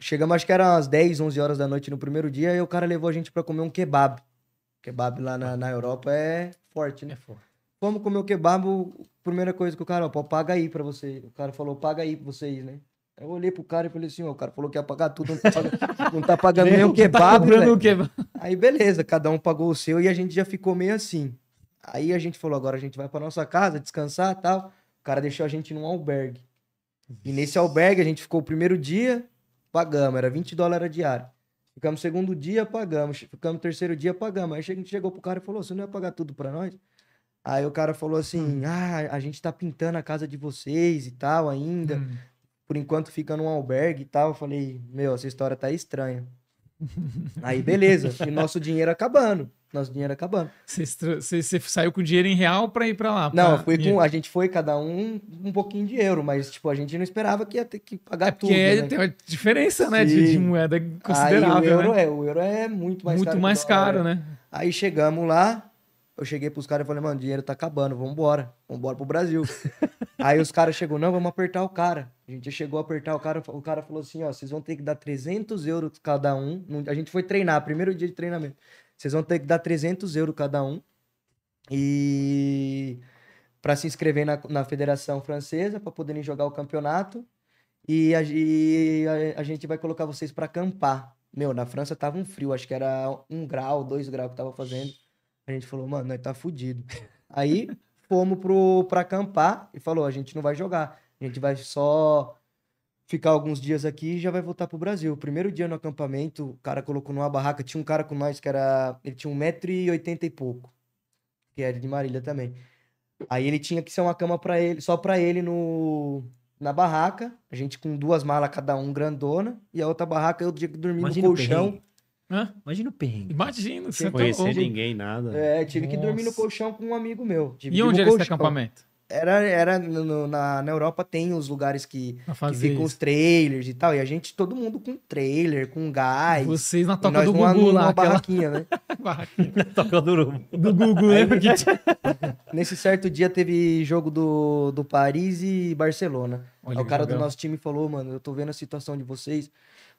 chegamos acho que era umas 10, 11 horas da noite no primeiro dia, e o cara levou a gente para comer um kebab. Kebab lá na, na Europa é forte, né? É forte. Vamos comer o kebab, primeira coisa que o cara, ó, paga aí pra você. O cara falou, paga aí pra vocês, né? Eu olhei pro cara e falei assim, ó, o cara falou que ia pagar tudo, não tá pagando, não tá pagando nem o *laughs* tá kebab, tá kebab. Aí beleza, cada um pagou o seu e a gente já ficou meio assim. Aí a gente falou, agora a gente vai pra nossa casa descansar e tal. O cara deixou a gente num albergue. E nesse albergue a gente ficou o primeiro dia, pagamos, era 20 dólares diária Ficamos segundo dia, pagamos. Ficamos terceiro dia, pagamos. Aí a gente chegou pro cara e falou: você não ia pagar tudo pra nós? Aí o cara falou assim: hum. ah, a gente tá pintando a casa de vocês e tal ainda. Hum. Por enquanto fica num albergue e tal. Eu falei: meu, essa história tá estranha. Aí, beleza. E nosso dinheiro acabando. Nosso dinheiro acabando. Você saiu com dinheiro em real para ir para lá? Não, pra... com, a gente foi cada um um pouquinho de euro, mas tipo, a gente não esperava que ia ter que pagar é tudo. Porque é, né? tem uma diferença, né? De, de, moeda considerável. Aí, o, euro né? é, o euro é muito mais muito caro. Muito mais caro, é. né? Aí chegamos lá, eu cheguei pros caras e falei, mano, o dinheiro tá acabando, vambora. Vambora pro Brasil. *laughs* aí os caras chegou, não, vamos apertar o cara. A gente chegou a apertar o cara, o cara falou assim, ó, vocês vão ter que dar 300 euros cada um. A gente foi treinar, primeiro dia de treinamento. Vocês vão ter que dar 300 euros cada um. E para se inscrever na, na Federação Francesa, para poderem jogar o campeonato. E a, e a, a gente vai colocar vocês para acampar. Meu, na França tava um frio, acho que era um grau, dois graus que tava fazendo. A gente falou, mano, nós tá fudido. *laughs* Aí fomos pro, pra acampar e falou, a gente não vai jogar. A gente vai só ficar alguns dias aqui e já vai voltar pro Brasil. O primeiro dia no acampamento, o cara colocou numa barraca, tinha um cara com nós que era... Ele tinha 1,80m e pouco. Que era é de Marília também. Aí ele tinha que ser uma cama para ele, só para ele no na barraca, a gente com duas malas cada um grandona e a outra barraca eu tinha que dormir Imagina no colchão. Hã? Imagina o perrengue. Imagina, você não tá conhecer tá ninguém, nada. É, tive Nossa. que dormir no colchão com um amigo meu. Tive e onde era colchão. esse acampamento? Era, era no, na, na Europa tem os lugares que, que ficam isso. os trailers e tal. E a gente, todo mundo com trailer, com gás. Vocês na toca do Gugu lá. Numa barraquinha, né? *laughs* barraquinha. Na toca do, do Gugu, *laughs* Nesse certo dia teve jogo do, do Paris e Barcelona. Olha o cara do nosso time falou, mano, eu tô vendo a situação de vocês.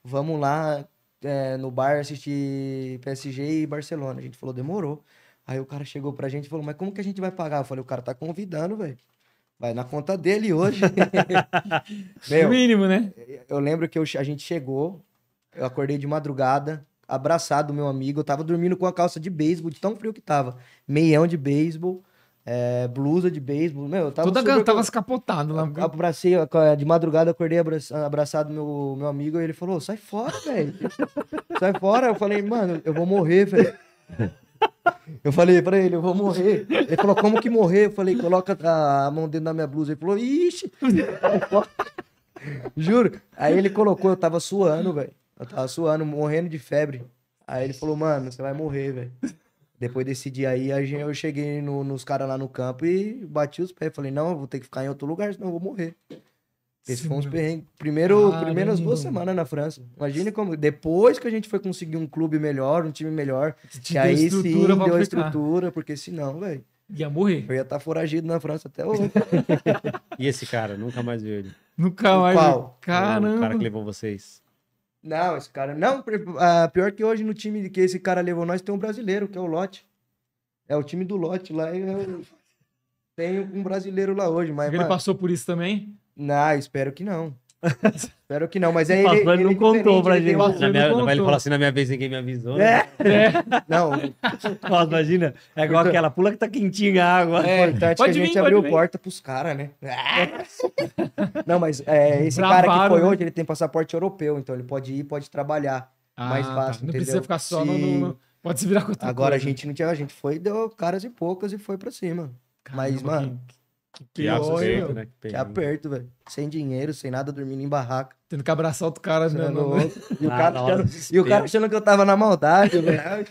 Vamos lá é, no bar assistir PSG e Barcelona. A gente falou, demorou. Aí o cara chegou pra gente e falou, mas como que a gente vai pagar? Eu falei, o cara tá convidando, velho. Vai na conta dele hoje. *laughs* Meu, mínimo, né? Eu lembro que eu, a gente chegou, eu acordei de madrugada, abraçado meu amigo, eu tava dormindo com a calça de beisebol, de tão frio que tava. Meião de beisebol é, blusa de beisebol. Meu, eu tava. Toda super... tava escapotado lá. Eu abracei, de madrugada acordei abraçado meu, meu amigo e ele falou: sai fora, velho. *laughs* sai fora. Eu falei, mano, eu vou morrer, velho. *laughs* Eu falei pra ele, eu vou morrer. Ele falou, como que morrer? Eu falei, coloca a mão dentro da minha blusa. Ele falou, ixi! *laughs* Juro. Aí ele colocou, eu tava suando, velho. Eu tava suando, morrendo de febre. Aí ele falou, mano, você vai morrer, velho. Depois desse dia aí, eu cheguei no, nos caras lá no campo e bati os pés. Falei, não, vou ter que ficar em outro lugar, senão eu vou morrer. Esse foi uns Primeiro, Caramba. primeiras duas semanas na França. Imagine como. Depois que a gente foi conseguir um clube melhor, um time melhor. Que aí sim deu ficar. estrutura, porque senão, velho. Ia morrer. Eu ia estar tá foragido na França até hoje. *laughs* e esse cara, nunca mais viu ele. Nunca o mais. Qual? Caramba. O cara que levou vocês. Não, esse cara. Não, ah, pior que hoje no time que esse cara levou nós tem um brasileiro, que é o Lote. É o time do Lote lá. E eu... Tem um brasileiro lá hoje, mas. Ele passou por isso também? Não, espero que não. *laughs* Espero que não, mas aí ele, ele, ele não é contou pra gente. Na minha, não ele falar assim, na minha vez ninguém me avisou. É. Né? Não. *laughs* Nossa, imagina, é igual aquela, pula que tá quentinha a água. É, importante então pode que vir, a gente abriu vir. porta pros caras, né? É. *laughs* Não, mas é, esse cara que foi né? hoje, ele tem passaporte europeu, então ele pode ir, pode trabalhar ah, mais tá. fácil, tá. Não entendeu? precisa ficar só no, Pode se virar com Agora coisa. a gente não tinha, a gente foi, deu caras e poucas e foi pra cima. Caramba, mas, mano... Que que que aperto, né? Que, que né? aperto, velho. Sem dinheiro, sem nada, dormindo em barraca. Tendo que abraçar outro cara, é né? Ah, no... E, o cara achando... e o cara achando que eu tava na maldade, *laughs* velho.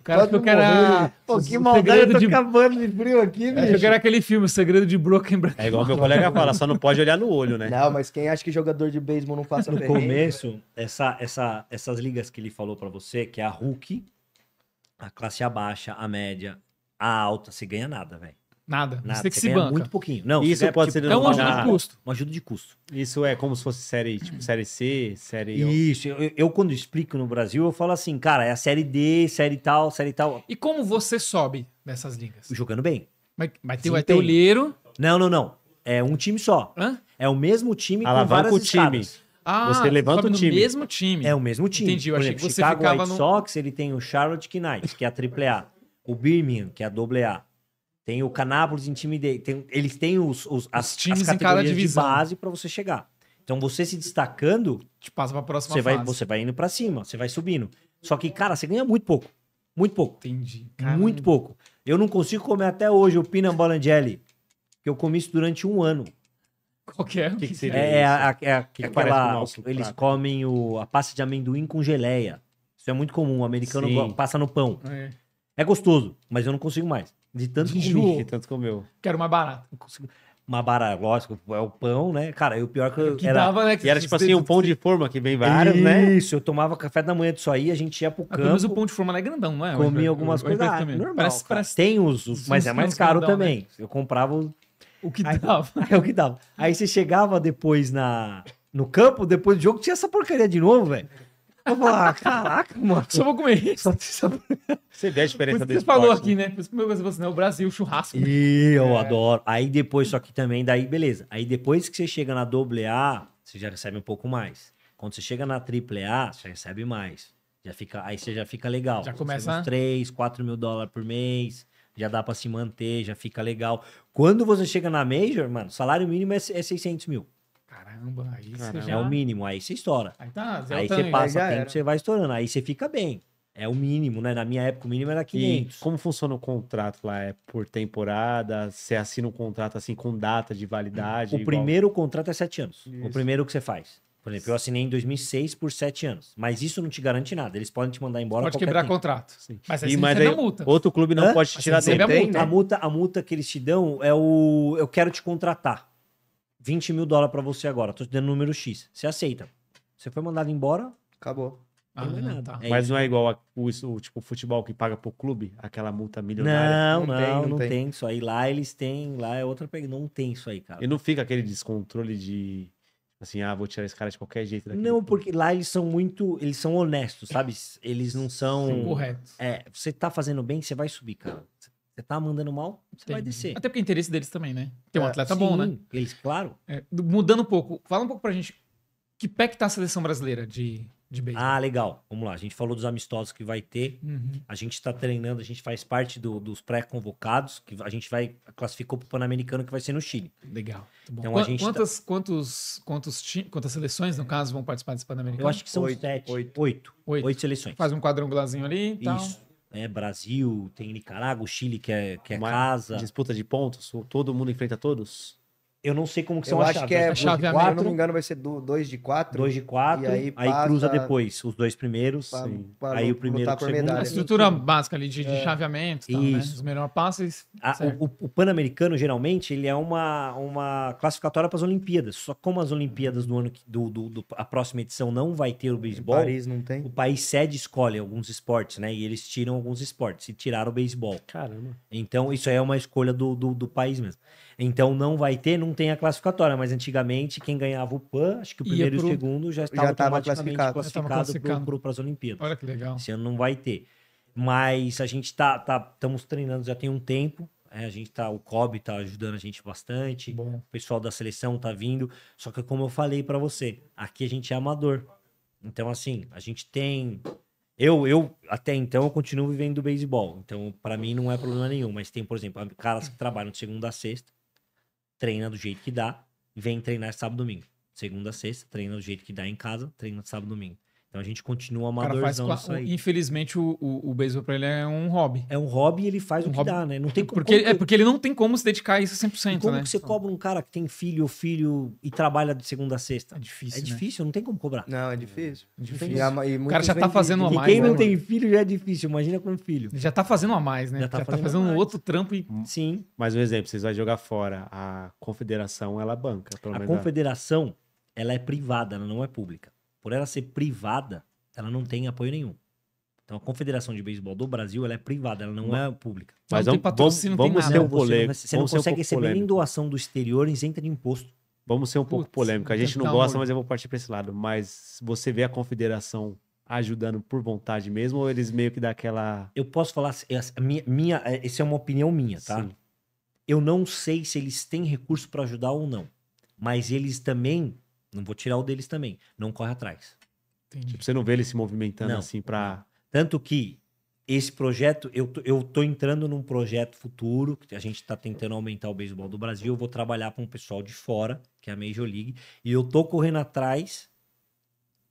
o cara achou que era. Pô, que maldade, eu tô de... acabando de frio aqui, velho. Achou que era aquele filme, O Segredo de Brokenback. É igual meu colega fala, só não pode olhar no olho, né? Não, mas quem acha que jogador de beisebol não passa No perrengue, começo, essa, essa, essas ligas que ele falou pra você, que é a Hulk, a classe abaixa, a média, a alta, você ganha nada, velho. Nada. Nada. Você tem que você se banca. muito pouquinho. Não, isso é pode tipo, ser é uma ajuda de custo. Uma ajuda de custo. Isso é como se fosse série, tipo, série C, série Isso, eu, eu, quando explico no Brasil, eu falo assim, cara, é a série D, série tal, série tal. E como você sobe nessas ligas? Jogando bem. Mas, mas tem, vai ter olheiro. Não, não, não. É um time só. Hã? É o mesmo time Alavanca com várias o time. Ah, você levanta o time. mesmo time. É o mesmo time. Entendi, eu Por achei exemplo, que você Chicago ficava White no... Sox, ele tem o Charlotte Knight, que é a AAA. o Birmingham, que é a AA. Tem o Canápolis Intimidate. Tem, eles têm os, os, as, os times as categorias em de base para você chegar. Então você se destacando. Te passa pra próxima você fase. Vai, você vai indo para cima, você vai subindo. Só que, cara, você ganha muito pouco. Muito pouco. Entendi. Caramba. Muito pouco. Eu não consigo comer até hoje o Pina Bolangeli, que eu comi isso durante um ano. Qualquer. O é? que, que seria? É, é a, é a, que aquela. eles prato. comem o, a pasta de amendoim com geleia. Isso é muito comum. O americano Sim. passa no pão. É. é gostoso, mas eu não consigo mais. De tanto de comer, de tanto comeu. Quero mais barato. uma barra, lógico, é o pão, né? Cara, e o pior é que, eu, é que era, dava, né? Que era tipo assim, um pão de forma que vem vários, Isso, né? Isso, eu tomava café da manhã disso aí, a gente ia pro ah, campo. mas o pão de forma é grandão, não é? Comia é algumas coisas. Ah, também. normal, parece, parece, Tem os, os mas é mais caro grandão, né? também. Né? Eu comprava o que aí, dava. *laughs* É o que dava. Aí você chegava depois na no campo, depois do jogo, tinha essa porcaria de novo, velho. Vou falar, caraca, mano. Só vou comer isso. Você vê a diferença desse Você falou aqui, né? né? Por isso que meu você falou assim, o Brasil, churrasco. E né? eu é. adoro. Aí depois, só que também, daí, beleza. Aí depois que você chega na A, você já recebe um pouco mais. Quando você chega na AAA, você recebe mais. Já fica, aí você já fica legal. Já começa... uns 3, 4 mil dólares por mês já dá para se manter, já fica legal. Quando você chega na Major, mano, salário mínimo é, é 600 mil. Caramba, aí Caramba, você já... É o mínimo, aí você estoura. Aí, tá, aí você passa aí tempo, você vai estourando, aí você fica bem. É o mínimo, né? Na minha época, o mínimo era 500. E como funciona o contrato lá? É por temporada? Você assina um contrato assim com data de validade? O igual... primeiro contrato é sete anos. Isso. O primeiro que você faz. Por exemplo, eu assinei em 2006 por sete anos. Mas isso não te garante nada. Eles podem te mandar embora. Pode quebrar tempo. contrato. Sim. Mas, aí e, mas aí, a multa. Outro clube não Hã? pode te tirar dele. A, a multa. A multa que eles te dão é o eu quero te contratar. 20 mil dólares para você agora, tô te dando número X. Você aceita. Você foi mandado embora. Acabou. Ah, é nada. Tá. É Mas não é igual a, o, o, tipo, futebol que paga pro clube, aquela multa milionária. Não, não, não, tem, não, não tem. tem. isso aí. Lá eles têm, lá é outra pegada. Não tem isso aí, cara. E não fica aquele descontrole de assim, ah, vou tirar esse cara de qualquer jeito daqui. Não, porque lá eles são muito, eles são honestos, sabe? Eles não são... São corretos. É, você tá fazendo bem, você vai subir, cara. Você você tá mandando mal, você Entendi. vai descer. Até porque é interesse deles também, né? Tem um é, atleta sim, bom, né? Eles, claro. É, mudando um pouco, fala um pouco pra gente que pé que tá a seleção brasileira de, de beisebol. Ah, legal. Vamos lá. A gente falou dos amistosos que vai ter. Uhum. A gente tá treinando, a gente faz parte do, dos pré-convocados, que a gente vai classificou pro Pan-Americano que vai ser no Chile. Legal. Tá então, Qu a gente tá quantas, tá... quantos, quantos, quantas seleções, no caso, vão participar desse Pan-Americano? Eu acho que são oito, sete. Oito. Oito. oito. oito seleções. Faz um quadrangulazinho ali. Então... Isso né? Brasil, tem Nicarágua, Chile que é, que é casa. Disputa de pontos, todo mundo enfrenta todos? Eu não sei como que são eu acho Que é a né? é chave quatro, se não me né? engano, vai ser 2 de 4. 2 de 4, aí, passa, aí, cruza depois os dois primeiros. Pra, pra aí o primeiro com o segundo. A estrutura básica ali de, chaveamentos, de é. chaveamento, tal, né? Isso. Né? os melhores passes. A, o, o Pan-Americano, geralmente, ele é uma, uma classificatória para as Olimpíadas. Só como as Olimpíadas do ano do, do, do a próxima edição não vai ter o beisebol. Paris não tem. O país sede escolhe alguns esportes, né? E eles tiram alguns esportes. E tiraram o beisebol. Caramba. Então, isso aí é uma escolha do, do, do país mesmo. Então não vai ter, não tem a classificatória, mas antigamente quem ganhava o PAN, acho que o primeiro e o segundo já estava classificado, automaticamente classificado para as Olimpíadas. Olha que legal. Esse ano não vai ter. Mas a gente tá, tá estamos treinando já tem um tempo. É, a gente tá, o COB tá ajudando a gente bastante. Bom. O pessoal da seleção tá vindo. Só que como eu falei para você, aqui a gente é amador. Então assim, a gente tem eu, eu, até então, eu continuo vivendo do beisebol. Então, para mim, não é problema nenhum. Mas tem, por exemplo, caras que trabalham de segunda a sexta, treina do jeito que dá, vem treinar sábado domingo. Segunda sexta, treina do jeito que dá em casa, treina sábado domingo. Então a gente continua amadorzão isso aí. Infelizmente, o, o, o beisebol pra ele é um hobby. É um hobby e ele faz um o que hobby. dá, né? Não tem *laughs* como, porque, como... É porque ele não tem como se dedicar a isso 100%, e como né? que você então. cobra um cara que tem filho, filho e trabalha de segunda a sexta? É difícil, É né? difícil, não tem como cobrar. Não, é difícil. É difícil. e o cara já tá fazendo a mais, quem né, não tem filho já é difícil, imagina com filho. Já tá fazendo a mais, né? Já tá já fazendo, tá fazendo um outro trampo e... Hum. Sim. Mas um exemplo, vocês vão jogar fora. A confederação, ela é banca, pelo a menos. confederação, ela é privada, ela não é pública por ela ser privada, ela não tem apoio nenhum. Então a Confederação de Beisebol do Brasil ela é privada, ela não é pública. Mas não tem patrocínio, vamos, vamos ser um polêmico. Você, não consegue um receber nem doação do exterior, isenta de imposto. Vamos ser um Putz, pouco polêmico. A gente não gosta, mas eu vou partir para esse lado. Mas você vê a Confederação ajudando por vontade mesmo, ou eles meio que dão aquela. Eu posso falar, minha, minha, é, essa é uma opinião minha, tá? Sim. Eu não sei se eles têm recurso para ajudar ou não. Mas eles também não vou tirar o deles também. Não corre atrás. Tipo, você não vê ele se movimentando não. assim para. Tanto que esse projeto, eu tô, eu tô entrando num projeto futuro, que a gente está tentando aumentar o beisebol do Brasil. Eu vou trabalhar com um pessoal de fora, que é a Major League, e eu tô correndo atrás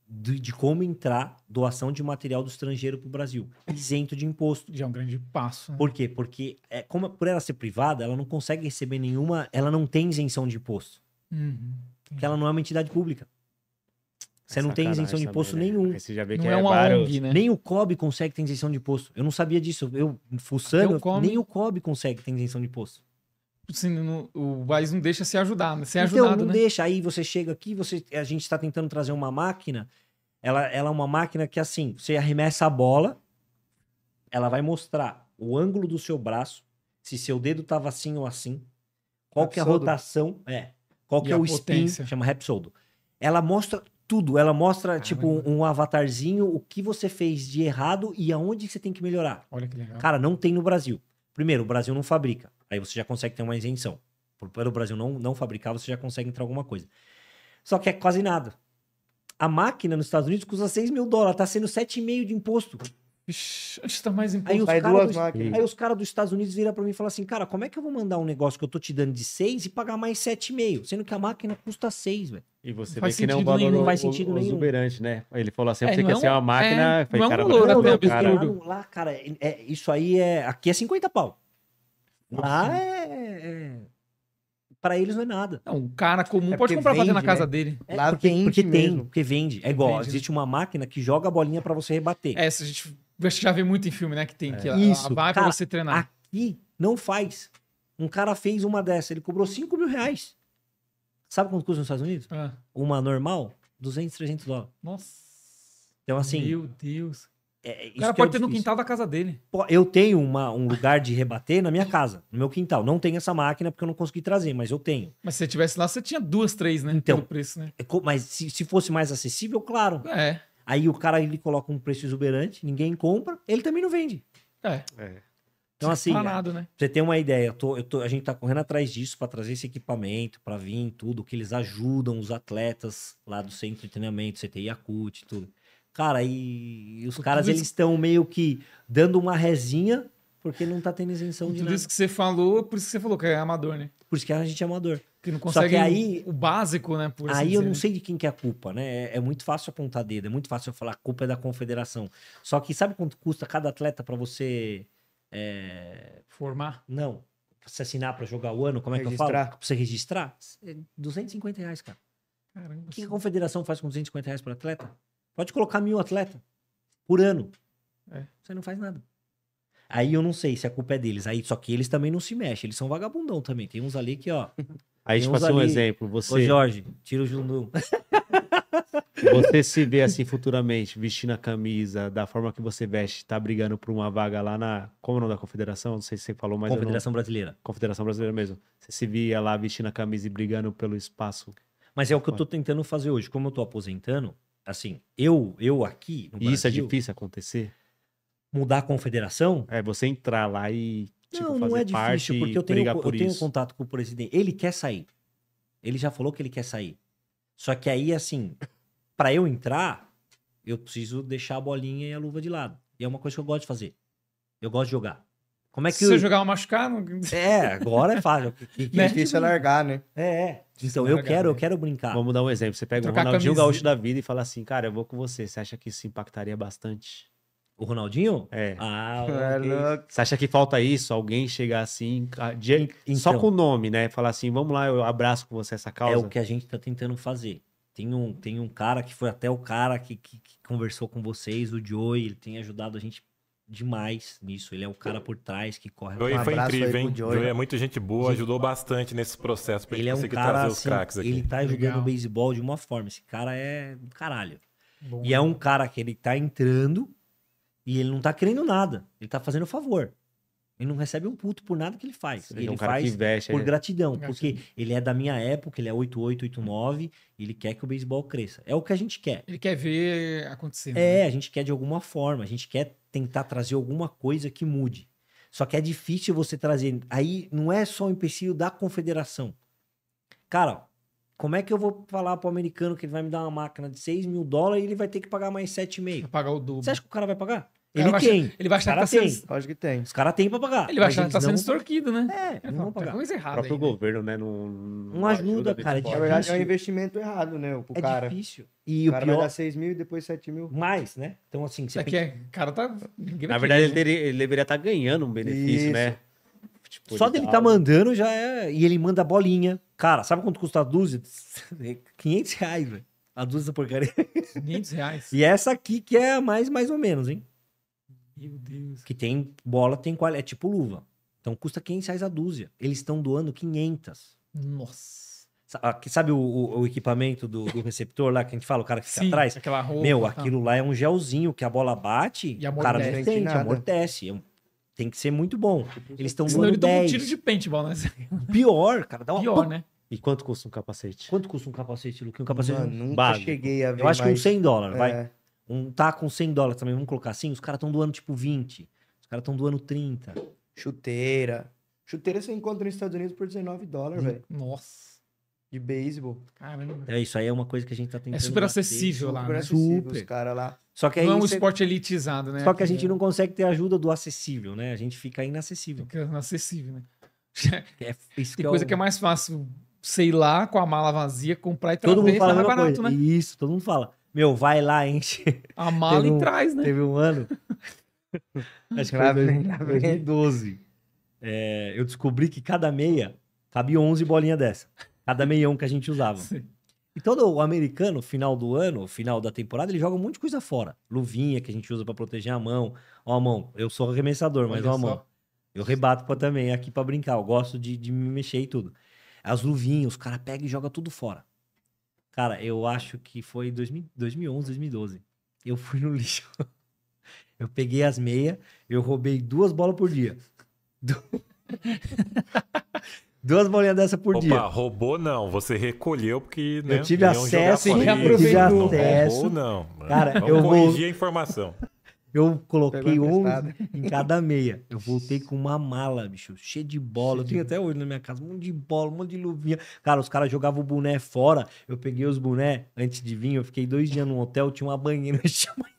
de, de como entrar doação de material do estrangeiro para o Brasil, isento de imposto. Já é um grande passo. Né? Por quê? Porque, é, como por ela ser privada, ela não consegue receber nenhuma, ela não tem isenção de imposto. Uhum porque ela não é uma entidade pública. Você não tem isenção de imposto também, né? nenhum. Você já vê que não é, é uma ONG, né? Nem o COB consegue ter isenção de imposto. Eu não sabia disso. Eu, fuçando, nem o COB consegue ter isenção de imposto. Sim, não, o país não deixa se ajudar, né? Ser então, ajudado, não né? deixa. Aí você chega aqui, você, a gente está tentando trazer uma máquina. Ela, ela é uma máquina que, assim, você arremessa a bola, ela vai mostrar o ângulo do seu braço, se seu dedo estava assim ou assim, qual que é a rotação. É, qual que e é o spin, chama Rapsodo. Ela mostra tudo, ela mostra Caramba. tipo um, avatarzinho, o que você fez de errado e aonde você tem que melhorar. Olha que legal. Cara, não tem no Brasil. Primeiro, o Brasil não fabrica. Aí você já consegue ter uma isenção. Por, o Brasil não, não fabricar, você já consegue entrar alguma coisa. Só que é quase nada. A máquina nos Estados Unidos custa 6 mil dólares, tá sendo 7,5 de imposto. Ixi, antes tá mais importante. Aí os caras do, cara dos Estados Unidos viram para mim e falaram assim, cara, como é que eu vou mandar um negócio que eu tô te dando de 6 e pagar mais 7,5? Sendo que a máquina custa 6, velho. E você faz vê que não é um valor nenhum, não faz sentido o, nenhum. exuberante, né? Ele falou assim, você é, quer é ser assim, é uma máquina... É, falei, não cara, é um valor, não, não, cara. Lá, é lá, cara, é, isso aí é... Aqui é 50 pau. Lá é... é para eles não é nada. Não, um cara comum é pode comprar vende, fazer na né? casa dele. É, Lá porque, porque tem, mesmo. porque vende. É igual, vende, né? existe uma máquina que joga a bolinha para você rebater. É, se a gente você já vê muito em filme, né? Que tem é. que Isso. a barra cara, pra você treinar. Aqui não faz. Um cara fez uma dessa, ele cobrou 5 mil reais. Sabe quanto custa nos Estados Unidos? Ah. Uma normal, 200, 300 dólares. Nossa. Então, assim. Meu Deus. É, é o cara pode é ter difícil. no quintal da casa dele. Eu tenho uma, um lugar de rebater na minha casa, no meu quintal. Não tenho essa máquina porque eu não consegui trazer, mas eu tenho. Mas se você tivesse lá, você tinha duas, três, né? Então, preço, né? É, mas se, se fosse mais acessível, claro. É. Aí o cara ele coloca um preço exuberante, ninguém compra, ele também não vende. É. é. Então, assim, nada, né? você tem uma ideia, eu tô, eu tô, a gente tá correndo atrás disso para trazer esse equipamento, para vir tudo, que eles ajudam os atletas lá do centro de treinamento, CTI Acute, tudo. Cara, e, e os Por caras, eles estão meio que dando uma resinha, porque não tá tendo isenção de tudo nada. Tudo isso que você falou, por isso que você falou que é amador, né? Por isso que a gente é amador. Que não consegue Só que aí, o básico, né? Assim aí assim eu não sei de quem que é a culpa, né? É, é, muito fácil apontar dedo, é muito fácil eu falar a culpa é da confederação. Só que sabe quanto custa cada atleta para você... É... Formar? Não. Pra você assinar para jogar o ano, como é que eu falo? Pra você registrar? 250 é, reais, cara. Caramba. O que a confederação faz com 250 reais por atleta? Pode colocar mil atleta por ano. É. Você não faz nada. Aí eu não sei se a culpa é deles. Aí, só que eles também não se mexem, eles são vagabundão também. Tem uns ali que, ó, *laughs* Aí, a gente passou tipo um exemplo. Você... Ô, Jorge, tira o jundum. *laughs* Você se vê assim futuramente vestindo a camisa da forma que você veste, tá brigando por uma vaga lá na. Como não é da confederação? Não sei se você falou, mais. Confederação não... Brasileira. Confederação Brasileira mesmo. Você se via lá vestindo a camisa e brigando pelo espaço. Mas é o que eu tô tentando fazer hoje. Como eu tô aposentando, assim, eu, eu aqui. No Brasil, e isso é difícil acontecer? Mudar a confederação? É, você entrar lá e Tipo, não, não é difícil, porque eu tenho, por eu tenho contato com o presidente. Ele quer sair. Ele já falou que ele quer sair. Só que aí, assim, *laughs* para eu entrar, eu preciso deixar a bolinha e a luva de lado. E é uma coisa que eu gosto de fazer. Eu gosto de jogar. Como é que Se eu... jogar uma machucar, não... É, agora é fácil. *laughs* que, que né? difícil é largar, né? É, é. Então, é eu largar, quero, né? eu quero brincar. Vamos dar um exemplo. Você pega Trocar o Ronaldinho Gaúcho da vida e fala assim, cara, eu vou com você. Você acha que isso impactaria bastante? O Ronaldinho? É. Ah, *laughs* é okay. Você acha que falta isso? Alguém chegar assim, de, então, só com o nome, né? Falar assim, vamos lá, eu abraço com você essa causa. É o que a gente tá tentando fazer. Tem um, tem um cara que foi até o cara que, que, que conversou com vocês, o Joey, ele tem ajudado a gente demais nisso. Ele é o cara por trás que corre. Joey um foi incrível, hein? Joey, Joey é muito gente boa, gente, ajudou bastante nesse processo pra ele é um cara, trazer assim, os craques aqui. Ele tá ajudando Legal. o beisebol de uma forma. Esse cara é caralho. Bom, e é um cara que ele tá entrando e ele não tá querendo nada. Ele tá fazendo um favor. Ele não recebe um puto por nada que ele faz. ele é ele um faz veste, por né? gratidão, porque ele é da minha época, ele é 8889, ele quer que o beisebol cresça. É o que a gente quer. Ele quer ver acontecendo. É, né? a gente quer de alguma forma, a gente quer tentar trazer alguma coisa que mude. Só que é difícil você trazer. Aí não é só o empecilho da confederação. Cara, como é que eu vou falar pro americano que ele vai me dar uma máquina de 6 mil dólares e ele vai ter que pagar mais 7,5 Pagar o dobro. Você acha que o cara vai pagar? É, ele vai tem. Achar, ele vai achar que tá tem. sendo. Acho que tem. Os caras têm pra pagar. Ele vai achar que tá sendo extorquido, né? É, é não vão pagar. coisas coisa errada. O próprio aí, né? governo, né? Não, não ajuda, ajuda cara. É Na verdade, é um investimento errado, né? Pro é cara. difícil. E o, o cara pior... vai dar 6 mil e depois 7 mil. Mais, né? Então, assim. Você é que é. O cara tá. Na verdade, né? ele, deveria estar tá ganhando um benefício, Isso. né? Tipo, Só dele tá mandando já é. E ele manda bolinha. Cara, sabe quanto custa a dúzia? 500 *laughs* reais, velho. A dúzia da porcaria. 500 reais. E essa aqui que é mais, mais ou menos, hein? Meu Deus. Que tem bola, tem qual. É tipo luva. Então custa 500 reais a dúzia. Eles estão doando 500. Nossa. Sabe o, o, o equipamento do, do, receptor lá que a gente fala, o cara que fica Sim, atrás? Roupa, Meu, tá. aquilo tá. lá é um gelzinho que a bola bate, e o cara não sente, amortece. É um tem que ser muito bom. Eles estão no ano 10. um tiro de paintball, né? *laughs* Pior, cara. Dá uma... Pior, né? E quanto custa um capacete? Quanto custa um capacete, Luque? Um capacete Mano, nunca básico. cheguei a ver. Eu acho mais... que um 100 dólares, é. vai. Um tá com 100 dólares também, vamos colocar assim. Os caras estão doando tipo 20. Os caras estão doando 30. Chuteira. Chuteira você encontra nos Estados Unidos por 19 dólares, hum. velho. Nossa de beisebol. Caramba. É, isso aí é uma coisa que a gente tá tentando. É super acessível bater, lá. Super né? acessível, super. cara lá. Só que aí não é um você... esporte elitizado, né? Só que a gente é. não consegue ter ajuda do acessível, né? A gente fica inacessível. Fica inacessível, né? É, isso *laughs* Tem que é coisa é o... que é mais fácil, sei lá, com a mala vazia, comprar e trazer. Todo mundo fala mais barato, coisa. né? Isso, todo mundo fala. Meu, vai lá, enche. A mala um, e traz, né? Teve um ano. *laughs* Acho que foi 2012. É, eu descobri que cada meia cabia 11 bolinhas dessa. Cada meião que a gente usava. Sim. E todo o americano, final do ano, final da temporada, ele joga um monte de coisa fora. Luvinha que a gente usa para proteger a mão. Ó, a mão, eu sou arremessador, mas Olha ó, a mão. Eu rebato pra, também aqui para brincar. Eu gosto de, de me mexer e tudo. As luvinhas, os caras pegam e joga tudo fora. Cara, eu acho que foi 2000, 2011, 2012. Eu fui no *laughs* lixo. Eu peguei as meias, eu roubei duas bolas por dia. Du... *laughs* Duas bolinhas dessa por Opa, dia. Opa, roubou não. Você recolheu porque... Né, eu tive acesso, e eu tive não acesso. roubou não. Cara, Vamos eu corrigir vou... a informação. Eu coloquei 11 em cada meia. Eu voltei com uma mala, bicho, cheia de bola. Cheio eu tenho até hoje na minha casa um monte de bola, um monte de luvinha. Cara, os caras jogavam o boné fora. Eu peguei os boné antes de vir. Eu fiquei dois dias num hotel, tinha uma banheira *laughs* chamada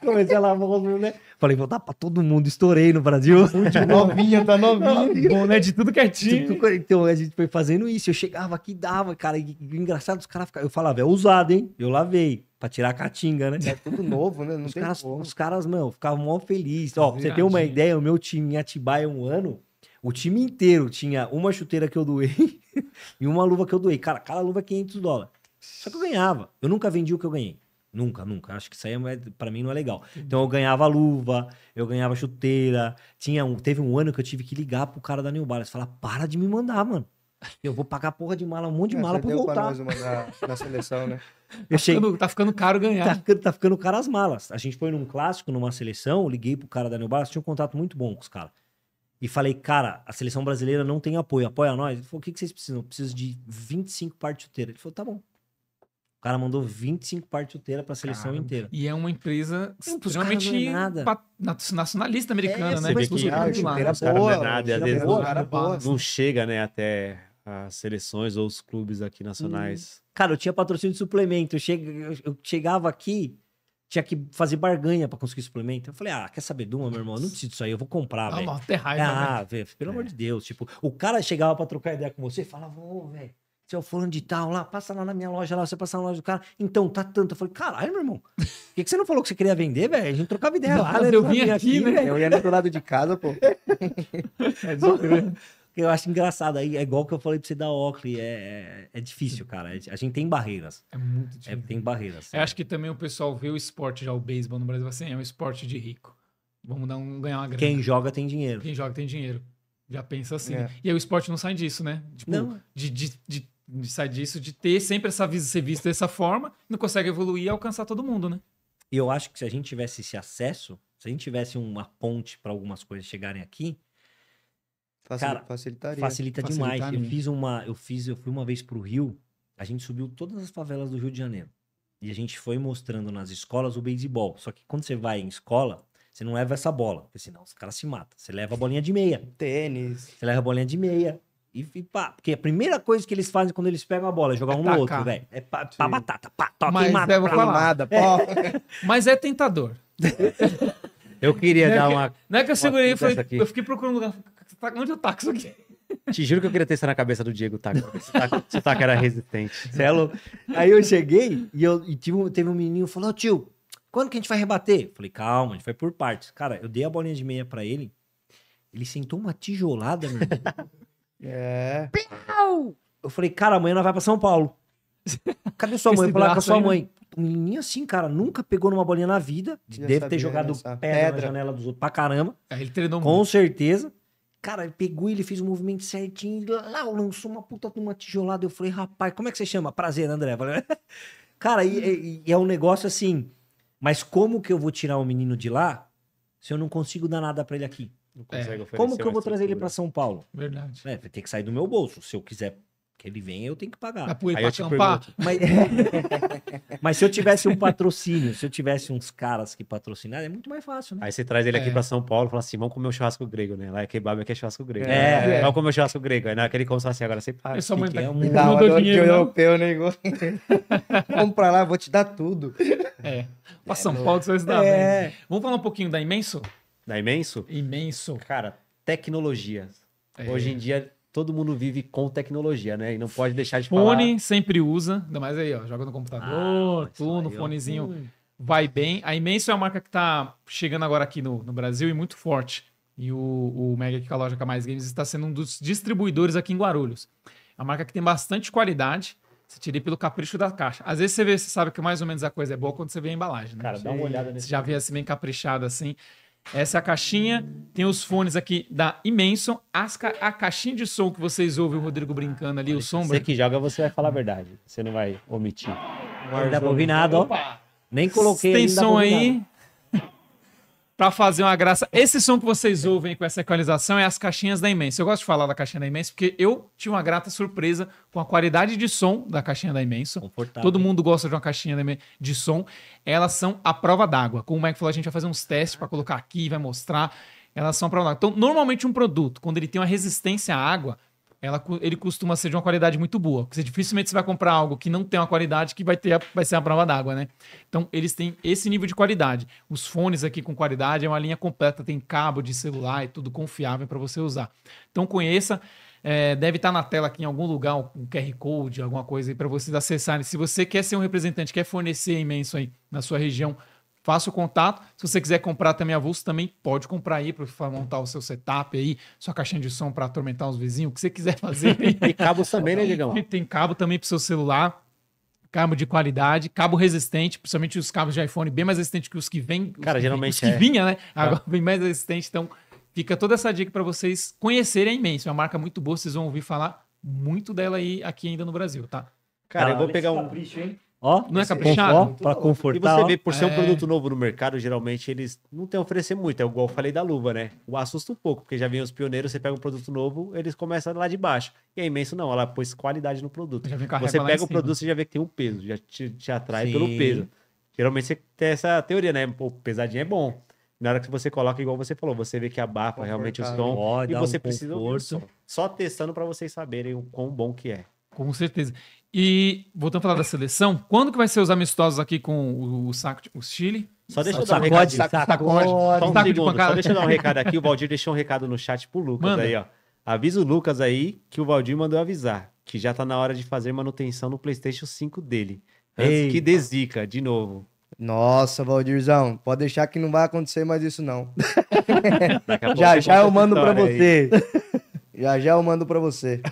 Comecei é a lavar né? Falei, vou dar pra todo mundo, estourei no Brasil. novinha, tá novinha. Bom, né? De tudo quietinho. É é- então a gente foi fazendo isso. Eu chegava aqui, dava, cara. E, engraçado, os caras ficavam. Eu falava, é usado, hein? Eu lavei. Pra tirar a caatinga, né? É tudo novo, né? Não os, caras, os caras, mano, ficavam mó felizes. Ó, pra você ter uma ideia, o meu time em Atibaia um ano, o time inteiro tinha uma chuteira que eu doei *laughs* e uma luva que eu doei. Cara, cada luva é 500 dólares. Só que eu ganhava. Eu nunca vendi o que eu ganhei. Nunca, nunca. Acho que isso aí é, para mim não é legal. Então eu ganhava luva, eu ganhava chuteira. Tinha um, teve um ano que eu tive que ligar pro cara da New Balance falar: para de me mandar, mano. Eu vou pagar porra de mala, um monte de é, mala pra voltar. Pra nós uma na, na seleção, né? *laughs* Eu tá, cheguei... ficando, tá ficando caro ganhar. Tá ficando, tá ficando caro as malas. A gente foi num clássico, numa seleção, liguei pro cara da New Balance, tinha um contato muito bom com os caras. E falei, cara, a seleção brasileira não tem apoio, apoia nós. Ele falou, o que, que vocês precisam? Eu preciso de 25 partes de chuteira. Ele falou, tá bom, cara mandou 25 partes para pra seleção Caramba. inteira. E é uma empresa Sim, extremamente é nacionalista americana, é, né? Mas tipo, que, que boa, não, é nada, boa, não, boa. não chega, né, até as seleções ou os clubes aqui nacionais. Uhum. Cara, eu tinha patrocínio de suplemento. Eu, eu chegava aqui, tinha que fazer barganha para conseguir suplemento. Eu falei, ah, quer saber de uma, meu irmão? Eu não preciso disso aí, eu vou comprar, ah, velho. Ah, véio. Raiva, ah né? véio, pelo é. amor de Deus. Tipo, o cara chegava para trocar ideia com você e falava, ô, oh, velho eu é fulano de tal lá, passa lá na minha loja lá, você passa na loja do cara, então tá tanto. Eu falei, caralho, meu irmão, por que, que você não falou que você queria vender, velho? A gente trocava ideia lá, né? Eu vim aqui, aqui, né? Eu ia do lado de casa, pô. *laughs* É eu acho engraçado. É igual que eu falei pra você da Oakley. É, é, é difícil, cara. A gente tem barreiras. É muito é, difícil. É, tem barreiras. Eu acho que também o pessoal vê o esporte já, o beisebol no Brasil, assim, é um esporte de rico. Vamos dar um, ganhar uma grana. Quem joga tem dinheiro. Quem joga tem dinheiro. Já pensa assim. É. E aí o esporte não sai disso, né? Tipo, não. De, de, de sai disso, de ter sempre essa visa ser visto dessa forma, não consegue evoluir e alcançar todo mundo, né? E eu acho que se a gente tivesse esse acesso, se a gente tivesse uma ponte para algumas coisas chegarem aqui, Facil, cara, facilitaria. facilita demais. Eu fiz uma, eu fiz, eu fui uma vez para o Rio, a gente subiu todas as favelas do Rio de Janeiro. E a gente foi mostrando nas escolas o beisebol. Só que quando você vai em escola, você não leva essa bola, porque senão os caras se matam. Você leva a bolinha de meia. Tênis. Você leva a bolinha de meia. E, pá, porque a primeira coisa que eles fazem quando eles pegam a bola é jogar é um no outro, velho. É pá, pá batata, pá, toque Mas mata, é *laughs* Mas é tentador. Eu queria é dar que, uma. Não é que eu segurei, eu, falei, eu fiquei procurando lugar. Tá, onde eu taco isso aqui? *laughs* Te juro que eu queria testar na cabeça do Diego Taco. Esse taco, taco era resistente. Celo. É Aí eu cheguei e, eu, e tive, teve um menino que falou: tio, quando que a gente vai rebater? Eu falei: calma, a gente vai por partes. Cara, eu dei a bolinha de meia pra ele. Ele sentou uma tijolada, meu irmão. *laughs* É. Piau! Eu falei, cara, amanhã nós vai pra São Paulo. *laughs* Cadê sua mãe? Falar ah, com a sua aí, né? mãe. menino assim, cara, nunca pegou numa bolinha na vida. Já deve ter jogado pedra, pedra na janela dos outros pra caramba. Aí é, ele treinou Com muito. certeza. Cara, ele pegou, ele fez o um movimento certinho. Lá ah, lançou uma puta de uma tijolada. Eu falei, rapaz, como é que você chama? Prazer, André. Falei, *laughs* cara, e, e é um negócio assim. Mas como que eu vou tirar o um menino de lá se eu não consigo dar nada para ele aqui? consegue é. oferecer Como que eu vou trazer ele para São Paulo? Verdade. É, vai ter que sair do meu bolso. Se eu quiser que ele venha, eu tenho que pagar. Aí eu te mas... *laughs* mas, se eu tivesse um patrocínio, se eu tivesse uns caras que patrocinaram, é muito mais fácil, né? Aí você traz ele aqui é. para São Paulo, fala assim, vamos comer o um churrasco grego, né? Lá é kebab, aqui é churrasco grego. É, né? é. vamos comer o um churrasco grego. Aí na hora ele assim, agora você paga. Eu sou muito... É um... Não, dou dinheiro, não. Europeu, né? *laughs* vamos pra lá, vou te dar tudo. É. Pra é, São Paulo, você vai se dar é. Né? Vamos falar um pouquinho da Imenso? da é Imenso? Imenso. Cara, tecnologia. É. Hoje em dia, todo mundo vive com tecnologia, né? E não pode deixar de Fone falar... Fone sempre usa, ainda mais aí, ó, joga no computador, ah, tudo, no é fonezinho. Vai bem. A Imenso é uma marca que tá chegando agora aqui no, no Brasil e muito forte. E o, o Mega é que a loja com mais games está sendo um dos distribuidores aqui em Guarulhos. É uma marca que tem bastante qualidade. Você tira pelo capricho da caixa. Às vezes você vê, você sabe que mais ou menos a coisa é boa quando você vê a embalagem, né? Cara, dá uma olhada nesse. Você já vê assim bem caprichado assim. Essa é a caixinha. Tem os fones aqui da Imenson. As ca... A caixinha de som que vocês ouvem o Rodrigo brincando ali, o sombra. Você que joga, você vai falar a verdade. Você não vai omitir. Não dá pra ouvir nada, ó. Nem coloquei Tem som aí para fazer uma graça. Esse som que vocês ouvem com essa equalização é as caixinhas da Imensa. Eu gosto de falar da caixinha da Imensa porque eu tinha uma grata surpresa com a qualidade de som da caixinha da Imensa. Todo mundo gosta de uma caixinha de som. Elas são a prova d'água. Como o Mike falou, a gente vai fazer uns testes para colocar aqui, vai mostrar. Elas são a prova d'água. Então, normalmente um produto, quando ele tem uma resistência à água, ela, ele costuma ser de uma qualidade muito boa. Porque dificilmente você vai comprar algo que não tem uma qualidade que vai, ter a, vai ser a prova d'água, né? Então, eles têm esse nível de qualidade. Os fones aqui com qualidade é uma linha completa, tem cabo de celular e tudo confiável para você usar. Então, conheça. É, deve estar tá na tela aqui em algum lugar um QR Code, alguma coisa aí para vocês acessarem. Se você quer ser um representante, quer fornecer imenso aí na sua região faça o contato. Se você quiser comprar também avulso, também pode comprar aí para montar o seu setup aí, sua caixinha de som para atormentar os vizinhos, o que você quiser fazer. tem *laughs* cabos também, né, Digão? *laughs* Tem cabo também para seu celular cabo de qualidade, cabo resistente, principalmente os cabos de iPhone bem mais resistente que os que vêm. Cara, geralmente os que é. vinha, né? É. Agora é. bem mais resistente, então fica toda essa dica para vocês conhecerem a imenso. É uma marca muito boa, vocês vão ouvir falar muito dela aí aqui ainda no Brasil, tá? Cara, eu tá, vou pegar um capricho, hein? Ó, não é caprichado? Para confortar. E você vê, por ser é... um produto novo no mercado, geralmente eles não têm a oferecer muito. É igual eu falei da luva, né? O assusta um pouco, porque já vem os pioneiros, você pega um produto novo, eles começam lá de baixo. E é imenso, não. Ela pôs qualidade no produto. Você pega o produto, você já vê que tem um peso, já te, te atrai Sim. pelo peso. Geralmente você tem essa teoria, né? Pô, pesadinho é bom. Na hora que você coloca, igual você falou, você vê que abafa realmente o som. e você um precisa. só testando para vocês saberem o quão bom que é. Com certeza. E voltando a falar da seleção, quando que vai ser os amistosos aqui com o, o saco de, o Chile? Só deixa eu dar um recado. Saco só deixa eu dar um recado aqui. O *laughs* Valdir deixou um recado no chat pro Lucas Manda. aí, ó. Avisa o Lucas aí que o Valdir mandou avisar que já tá na hora de fazer manutenção no PlayStation 5 dele. Antes que desica, de novo. Nossa, Valdirzão, pode deixar que não vai acontecer mais isso, não. *laughs* Já, já eu mando pra aí. você. Já, já eu mando pra você.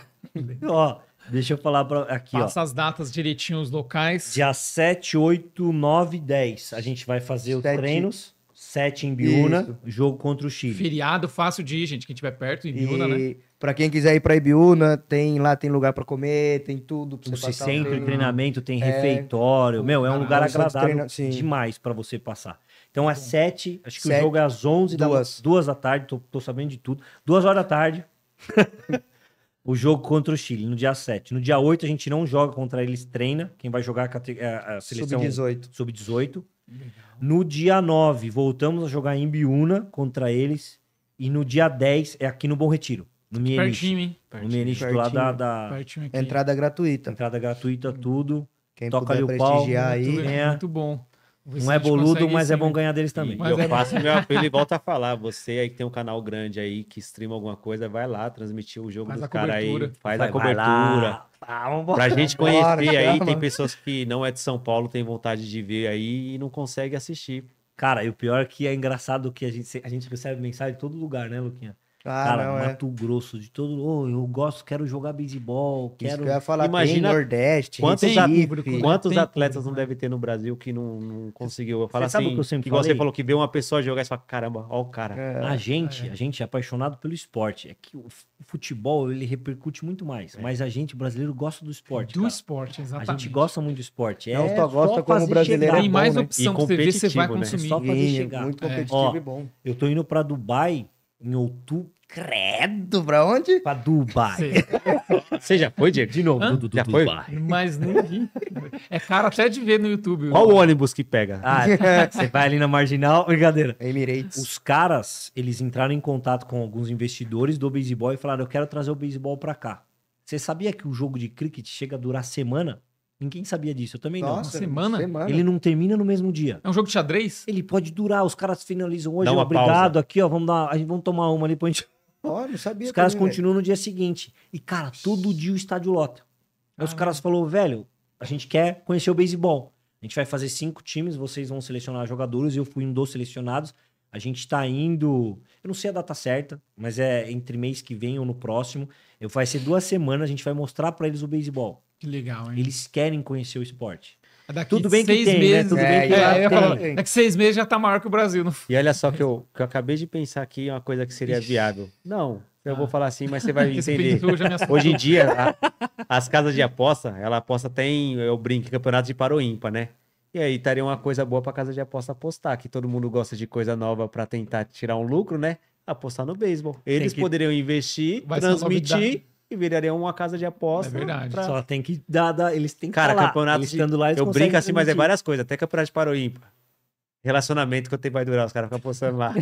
Ó, Deixa eu falar pra, aqui, Passa ó. as datas direitinho, os locais. Dia 7, 8, 9 10. A gente vai fazer os treinos. 7 em Biúna, Isso. jogo contra o Chile. Feriado fácil de ir, gente, quem estiver perto, em Biúna, e... né? Pra quem quiser ir pra Ibiúna, tem lá, tem lugar para comer, tem tudo. Pra você passar centro de treinamento, tem é... refeitório. Meu, é um ah, lugar agradável demais para você passar. Então é 7, acho que sete, o jogo é às 11 duas. da duas da tarde, tô, tô sabendo de tudo. Duas horas da tarde. *laughs* o jogo contra o Chile, no dia 7. No dia 8, a gente não joga contra eles, treina. Quem vai jogar a, é, a seleção... Sub-18. Sub-18. No dia 9, voltamos a jogar em Biúna contra eles. E no dia 10 é aqui no Bom Retiro. No Mienich. hein? No Mienich, do lado da... da... Entrada gratuita. Entrada gratuita, tudo. Quem Toca puder ali o prestigiar pau. aí. Muito, é. muito bom. Não é boludo, mas sim, é assim, bom né? ganhar deles também. eu é... faço meu apelo e volto a *laughs* falar. Você aí que tem um canal grande aí, que streama alguma coisa, vai lá transmitir o jogo faz do cara cobertura. aí. Faz vai, a cobertura. Ah, pra gente conhecer Bora, aí, tem *laughs* pessoas que não é de São Paulo, tem vontade de ver aí e não consegue assistir. Cara, e o pior é que é engraçado que a gente, a gente recebe mensagem em todo lugar, né, Luquinha? Ah, cara, não, é. Mato é. Grosso, de todo. Oh, eu gosto, quero jogar beisebol, quero. Isso que eu ia falar, Imagina tem Nordeste, quantos, tem quantos tem atletas público, não né? deve ter no Brasil que não, não conseguiu? falar assim, sabe o que eu sempre igual falei? você falou que vê uma pessoa jogar e fala, caramba, ó o cara. É, a gente, é. a gente é apaixonado pelo esporte. É que o futebol ele repercute muito mais, é. mas a gente brasileiro gosta do esporte. Do cara. esporte, exatamente. A gente gosta muito do esporte. É, não só gosta só como brasileiro. É chegar. Tem né? mais opção e que você vê, você vai né? consumir. Só fazer chegar. Muito competitivo e bom. Eu tô indo para Dubai em outubro. Credo, pra onde? Pra Dubai. *laughs* Você já foi, Diego? De novo, Hã? do, do, já foi? Dubai. Mas nem vi. É caro até de ver no YouTube. Qual o ônibus que pega? Ah, *laughs* você vai ali na marginal, brincadeira. Emirates. Os caras, eles entraram em contato com alguns investidores do beisebol e falaram: eu quero trazer o beisebol pra cá. Você sabia que o jogo de cricket chega a durar semana? Ninguém sabia disso. Eu também Nossa, não. Uma semana? semana? Ele não termina no mesmo dia. É um jogo de xadrez? Ele pode durar. Os caras finalizam hoje. Obrigado pausa. aqui, ó. Vamos dar, a gente vamos tomar uma ali pra gente. Oh, não sabia. Os caras também, continuam velho. no dia seguinte. E, cara, todo dia o estádio lota. Aí ah, os caras é. falaram, velho, a gente quer conhecer o beisebol. A gente vai fazer cinco times, vocês vão selecionar jogadores. Eu fui um dos selecionados. A gente está indo. Eu não sei a data certa, mas é entre mês que vem ou no próximo. Eu, vai ser duas semanas, a gente vai mostrar para eles o beisebol. Que legal, hein? Eles querem conhecer o esporte. Ah, daqui Tudo bem que tem, né? meses, né? Tudo é, bem que é, lá tem. Daqui é seis meses já tá maior que o Brasil. Não? E olha só que eu, que eu acabei de pensar aqui uma coisa que seria Ixi. viável. Não, eu ah. vou falar assim, mas você vai *laughs* entender. É hoje em *laughs* dia, a, as casas de aposta, ela aposta tem, eu brinco, campeonato de paroímpa, né? E aí estaria uma coisa boa para casa de aposta apostar, que todo mundo gosta de coisa nova para tentar tirar um lucro, né? Apostar no beisebol. Eles que... poderiam investir, vai transmitir e viraria uma casa de aposta. É verdade. Pra... Só tem que dar, dar eles têm que Cara, falar. campeonato eles de... estando lá, eles Eu brinco assim, mas é várias coisas, até campeonato de paroímpa. Relacionamento que eu tenho vai durar, os caras ficam postando lá.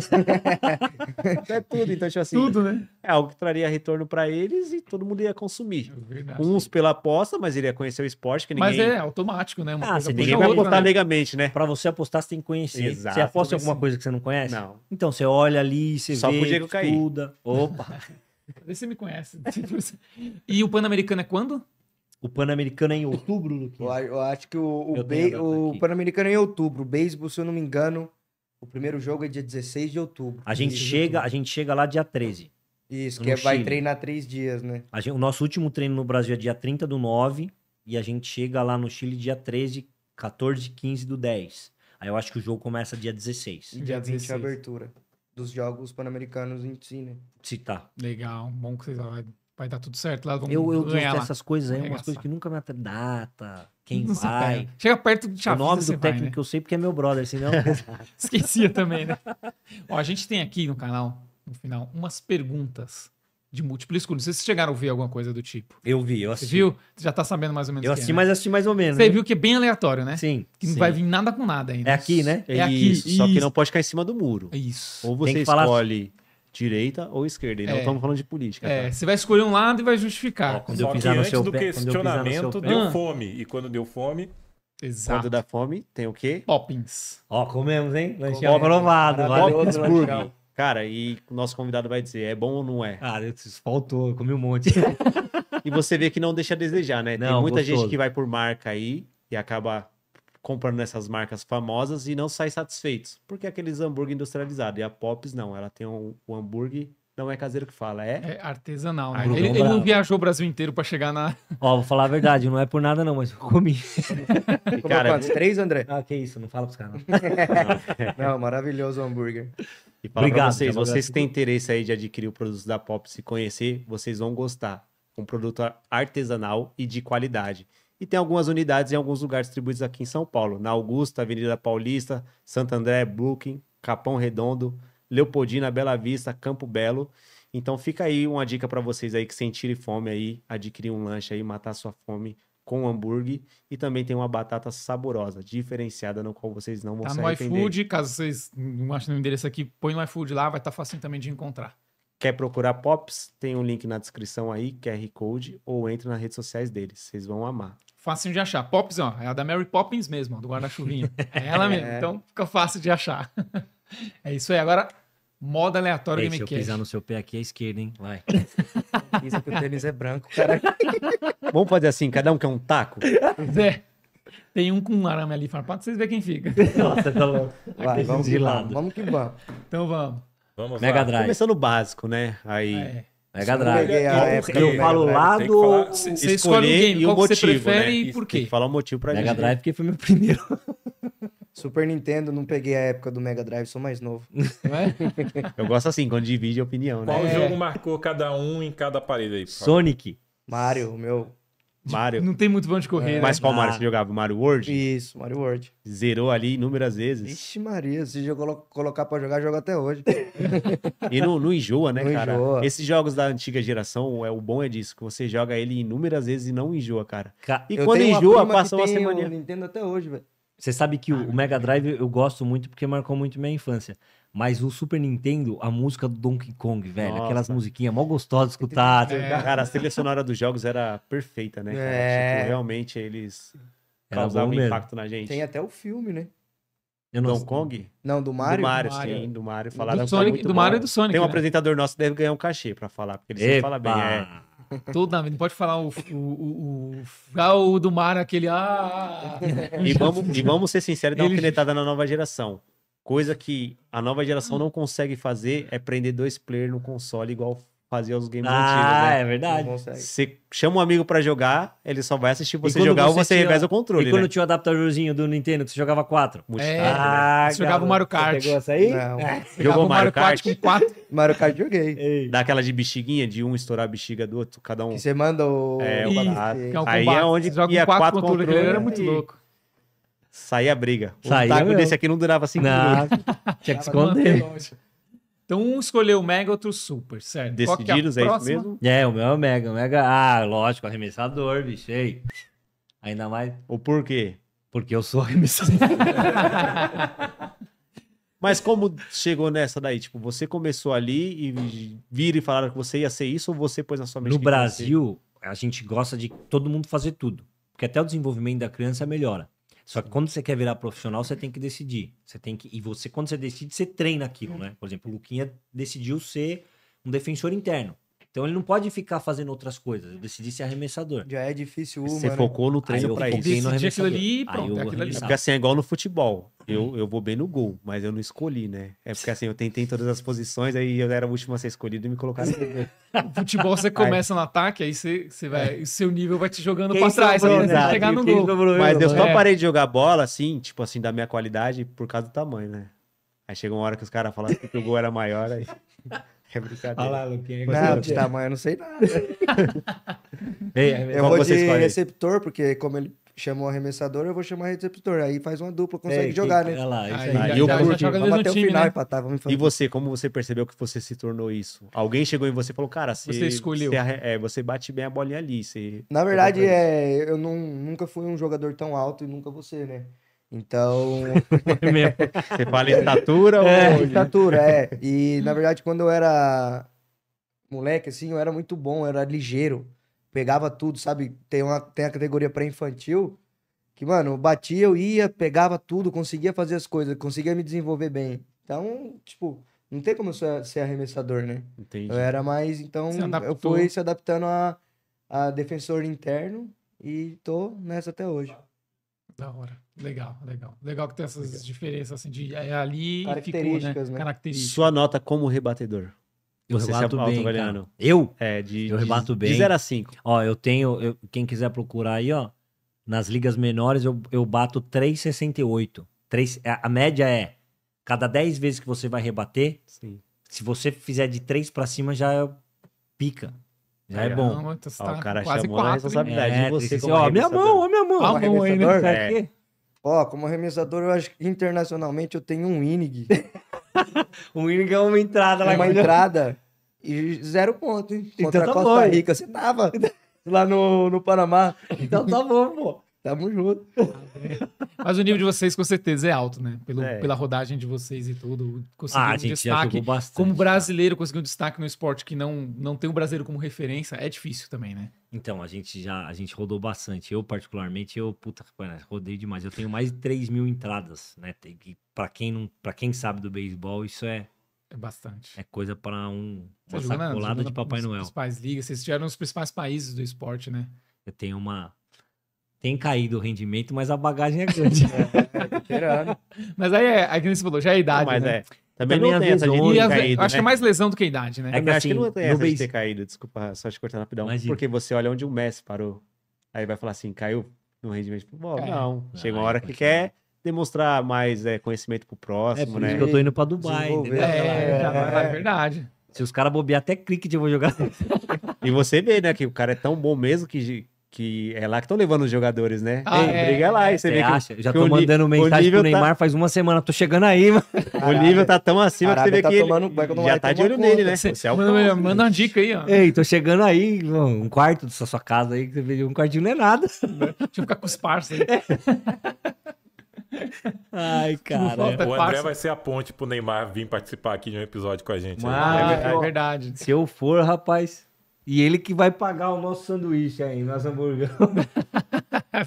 *laughs* é tudo, então, tipo assim. Tudo, né? É algo que traria retorno para eles e todo mundo ia consumir. É verdade, Uns sim. pela aposta, mas iria conhecer o esporte que ninguém. Mas é automático, né? Uma ah, ninguém vai outra, apostar né? legalmente, né? Para você apostar, você tem que conhecer. Exato, você aposta em alguma então, assim, coisa que você não conhece? Não. Então você olha ali, você Só vê, podia estuda. Opa! *laughs* Vê se você me conhece. *laughs* Tipo assim. e o Pan-Americano é quando? O Pan-Americano é em outubro, Luquinha? Eu, eu acho que o, o, o Pan-Americano é em outubro. O beisebol, se eu não me engano, o primeiro jogo é dia 16 de outubro. A gente, chega, a gente chega lá dia 13. Isso, que é, vai treinar três dias, né? Gente, o nosso último treino no Brasil é dia 30 do 9 e a gente chega lá no Chile dia 13, 14, 15 do 10. Aí eu acho que o jogo começa dia 16. dia, dia 20 16. é a abertura dos Jogos Pan-Americanos em si, né? Citar. Tá. Legal, bom que você vai, vai dar tudo certo lá. Vamos eu eu gosto dessas coisas aí, umas coisas que nunca me atendem. Data, quem vai. Chega perto do Chavista, O nome do técnico vai, né? eu sei porque é meu brother, senão... *laughs* Esquecia também, né? Ó, a gente tem aqui no canal, no final, umas perguntas de múltipla escolha. Não sei se vocês chegaram a ver alguma coisa do tipo. Eu vi, eu assisti. Você viu? Você já tá sabendo mais ou menos. Eu assisti, é, né? mas assisti mais ou menos. Você né? viu que é bem aleatório, né? Sim. Que não sim. vai vir nada com nada ainda. É aqui, né? É, é aqui. Isso, isso. Só que não pode cair em cima do muro. É isso. Ou você escolhe falar... direita ou esquerda. E não é. estamos falando de política. É, cara. Tá? você vai escolher um lado e vai justificar. Ó, quando Só eu pisar que no antes seu do pé, questionamento, deu pé. Ah. fome. E quando deu fome, Exato. Quando dá fome, tem o quê? Poppins. Ó, comemos, hein? Lanchão. aprovado. provado. Valeu, Poppins Burger. Cara, e o nosso convidado vai dizer, é bom ou não é? Cara, ah, faltou, eu comi um monte. *laughs* e você vê que não deixa a desejar, né? Não, Tem muita gostoso. gente que vai por marca aí e acaba comprando essas marcas famosas e não sai satisfeitos. Porque é aqueles hambúrguer industrializado. E a Pops não, ela tem o um, um hambúrguer, não é caseiro que fala, é... É artesanal, né? Ele, ele, não viajou o Brasil inteiro para chegar na... *laughs* Ó, vou falar a verdade, não é por nada não, mas eu comi. *laughs* E, cara, quantos? Três, André? Ah, que isso, não fala pros caras não. não, maravilhoso o hambúrguer. E para Obrigado, vocês, vocês que têm interesse aí de adquirir o produto da Pop, se conhecer, vocês vão gostar. Um produto artesanal e de qualidade. E tem algumas unidades em alguns lugares distribuídos aqui em São Paulo, na Augusta, Avenida Paulista, Santo André, Brooklyn, Capão Redondo, Leopoldina, Bela Vista, Campo Belo. Então fica aí uma dica para vocês aí que sentirem fome aí, adquirir um lanche aí, matar sua fome com hambúrguer e também tem uma batata saborosa, diferenciada, no qual vocês não vão tá se arrepender. Tá no iFood, caso vocês não achem o endereço aqui, põe no iFood lá, vai estar tá também de encontrar. Quer procurar Pops? Tem um link na descrição aí, QR Code, ou entre nas redes sociais deles, vocês vão amar. Facinho de achar. Pops, ó, é a da Mary Poppins mesmo, ó, do guarda-chuvinho. é ela mesmo, *laughs* é. então fica fácil de achar. *laughs* é isso aí, agora Moda aleatória Ei, Gamecast. Se eu pisar no seu pé aqui à é esquerda, hein? Vai. Pisa que o tênis é branco, cara. Vamos fazer assim, cada um quer um taco? Zé, Tem um com um arame ali farpado, vocês verem quem fica. Nossa, tá louco. Vai, vamos de lado. Vamos, vamos que vamos. Então vamos. Vamos Mega lá. Drive. Começando o básico, né? Aí. É. Mega Drive. Eu, eu falo lado. Falar, você escolhe o game, e o motivo, você né? prefere né? e por quê? Tem que falar o motivo pra Mega gente. Mega né? Drive, porque foi meu *laughs* primeiro. Super Nintendo, não peguei a época do Mega Drive, sou mais novo. *laughs* É? *laughs* Eu gosto assim, quando divide a opinião, Qual né? Qual é. jogo é. marcou cada um em cada aparelho aí? Sonic. Mario, meu. Mario. Não tem muito bom de correr, é. né? Mas qual ah. Mario você jogava? Mario World? Isso, Mario World. Zerou ali inúmeras vezes. Ixi Maria, se eu colocar pra jogar, jogo até hoje. *laughs* e não, não enjoa, né, não cara? Enjoa. Esses jogos da antiga geração, é, o bom é disso, que você joga ele inúmeras vezes e não enjoa, cara. E eu quando enjoa, passa uma semana. Eu tenho Nintendo até hoje, velho. Você sabe que ah, o Mega Drive eu gosto muito porque marcou muito minha infância. Mas o Super Nintendo, a música do Donkey Kong, velho. Nossa. Aquelas musiquinhas mó gostosas de escutar. É. Tá cara, a trilha sonora dos jogos era perfeita, né? É. Tipo, realmente eles era causavam impacto na gente. Tem até o filme, né? não... Donkey Kong? Não, do Mario. Do Mario, do Mario. sim. Do Mario. Falaram do, Sonic, tá do Mario e do Sonic. Tem um né? apresentador nosso que deve ganhar um cachê pra falar, porque ele Epa. sempre fala bem. É. Toda, Não pode falar o, o, o, o do mar, aquele. Ah, ah, ah! E vamos, e vamos ser sinceros e dar uma Ele... na nova geração. Coisa que a nova geração não consegue fazer é prender dois players no console igual fazia os games ah, antigos, né? é verdade. Você chama um amigo para jogar, ele só vai assistir você jogar você ou você tinha... reveza o controle, E quando né? tinha o adaptadorzinho do Nintendo que você jogava quatro? É, né? ah, você jogava o Mario Kart. Você pegou essa aí? Não. É. Jogou Mario Kart? com quatro. *laughs* Mario Kart joguei. Dá Daquela de bexiguinha, de um estourar a bexiga do outro, cada um. Que você manda o... É, o badado. É um aí é onde joga ia quatro, quatro controles. Controle, era né? muito louco. Saía a briga. Saía, um desse aqui não durava assim minutos. Tinha que esconder. Então, um escolheu o Mega, outro o Super, certo? É Decididos, é, é, isso mesmo? É, o meu é o Mega. O Mega, ah, lógico, arremessador, bicho, ei. Ainda mais... O porquê? Porque eu sou arremessador. *laughs* Mas como chegou nessa daí? Tipo, você começou ali e viram e falaram que você ia ser isso ou você pôs na sua mente? No Brasil, a gente gosta de todo mundo fazer tudo. Porque até o desenvolvimento da criança melhora. Só que quando você quer virar profissional, você tem que decidir. Você tem que e você quando você decide, você treina aquilo, né? Por exemplo, o Luquinha decidiu ser um defensor interno. Então ele não pode ficar fazendo outras coisas. Eu decidi ser arremessador. Já é difícil uma, Você né? focou no treino para isso. No arremessador. Ali, pronto, aí eu é aquilo ali. assim, é igual no futebol. Eu, uhum. eu vou bem no gol, mas eu não escolhi, né? É porque assim, eu tentei em todas as posições, aí eu era o último a ser escolhido e me colocaram no *laughs* futebol você começa aí. no ataque, aí você, você vai, o é. seu nível vai te jogando para trás, né? você chegar no Quem gol. mas eu só é. parei de jogar bola, assim, tipo assim, da minha qualidade, por causa do tamanho, né? Aí chegou uma hora que os caras falaram que o gol era maior, aí... *laughs* É brincadeira. Olha lá, Luquinha. Não, de é. tamanho eu não sei nada. *laughs* eu vou de receptor, porque como ele chamou arremessador, eu vou chamar receptor. Aí faz uma dupla, consegue jogar, que... né? Olha lá, isso aí. aí, eu já, curto, já time, final, né? empatar, e você, como você percebeu que você se tornou isso? Alguém chegou em você e falou, cara, você, você escolheu. Você, é, você bate bem a bolinha ali. Você... Na verdade, é, eu não, nunca fui um jogador tão alto e nunca você, né? Então. É Você fala em estatura é, ou. Estatura, é. E na verdade, quando eu era moleque, assim, eu era muito bom, eu era ligeiro. Pegava tudo, sabe? Tem, uma, tem a categoria pré-infantil. Que, mano, eu batia, eu ia, pegava tudo, conseguia fazer as coisas, conseguia me desenvolver bem. Então, tipo, não tem como eu ser arremessador, né? Entendi. Eu era mais, então, eu fui se adaptando a, a defensor interno e tô nessa até hoje. Da hora. Legal, legal. Legal que tem essas legal. diferenças assim de é ali características, ficou, né? né? Características. Sua nota como rebatedor. Eu Você rebato é bem, cara. Eu? É, de, eu rebato bem. De 0 a 5. Ó, eu tenho, eu, quem quiser procurar aí, ó, nas ligas menores eu, eu bato 3,68. 3, é, a, média é cada 10 vezes que você vai rebater, Sim. se você fizer de 3 pra cima já é pica. Já é, é bom. Não, ó, o tá cara chamou quase chamou quatro, a responsabilidade é, de você. Ó, minha mão, ó minha mão. A mão aí, né? Ó, como arremessador, eu acho que internacionalmente eu tenho um inning. *laughs* um inning é uma entrada lá. É uma entrada e zero ponto, hein? Então Contra então tá Costa bom. Rica. Você tava *laughs* lá no, no Panamá. *laughs* Então tá bom, pô. Tamo junto. É. Mas o nível de vocês com certeza é alto, né? Pelo, é. Pela rodagem de vocês e tudo. Conseguiu ah, um destaque. Bastante, como tá. brasileiro, conseguir um destaque no esporte que não, não tem o brasileiro como referência, é difícil também, né? Então, a gente já a gente rodou bastante. Eu, particularmente, eu, puta, né? rodei demais. Eu tenho mais de 3 mil entradas, né? Para quem, não, pra quem sabe do beisebol, isso é é bastante. É coisa para um, uma sacolada de Papai Noel. Principais ligas, vocês tiveram os principais países do esporte, né? Eu tenho uma, tem caído o rendimento, mas a bagagem é grande. *laughs* é, tá mas aí é, aquilo é que você falou, já é a idade. Não, mas né? é. Também, também não tem essa de ter as, caído, Acho né? que é mais lesão do que a idade, né? É que, assim, acho que assim, não tem essa de ter caído, desculpa, só te cortar rapidão. Imagina. Porque você olha onde o Messi parou. Aí vai falar assim, caiu no rendimento. Bom, é. não. Chega uma hora que quer demonstrar mais é, conhecimento pro próximo, é, por né? Isso que eu tô indo pra Dubai, É, é, é, verdade. Se os caras bobear até cricket, eu vou jogar. e você vê, né, que o cara é tão bom mesmo que que é lá que estão levando os jogadores, né? Ah, Ei, é, briga lá e você vê que, acha? Já estou tô mandando mensagem pro tá Neymar tá... faz uma semana, tô chegando aí, mano. O nível tá tão acima Caralho, que você vê tá que tomando, ele já tá de olho nele, né? Você, você é o manda uma dica aí, ó. Ei, tô chegando aí, um quarto da sua casa aí, que você vê, um quartinho não é nada. Deixa eu ficar com os parceiros. É. *laughs* Ai, cara. O André vai ser a ponte pro Neymar vir participar aqui de um episódio com a gente. Ah, é, é verdade. Se eu for, rapaz... E ele que vai pagar o nosso sanduíche aí, nosso hambúrguer. *laughs*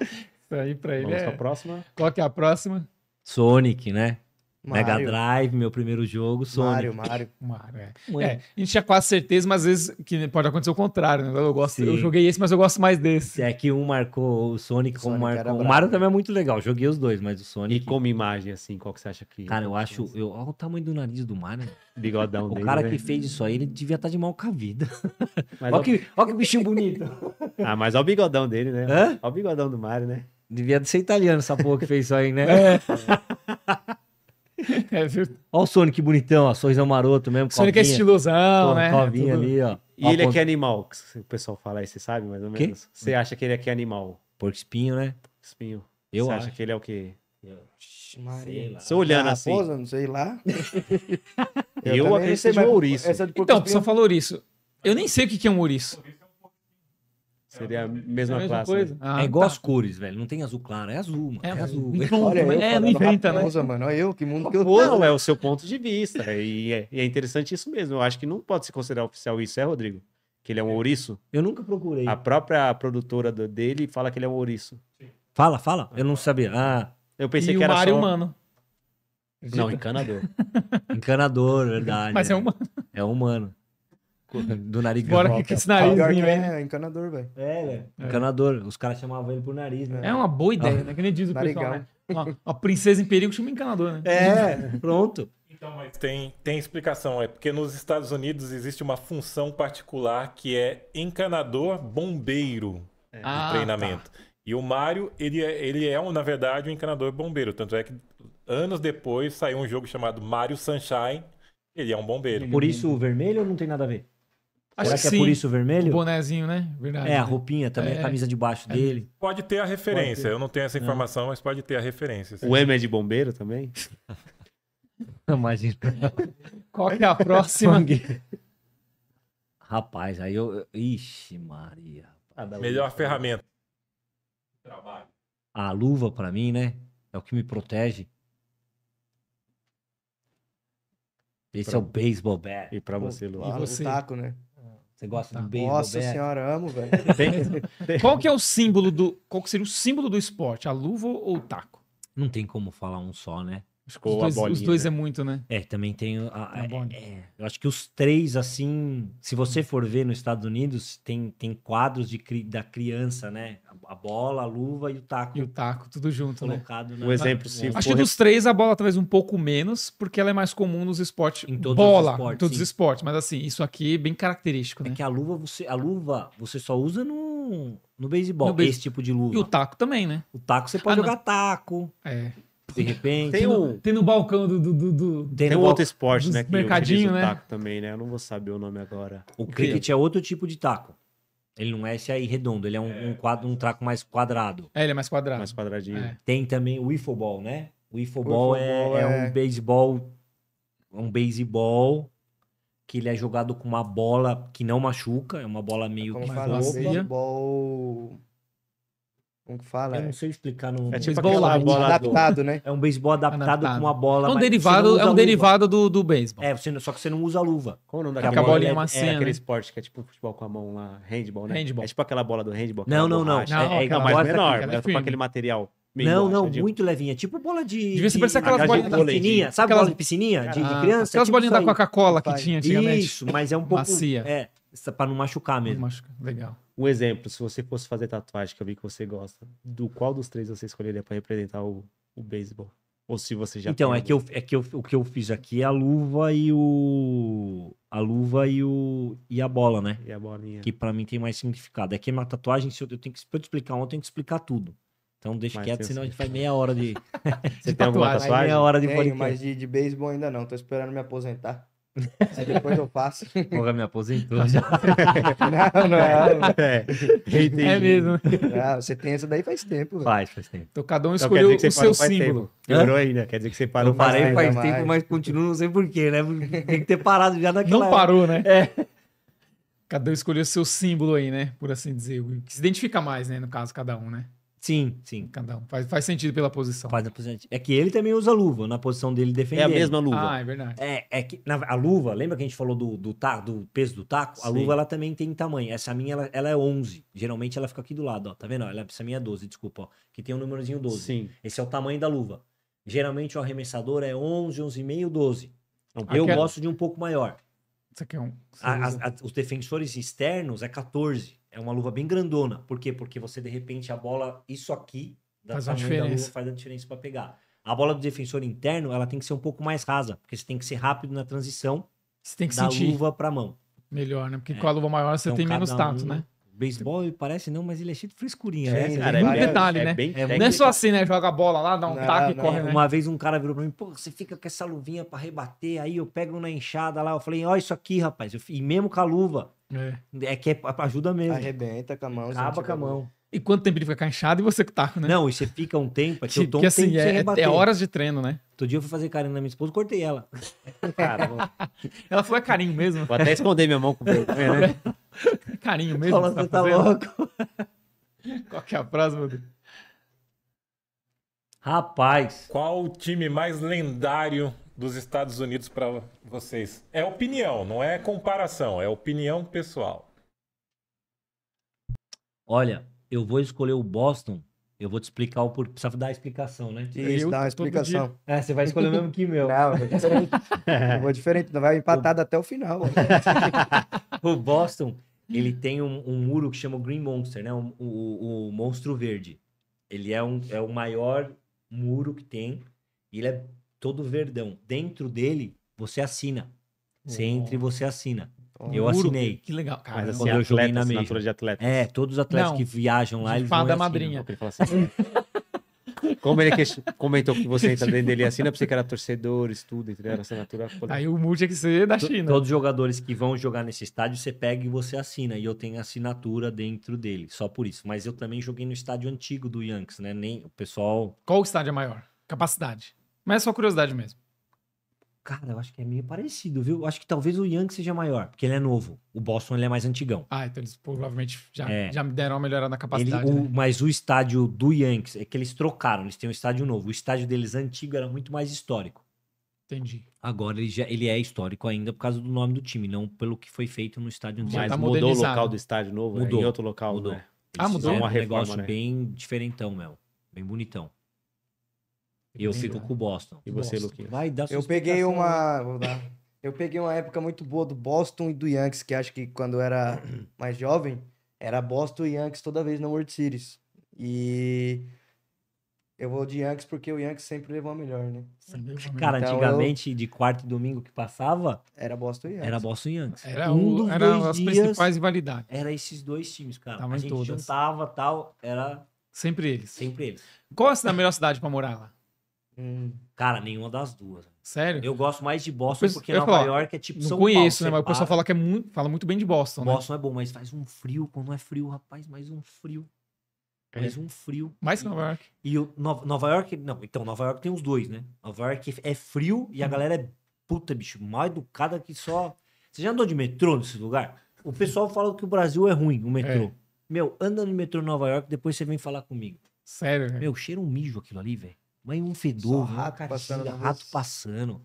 Isso aí pra ele. Vamos é... pra próxima. Qual que é a próxima? Sonic, né? Mario. Mega Drive, meu primeiro jogo, Sonic. Mario, Mario. *laughs* Mario é. é. a gente tinha quase certeza, mas às vezes que pode acontecer o contrário, né? Eu, gosto, eu joguei esse, mas eu gosto mais desse. É que um marcou o Sonic, como Sonic marcou. O Mario também é muito legal, joguei os dois, mas o Sonic. E como imagem, assim, qual que você acha que. Cara, eu acho. Assim? Eu, olha o tamanho do nariz do Mario. Bigodão o dele. O cara né? que fez isso aí, ele devia estar tá de mal com a vida. Mas olha, ó... que, olha que bichinho bonito. ah, mas olha o bigodão dele, né? Hã? Olha o bigodão do Mario, né? Devia ser italiano essa porra que fez isso aí, né? É. *laughs* É, Olha o Sonic bonitão, ó, sorrisão maroto mesmo. Sonic é estilosão, né? Covinha Tudo. ali, ó. E ó, ele é que é animal, que o pessoal fala aí, você sabe mais ou menos? Que? Você acha que ele é que é animal? Porco espinho, né? Espinho. Eu você acho. acha que ele é o quê? Eu... Maria. Você olhando assim. Rosa, não sei lá. *laughs* eu, eu acredito que seja um ouriço. então, o pessoal falou ouriço. Eu nem sei o que é um ouriço. Seria ah, a mesma, é a mesma classe. Né? Ah, é igual ah, tá. as cores, velho. Não tem azul claro, é azul, mano. É, é azul. Olha, é, eu, é, não inventa, né? raposa, né? Mano, olha eu, que mundo que eu tô. Não, é o seu ponto de vista. Né? e, é, e é interessante isso mesmo. Eu acho que não pode se considerar oficial isso, é, Rodrigo? Que ele é um ouriço? Eu nunca procurei. A própria produtora do, dele fala que ele é um ouriço. Sim. Fala, fala. Ah, eu não tá. sabia. Ah. Eu pensei e que era o é só... humano. Não, encanador. *laughs* encanador, verdade. Mas é né? humano. É humano. *laughs* do nariz. Bora que, que esse nariz ah, é, é encanador, velho. É, né? Encanador. Os caras chamavam ele por nariz, né? É uma boa ideia, ah, né? Que nem diz o narigão. pessoal, né? Uma, uma, princesa em perigo chama encanador, né? É, pronto. Então, mas tem, tem explicação. É porque nos Estados Unidos existe uma função particular que é encanador bombeiro é. de ah, tá. treinamento. Tá. E o Mario, ele é, ele é, na verdade, um encanador bombeiro. Tanto é que anos depois saiu um jogo chamado Mario Sunshine. Ele é um bombeiro. Por isso o vermelho não tem nada a ver? Acho Será que, que é por isso o vermelho? O bonézinho, né? Verdade. É, a roupinha também, é. a camisa de baixo é. dele. Pode ter a referência. Ter. Eu não tenho essa informação, não. mas pode ter a referência. Sim. O M é de bombeiro também? *laughs* não, imagina. *laughs* Qual que é a próxima? Rapaz, aí eu. Ixi, Maria. Ah, Melhor ferramenta. Trabalho. A luva, para mim, né? É o que me protege. Esse pra... é o baseball bat. E para você, Luan. E você? O taco, né? Você gosta tá. do beijo? Nossa senhora, amo, velho. qual que é o símbolo do. Qual que seria o símbolo do esporte? A luva ou o taco? Não tem como falar um só, né? Ficou os dois, os dois né? é muito, né? É, também tem. A, é, é, é, eu acho que os três, assim, se você for ver nos Estados Unidos, tem, tem quadros de, da criança, né? A bola, a luva e o taco. E o taco, tudo junto, né? colocado né? Na... O exemplo, se Acho for... que dos três, a bola talvez um pouco menos, porque ela é mais comum nos esportes. Em todos bola, os esportes. Em todos sim. os esportes, mas assim, isso aqui é bem característico, é né? É que a luva, você, a luva, você só usa no, no beisebol, esse tipo de luva. E o taco também, né? O taco, você pode ah, jogar não. taco. É de repente. Tem, um... no, tem no balcão do. do, do, do tem, tem um outro esporte, né? Que mercadinho, né? taco também, né? Eu não vou saber o nome agora. O, o cricket é outro tipo de taco. Ele não é esse aí redondo, ele é um, é. um quadro, um taco mais quadrado. É, ele é mais quadrado. Mais quadradinho. É. Tem também o wiffle ball, né? O wiffle ball, é, é, é, um beisebol, um beisebol que ele é jogado com uma bola que não machuca, é uma bola é meio Como que fala, Beisebol como que fala? Eu não sei explicar É tipo beisebol bola adaptado, né? É um beisebol adaptado, adaptado, com uma bola. É um derivado, é um derivado do, do beisebol. É, só que você não usa luva. Como não dá aquela bolinha é, macena. É, é aquele né? esporte que é tipo futebol com a mão lá, handball, né? Handball. É tipo aquela bola do handball. Não, não, não. não. É, é, então, é mais menor, é, é tipo aquele material. Meio não, não, muito levinha. Tipo bola de. Devia ser parecer aquelas bolinhas da piscininha. Sabe bola de piscininha? De criança? Aquelas bolinhas da Coca-Cola que tinha antigamente. Isso, mas é um pouco. Macia. É, pra não machucar mesmo. Legal. Um exemplo, se você fosse fazer tatuagem, que eu vi que você gosta, do qual dos três você escolheria para representar o, o beisebol? Ou se você já Então, é que, eu, é que eu, o que eu fiz aqui é a luva e o. A luva e o. E a bola, né? E a bolinha. Que para mim tem mais significado. É que uma tatuagem, se eu, eu tenho que, pra eu te explicar ontem, eu tenho que explicar tudo. Então deixa mas quieto, senão a gente faz meia hora de. *laughs* Você de tem tá alguma tatuagem? Meia hora de Tenho, mais mas de, de beisebol ainda não, tô esperando me aposentar. Aí depois eu passo. Porra, me aposentou já. não, não é. Não. É, é mesmo. Não, ah, você tem essa daí faz tempo. Faz, faz tempo. Então cada um então, escolheu o seu símbolo. Piorou ainda, quer dizer que você parou eu parei faz, faz tempo, mas continuo, não sei porquê, né? Tem que ter parado já naquela. Não parou, né? É. Cada um escolheu o seu símbolo aí, né? Por assim dizer. Que se identifica mais, né? No caso, cada um, né? Sim, sim. Candão. Faz, faz sentido pela posição. Faz posição É que ele também usa luva na posição dele defender. É a mesma luva. Ah, é verdade. É, é que na, a luva, lembra que a gente falou do, do, ta, do peso do taco? A luva ela também tem tamanho. Essa minha ela, ela, é 11. Geralmente ela fica aqui do lado, ó. Tá vendo? Ela, essa minha é 12, desculpa, ó. Que tem o um númerozinho 12. Sim. Esse é o tamanho da luva. Geralmente o arremessador é 11, 11,5, 12. Eu Aquela... gosto de um pouco maior. Isso aqui é um. A, a, a, os defensores externos é 14 é uma luva bem grandona. Por quê? Porque você, de repente, a bola, isso aqui, da faz tamanho diferença. da luva, faz a diferença para pegar. A bola do defensor interno, ela tem que ser um pouco mais rasa, porque você tem que ser rápido na transição você tem que da sentir. luva para mão. Melhor, né? Porque é. com a luva maior você então, tem menos tato, um... né? Beisebol parece não, mas ele é cheio de frescurinha, né? É, cara, é, detalhe, é, né? Bem, é, não é só assim, né? Joga a bola lá, dá um não, taco não, e corre. Né? Uma vez um cara virou pra mim, pô, você fica com essa luvinha pra rebater, aí eu pego na enxada lá, eu falei, ó, isso aqui, rapaz, eu, e mesmo com a luva. É. é que é, ajuda mesmo. Arrebenta com a mão. Acaba com a mão. E quanto tempo ele fica canchado e você que tá, né? Não, e você fica um tempo, é que, eu tô um que, assim, é, é, é, horas de treino, né? Todo dia eu fui fazer carinho na minha esposa, cortei ela. *laughs* Cara, *laughs* ela falou é carinho mesmo. Vou até esconder minha mão com vergonha, né? *laughs* carinho mesmo. Tá você tá, louco. Qual que é a próxima? Rapaz. Qual o time mais lendário dos Estados Unidos para vocês. É opinião, não é comparação, é opinião pessoal. Olha, eu vou escolher o Boston. Eu vou te explicar o porquê. Precisa dar a explicação, né? Isso, dá a explicação. Ah, É, você vai escolher o mesmo que meu. Não, vou diferente. eu vou diferente. Vai empatado o... até o final. o Boston, ele tem um, um, muro que chama Green Monster, né? O, o, o Monstro Verde. Ele é, um, é o maior muro que tem. E ele é todo verdão. Dentro dele, você assina. Você oh. entra e você assina. eu assinei. Que legal, cara. Mas quando eu joguei na de atletas. É, todos os atletas não, que viajam lá, eles fada vão madrinha. Assinam, Como ele assim? *laughs* comentou que você entra dentro dele e assina, pra você que era torcedor, estudo, entendeu? Era assinatura. Aí o multi tinha é que ser da China. Todos os jogadores que vão jogar nesse estádio, você pega e você assina. E eu tenho assinatura dentro dele, só por isso. Mas eu também joguei no estádio antigo do Yankees, né? Nem o pessoal. Qual estádio é maior? Capacidade. Mas é só curiosidade mesmo. Cara, eu acho que é meio parecido, viu? Eu acho que talvez o Young seja maior, porque ele é novo. O Boston ele é mais antigão. Ah, então eles provavelmente já, é. já deram uma melhorada na capacidade. Ele, o, né? Mas o estádio do Yankees é que eles trocaram, eles têm um estádio novo. O estádio deles antigo era muito mais histórico. Entendi. Agora ele, já, ele é histórico ainda por causa do nome do time, não pelo que foi feito no estádio antigo. Mas tá mudou o local do estádio novo, mudou. Né? em outro local. Mudou. Né? Ah, mudou. É, é um reforma, negócio né? bem diferentão, meu. Bem bonitão. E eu fico com o Boston. E você, Luquinha? Vai dar Eu peguei uma. Vou dar. *laughs* Eu peguei uma época muito boa do Boston e do Yankees, que acho que quando eu era *clears throat* mais jovem, era Boston e Yankees toda vez na World Series. E eu vou de Yankees porque o Yankees sempre levou a melhor, né? Cara, Então, antigamente, de quarta e domingo que passava, Era Boston e Yankees. era Boston e Yankees. Era, um dos o, era dois as dias, principais rivalidades. Era esses dois times, cara. Tava a em gente todas. juntava tal, era Sempre eles. sempre eles. Qual a a melhor cidade pra morar lá? Hum. Cara, nenhuma das duas. Sério? Eu gosto mais de Boston penso, porque Nova falar, York é tipo não São conheço, Paulo, né? Mas o pessoal fala que é muito, fala muito bem de Boston. Né? Boston né? é bom, mas faz um frio. Quando é frio, rapaz, mais um frio. É. Mais um frio. Mais que Nova York. E o Nova, Nova York, não, então Nova York tem os dois, né? Nova York é, é frio e a uhum. galera é puta, bicho, mal educada que só. Você já andou de metrô nesse lugar? O pessoal fala que o Brasil é ruim, o metrô. É. Meu, anda no metrô Nova York, depois você vem falar comigo. Sério? Meu, cheira um mijo aquilo ali, velho. Mas um fedor, rato, passando rato passando.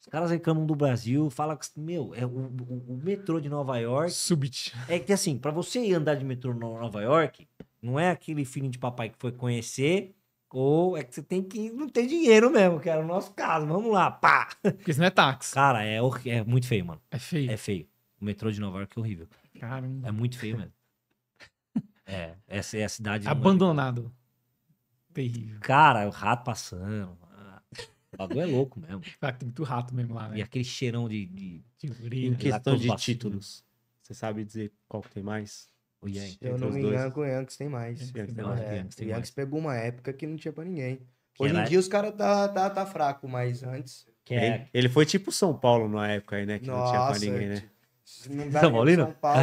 Os caras reclamam do Brasil, fala que, meu, é o, o, o metrô de Nova York. Subit. É que assim, para você andar de metrô em Nova York, não é aquele filho de papai que foi conhecer, ou é que você tem que. Não tem dinheiro mesmo, que era o nosso caso. Vamos lá, pá! Porque isso não é táxi. Cara, é, é muito feio, mano. É feio. É feio. O metrô de Nova York é horrível. Caramba. É muito feio mesmo. é, essa é a cidade. Abandonado. Terrível. Cara, o rato passando. O bagulho é louco mesmo. Ah, *laughs* tem muito rato mesmo lá, né? E aquele cheirão de. de, de urina, em questão de títulos, você sabe dizer qual que tem mais? O Yankees. É, Eu não me engano, o Yankees tem mais. O Yankees, tem mais. É, o pegou uma época que não tinha pra ninguém. Hoje em dia os caras tá, tá, tá, tá fraco, mas antes. É? Ele foi tipo São Paulo na época aí, né? Que Nossa, não tinha pra ninguém, né? Não dá São Paulino? São Paulo,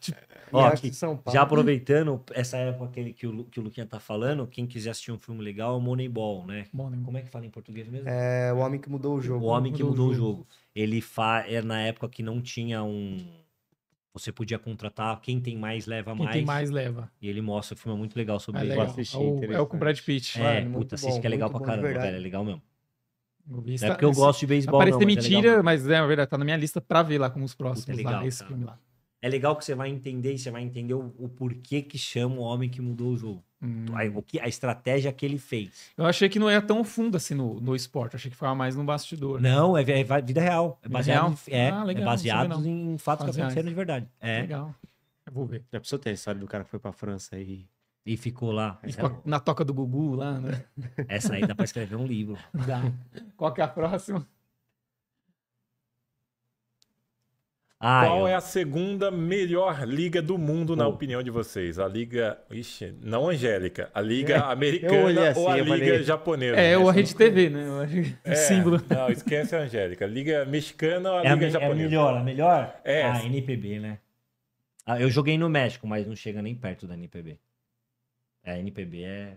tipo, *laughs* Ó, São Paulo. Já aproveitando essa época que, ele, que, o, que o Luquinha tá falando, quem quiser assistir um filme legal é o Moneyball, né? Moneyball. Como é que fala em português mesmo? É O Homem que Mudou o Jogo. O Homem que Mudou, mudou o Jogo. jogo. Ele fa... é na época que não tinha um... Você podia contratar quem tem mais leva quem mais. Quem tem mais leva. E ele mostra, o filme é muito legal sobre é legal. ele. Assistir, é, o, é o com o Brad Pitt. É, Mano, puta, assiste bom, que é legal pra caramba, velho. É legal mesmo. Vista, é porque eu gosto de beisebol. Parece não, mentira, mas é, mas é, é verdade, tá na minha lista pra ver lá com os próximos. Puta, legal, lá, esse filme lá é legal que você vai entender e você vai entender o, o porquê que chama o homem que mudou o jogo. Hum. A, a, estratégia que ele fez. Eu achei que não era tão fundo assim no, no esporte, achei que ficava mais no bastidor. Não, é, é, é vida real. É baseado, real? Em, é, ah, legal, é baseado em fatos que aconteceram de verdade. É. Legal. Eu vou ver. Já precisou ter a história do cara que foi pra França e. E ficou lá. E ficou é... na toca do Gugu lá, né? Essa aí dá pra escrever um livro. Dá. Qual que é a próxima? Ah, Qual eu... é a segunda melhor liga do mundo, na oh. opinião de vocês? A liga. Ixi, não angélica. A liga é, americana assim, ou a liga falei... japonesa? É, ou a Rede TV, né? O é, símbolo. Não, esquece a angélica. Liga mexicana ou a é liga é a, japonesa? É a melhor, a melhor? É. Ah, NPB, né? Ah, eu joguei no México, mas não chega nem perto da NPB. É, a NPB é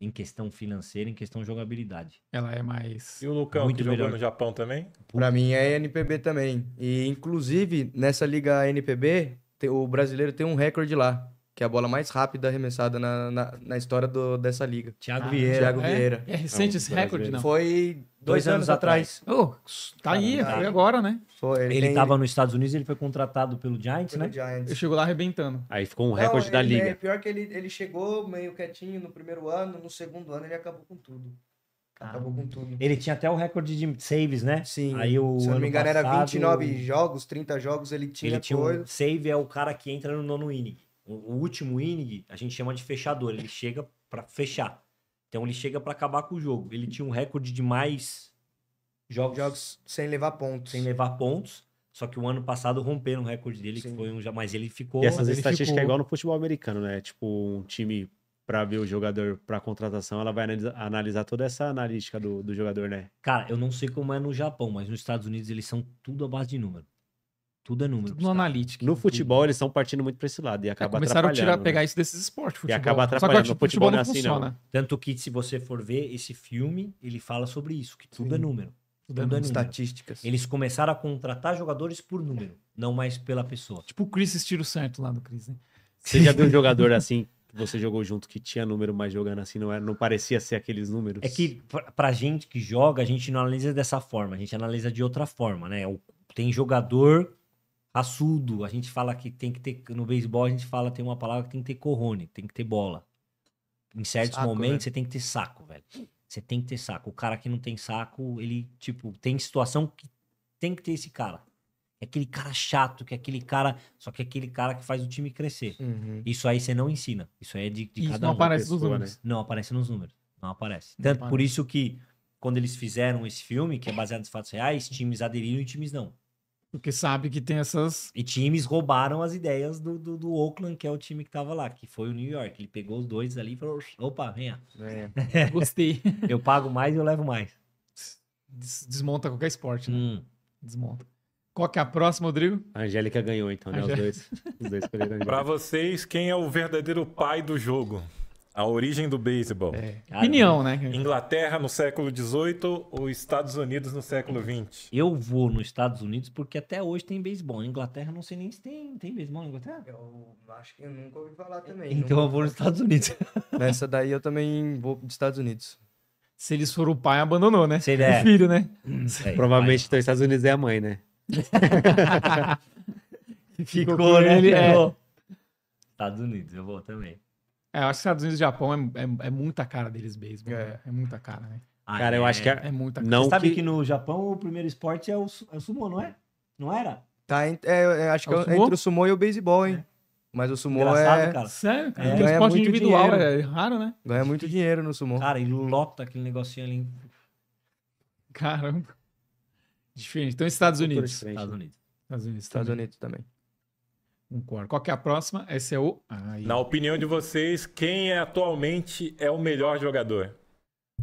em questão financeira, em questão jogabilidade. Ela é mais. E o Lucão, muito que melhor. jogou no Japão também? Para mim é NPB também. E inclusive nessa liga NPB, o brasileiro tem um recorde lá que é a bola mais rápida arremessada na, na, na história do, dessa liga. Thiago ah, Vieira. Thiago é? Vieira. É recente esse recorde, não? Foi dois, dois anos, anos, atrás. Oh, tá aí, foi agora, né? Foi. Ele, ele tava nos Estados Unidos, ele foi contratado pelo Giants, né? Giants. Ele chegou lá arrebentando. Aí ficou um recorde não, da liga. É, pior que ele, ele chegou meio quietinho no primeiro ano, no segundo ano ele acabou com tudo. Acabou com tudo. Ele tinha até o recorde de saves, né? Sim. Aí o Se não me engano, passado, era 29 jogos, 30 jogos, ele tinha. Ele tinha um save é o cara que entra no nono inning. O, último inning a gente chama de fechador, ele chega para fechar. Então ele chega para acabar com o jogo. Ele tinha um recorde de mais jogos, jogos sem levar pontos. Sem levar pontos. Só que o ano passado romperam o recorde dele, Sim. que foi um já, mas ele ficou. E essas estatísticas ficou... é igual no futebol americano, né? Tipo, um time para ver o jogador para contratação, ela vai analisar, analisar toda essa analítica do, do jogador, né? Cara, eu não sei como é no Japão, mas nos Estados Unidos eles são tudo à base de número. Tudo é número. Tudo no analítico. No futebol, eles estão partindo muito para esse lado e acaba é, começaram atrapalhando. Começaram né? a pegar isso desses esportes, futebol. E acaba atrapalhando. Só que, o futebol, futebol não, é assim, funciona. Não. Tanto que, se você for ver esse filme, ele fala sobre isso, que tudo é Sim. É, é número. Tudo, tudo é, número. Estatísticas. Eles começaram a contratar jogadores por número, não mais pela pessoa. Tipo o Chris estilo certo lá no Chris, né? Você já *laughs* viu um jogador assim que você jogou junto que tinha número, mas jogando assim não era, não parecia ser aqueles números? É que pra gente que joga, a gente não analisa dessa forma, a gente analisa de outra forma, né? Tem jogador Assudo, a gente fala que tem que ter. No beisebol, a gente fala, tem uma palavra que tem que ter corrone, tem que ter bola. Em certos saco, né? momentos, velho. você tem que ter saco, velho. Você tem que ter saco. O cara que não tem saco, ele, tipo, tem situação que tem que ter esse cara. É aquele cara chato, que é aquele cara. Só que é aquele cara que faz o time crescer. Uhum. Isso aí você não ensina. Isso aí é de, de isso cada não um. Aparece pessoa, nos números. Né? Não aparece nos números. Não aparece. Não Tanto aparece. por isso que, quando eles fizeram esse filme, que é baseado nos fatos reais, times aderiram e times não. Porque sabe que tem essas. E times roubaram as ideias do, do, do, Oakland, que é o time que tava lá, que foi o New York. Ele pegou os dois ali e falou: opa, venha. É. Gostei. *laughs* eu pago mais e eu levo mais. Des desmonta qualquer esporte, né? Hum. Desmonta. Qual que é a próxima, Rodrigo? A Angélica ganhou, então, né? Angélica. Os dois. Os dois *laughs* pra vocês, quem é o verdadeiro pai do jogo? A origem do beisebol. É. Opinião, né? Inglaterra no século XVIII ou Estados Unidos no século XX? Eu vou nos Estados Unidos porque até hoje tem beisebol. Inglaterra não sei nem se tem, tem beisebol na Inglaterra. Eu acho que eu nunca ouvi falar também. Então eu vou nos Estados Unidos. Nessa daí eu também vou dos Estados Unidos. Se eles foram o pai, abandonou, né? Se ele é. O filho, né? Hum, Provavelmente então, Estados Unidos é a mãe, né? *laughs* Ficou, Ficou né? Ele, é. Estados Unidos, eu vou também. É, eu acho que Estados Unidos e Japão é, é, é muita cara deles beisebol. É. Né? é muita cara, né? Ah, cara, eu acho é. que é, é muita cara. Não Você sabe que... que... no Japão o primeiro esporte é o, é o não é? Não era? Tá, é, é, acho é que é, entre o sumo e o beisebol, hein? É. Mas o sumo é. Cara. Sério, cara. É. Ganha esporte individual dinheiro. é raro, né? Ganha muito dinheiro no sumo Cara, e lota aquele negocinho ali. Caramba. Diferente. Então, Estados né? Unidos. Estados Unidos. Estados Unidos. Estados Unidos também. Concordo. Qual que é a próxima? Essa é o. Na opinião de vocês, quem é atualmente é o melhor jogador?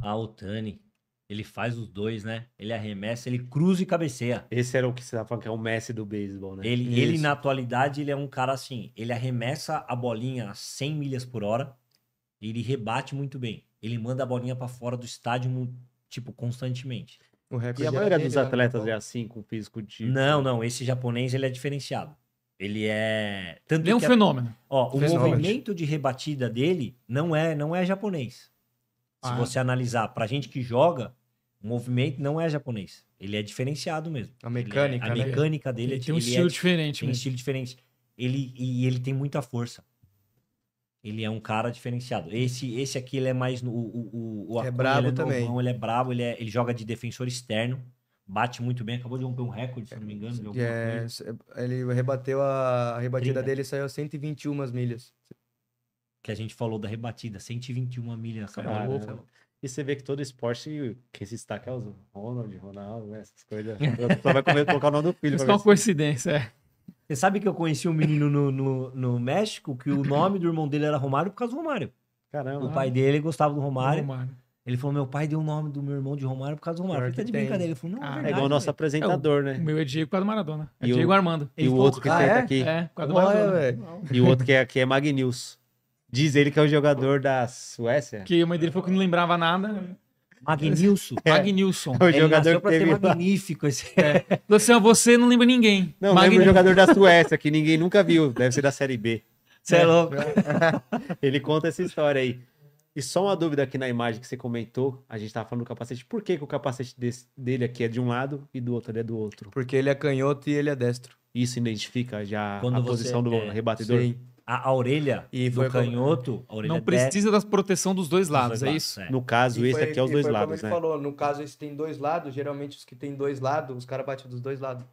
Ah, o Tani. Ele faz os dois, né? Ele arremessa, ele cruza e cabeceia. Esse era o que você estava falando, que é o Messi do beisebol, né? Ele, ele, na atualidade, ele é um cara assim, ele arremessa a bolinha a 100 milhas por hora, ele rebate muito bem. Ele manda a bolinha para fora do estádio, tipo, constantemente. e a é maioria dos né? atletas tá é assim, com físico de... Não, não, esse japonês, ele é diferenciado. Ele é tanto ele é um fenômeno. A... Ó, o movimento de rebatida dele não é não é japonês. Se ah, você é. analisar para gente que joga, o movimento não é japonês. Ele é diferenciado mesmo. A é mecânica, é, a né? mecânica dele ele é, tem um estilo é, diferente. Tem mesmo. um estilo diferente. Ele e ele tem muita força. Ele é um cara diferenciado. Esse esse aqui ele é mais no, o o, o, é é o é brabo ele é também. Novão, ele é brabo, ele, ele joga de defensor externo bate muito bem, acabou de romper um recorde, se não me engano. é, ele rebateu a, a rebatida 30. dele saiu 121 milhas. Que a gente falou da rebatida, 121 milhas. Cara, cara. Cara. E você vê que todo esporte, quem se destaca é os Ronald, Ronaldo, né? essas coisas. *laughs* Só vai comer, colocar o nome do filho. Isso é uma coincidência, é. Você sabe que eu conheci um menino no, no, no, México que o nome do irmão dele era Romário por causa do Romário. Caramba. O pai dele gostava do Romário. Romário. Ele falou: meu pai deu o nome do meu irmão de Romário por causa do Romário. Ele tá de tem. brincadeira. Ele falou: não, ah, é, é verdade, é igual o nosso apresentador, é, né? O meu é Diego por causa do Maradona. Né? É e Diego o, Armando. E, o outro que ah, tá aqui. É, por causa do Maradona. e o outro que é aqui é Magnus. Diz ele que é o jogador da Suécia. Que a mãe dele falou que não lembrava nada. Né? Magnilson. *laughs* É. Magnilson. É o jogador que teve magnífico esse. É. Luciano, *laughs* você não lembra ninguém. Não, Magn... lembra o jogador da Suécia, que ninguém nunca viu. Deve ser da Série B. Você é, é louco. *laughs* Ele conta essa história aí. E só uma dúvida aqui na imagem que você comentou, a gente estava falando do capacete. Por que, que o capacete desse, dele aqui é de um lado e do outro ele é do outro? Porque ele é canhoto e ele é destro. Isso identifica já Quando a posição é, do rebatedor? Sim. A, a orelha e do canhoto... A orelha não é precisa da proteção dos dois lados, dois é isso? É. No caso, esse aqui é os dois lados, né? falou, no caso esse tem dois lados, geralmente os que tem dois lados, os caras batem dos dois lados.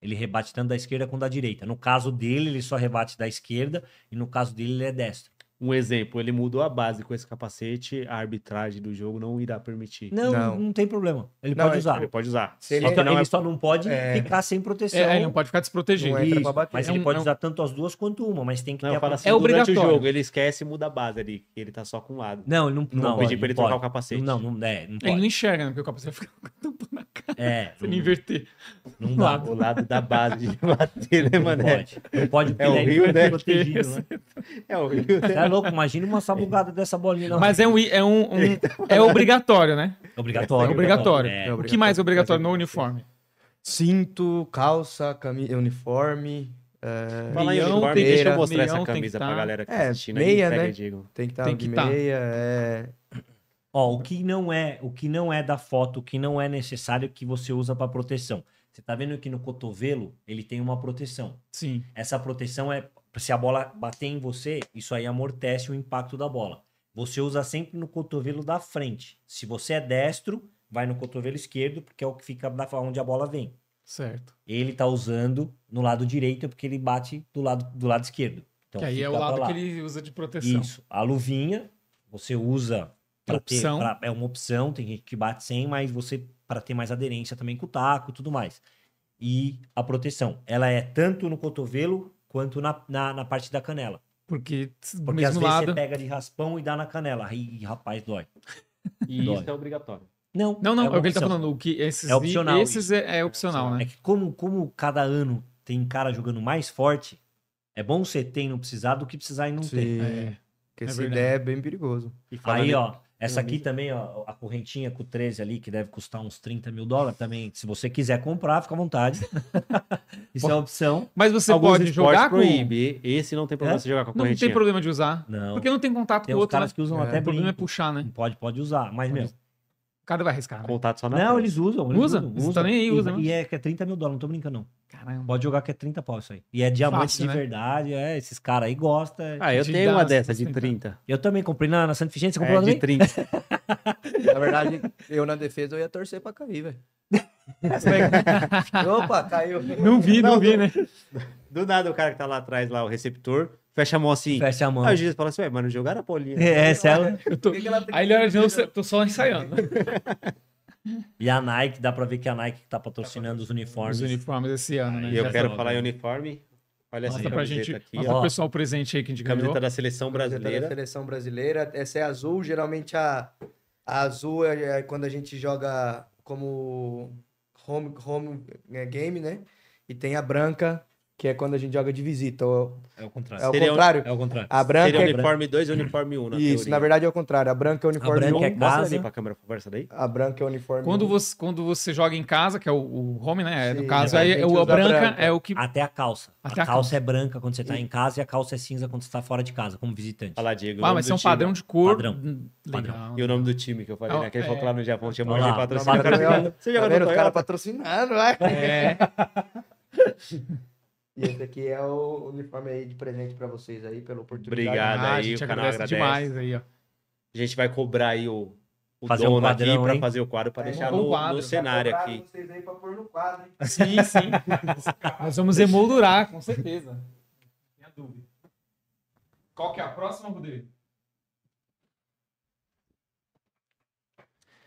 Ele rebate tanto da esquerda quanto da direita. No caso dele, ele só rebate da esquerda e no caso dele, ele é destro. Um exemplo, ele mudou a base com esse capacete, a arbitragem do jogo não irá permitir. Não, não, não tem problema. Ele não, pode é, usar. Ele pode usar. Se ele, só que não é ele é... só não pode é... ficar sem proteção. É, ele não pode ficar desprotegido. Mas é ele pode é usar tanto as duas quanto uma, mas tem que não, ter a a... assim, É obrigatório. o jogo, ele esquece e muda a base ali. Ele tá só com um lado. Não, ele não, não, não pedir pra ele trocar o capacete. Não, não, é, não pode. Ele não enxerga, né, porque o capacete fica é. *laughs* inverter. Não dá. Lado. O lado da base de *laughs* *laughs* bater, né, mano? Pode. Não pode é o Rio, né? né? É o Rio, né? Tá louco? Imagina uma sabugada dessa bolinha. Mas é um. É, um, um é obrigatório, né? Obrigatório. É obrigatório. É. O que mais é obrigatório no uniforme? Cinto, calça, camisa, é uniforme. É... Fala aí, uniforme, tem, deixa eu mostrar essa camisa pra galera que tá é, tá assistindo meia, né? aí. Né? Tem que estar tá tem tá. meia. Tá. É... Ó, o que não é, o que não é da foto, o que não é necessário que você usa para proteção. Você tá vendo que no cotovelo ele tem uma proteção. Sim. Essa proteção é se a bola bater em você, isso aí amortece o impacto da bola. Você usa sempre no cotovelo da frente. Se você é destro, vai no cotovelo esquerdo, porque é o que fica da onde a bola vem. Certo. Ele tá usando no lado direito porque ele bate do lado do lado esquerdo. Então, que aí é o lado que ele usa de proteção. Isso. A luvinha, você usa ter. Pra, é uma opção, tem gente que bate sem, mas você, para ter mais aderência também com o taco e tudo mais. E a proteção, ela é tanto no cotovelo quanto na, na, na parte da canela. Porque, Porque às vezes você pega de raspão e dá na canela. E rapaz, dói. E dói. isso é obrigatório. Não, não, não é, é o que ele tá falando. O que esses é opcional. E, esses é, é, opcional, é né? É que como, como cada ano tem cara jogando mais forte, é bom você ter e não precisar do que precisar e não Sim. ter. É. Porque é essa é verdade. ideia é bem perigoso. Aí, ó, essa aqui também, ó, a correntinha com 13 ali, que deve custar uns 30 mil dólares também. Se você quiser comprar, fica à vontade. *laughs* Isso é uma opção. Mas você Alguns pode jogar com... Esse não tem problema é? de jogar com a correntinha. Não tem problema de usar. Não. Porque não tem contato tem com o outro. Tem caras né? que usam é. até O problema é brinco. é puxar, né? Pode, pode usar. Mas, pode... meu, cara vai arriscar. Né? Contato só na. Não, frente. eles usam. Eles usa? Usam, usam. Tá usa. E, né? e é que é 30 mil dólares, não tô brincando, não. Caramba. Pode jogar que é 30 pau isso aí. E é diamante Fácil, de né? verdade, é. Esses caras aí gostam. Ah, eu de tenho uma assim, dessa de 30. 30. Eu também comprei na, na Santa Figência, você comprou é, de 30. *laughs* na verdade, eu na defesa eu ia torcer pra cair, velho. *laughs* Opa, caiu. Não vi, não, não vi, do, né? *laughs* Do nada o cara que tá lá atrás, lá, o receptor, Fecha a mão assim. Fecha a mão. Aí o Jesus fala assim, ué, mas não jogaram a bolinha. É, essa ela... É eu tô... Aí ele olha de novo, tô só ensaiando. *laughs* E a Nike, dá pra ver que a Nike tá patrocinando os uniformes. Os uniformes esse ano, né? E eu Já tá quero falar em né? uniforme. Olha mostra camiseta pra gente, aqui. Mostra pessoal presente aí que a gente Camiseta ganhou. da Seleção Brasileira. Camiseta da Seleção Brasileira. Essa é azul, geralmente a, a azul é, é quando a gente joga como home, home é, game, né? E tem a branca, que é quando a gente joga de visita. Ou... É o contrário. É o contrário. É o contrário. A branca Seria é... uniforme 2 e uniforme 1, um, na Isso, teoria. na verdade é o contrário. A branca é uniforme 1. A branca um, é casa. Né? Pra câmera conversa daí? A branca é uniforme quando um. você Quando você joga em casa, que é o, o home, né? É, Sim, no caso, aí, é, a branca, branca, é o que... Até a calça. Até a, calça, calça, é branca quando você tá e... em casa e a calça é cinza quando você tá fora de casa, como visitante. Olha lá, Diego. Ah, mas é um padrão de cor. Padrão. Hum, padrão. E o nome do time que eu falei, oh, né? Aquele ele é. falou lá no Japão, tá tinha um monte de patrocinador. Você joga no tá Toyota? patrocinando, vai. Né? É. *laughs* E esse aqui é o uniforme aí de presente para vocês aí, pela oportunidade. Obrigado ah, aí, gente o canal agradece. demais aí, ó. A gente vai cobrar aí o, o fazer dono um quadrão, aqui para fazer o quadro, para deixar no, quadro, no cenário aqui. Vocês aí pra pôr no quadro, hein? Sim, sim. *laughs* Nós vamos emoldurar, com certeza. dúvida. Qual que é a próxima, Rodrigo?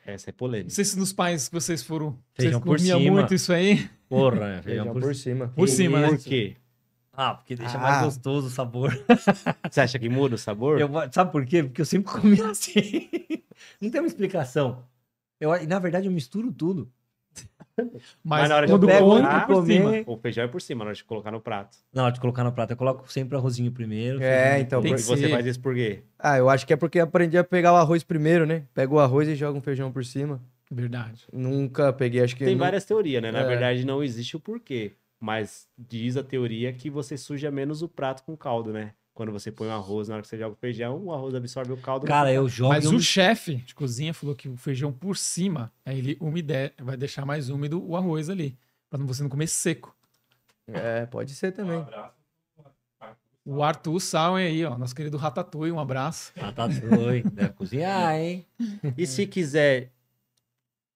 Essa é polêmica. Não sei se nos pais que vocês foram. Feijão vocês por cima. muito isso aí. Porra, feijão, feijão por, por, cima. Por cima, né? Por quê? Ah, porque deixa ah. mais gostoso o sabor. *laughs* Você acha que muda o sabor? Eu, sabe por quê? Porque eu sempre *laughs* comi assim. Não tem uma explicação. Eu, na verdade, eu misturo tudo. Mas, Mas, na hora de por cima. O feijão é por cima, na hora de colocar no prato. Na hora de colocar no prato, eu coloco sempre arrozinho primeiro. É, então. Por... E você faz isso por quê? Ah, eu acho que é porque aprendi a pegar o arroz primeiro, né? Pega o arroz e joga um feijão por cima. Verdade. Nunca peguei, acho que. Tem não... várias teorias, né? Na é. verdade, não existe o porquê. Mas diz a teoria que você suja menos o prato com caldo, né? Quando você põe o arroz, na hora que você joga o feijão, o arroz absorve o caldo. Cara, eu jogo. Mas eu... o chefe de cozinha falou que o feijão por cima, aí é ele umide... vai deixar mais úmido o arroz ali, para você não comer seco. É, pode ser também. Um abraço. O Arthur Sal, aí, ó. Nosso querido Ratatouille, um abraço. Ratatouille, deve cozinhar, hein? *laughs* E se quiser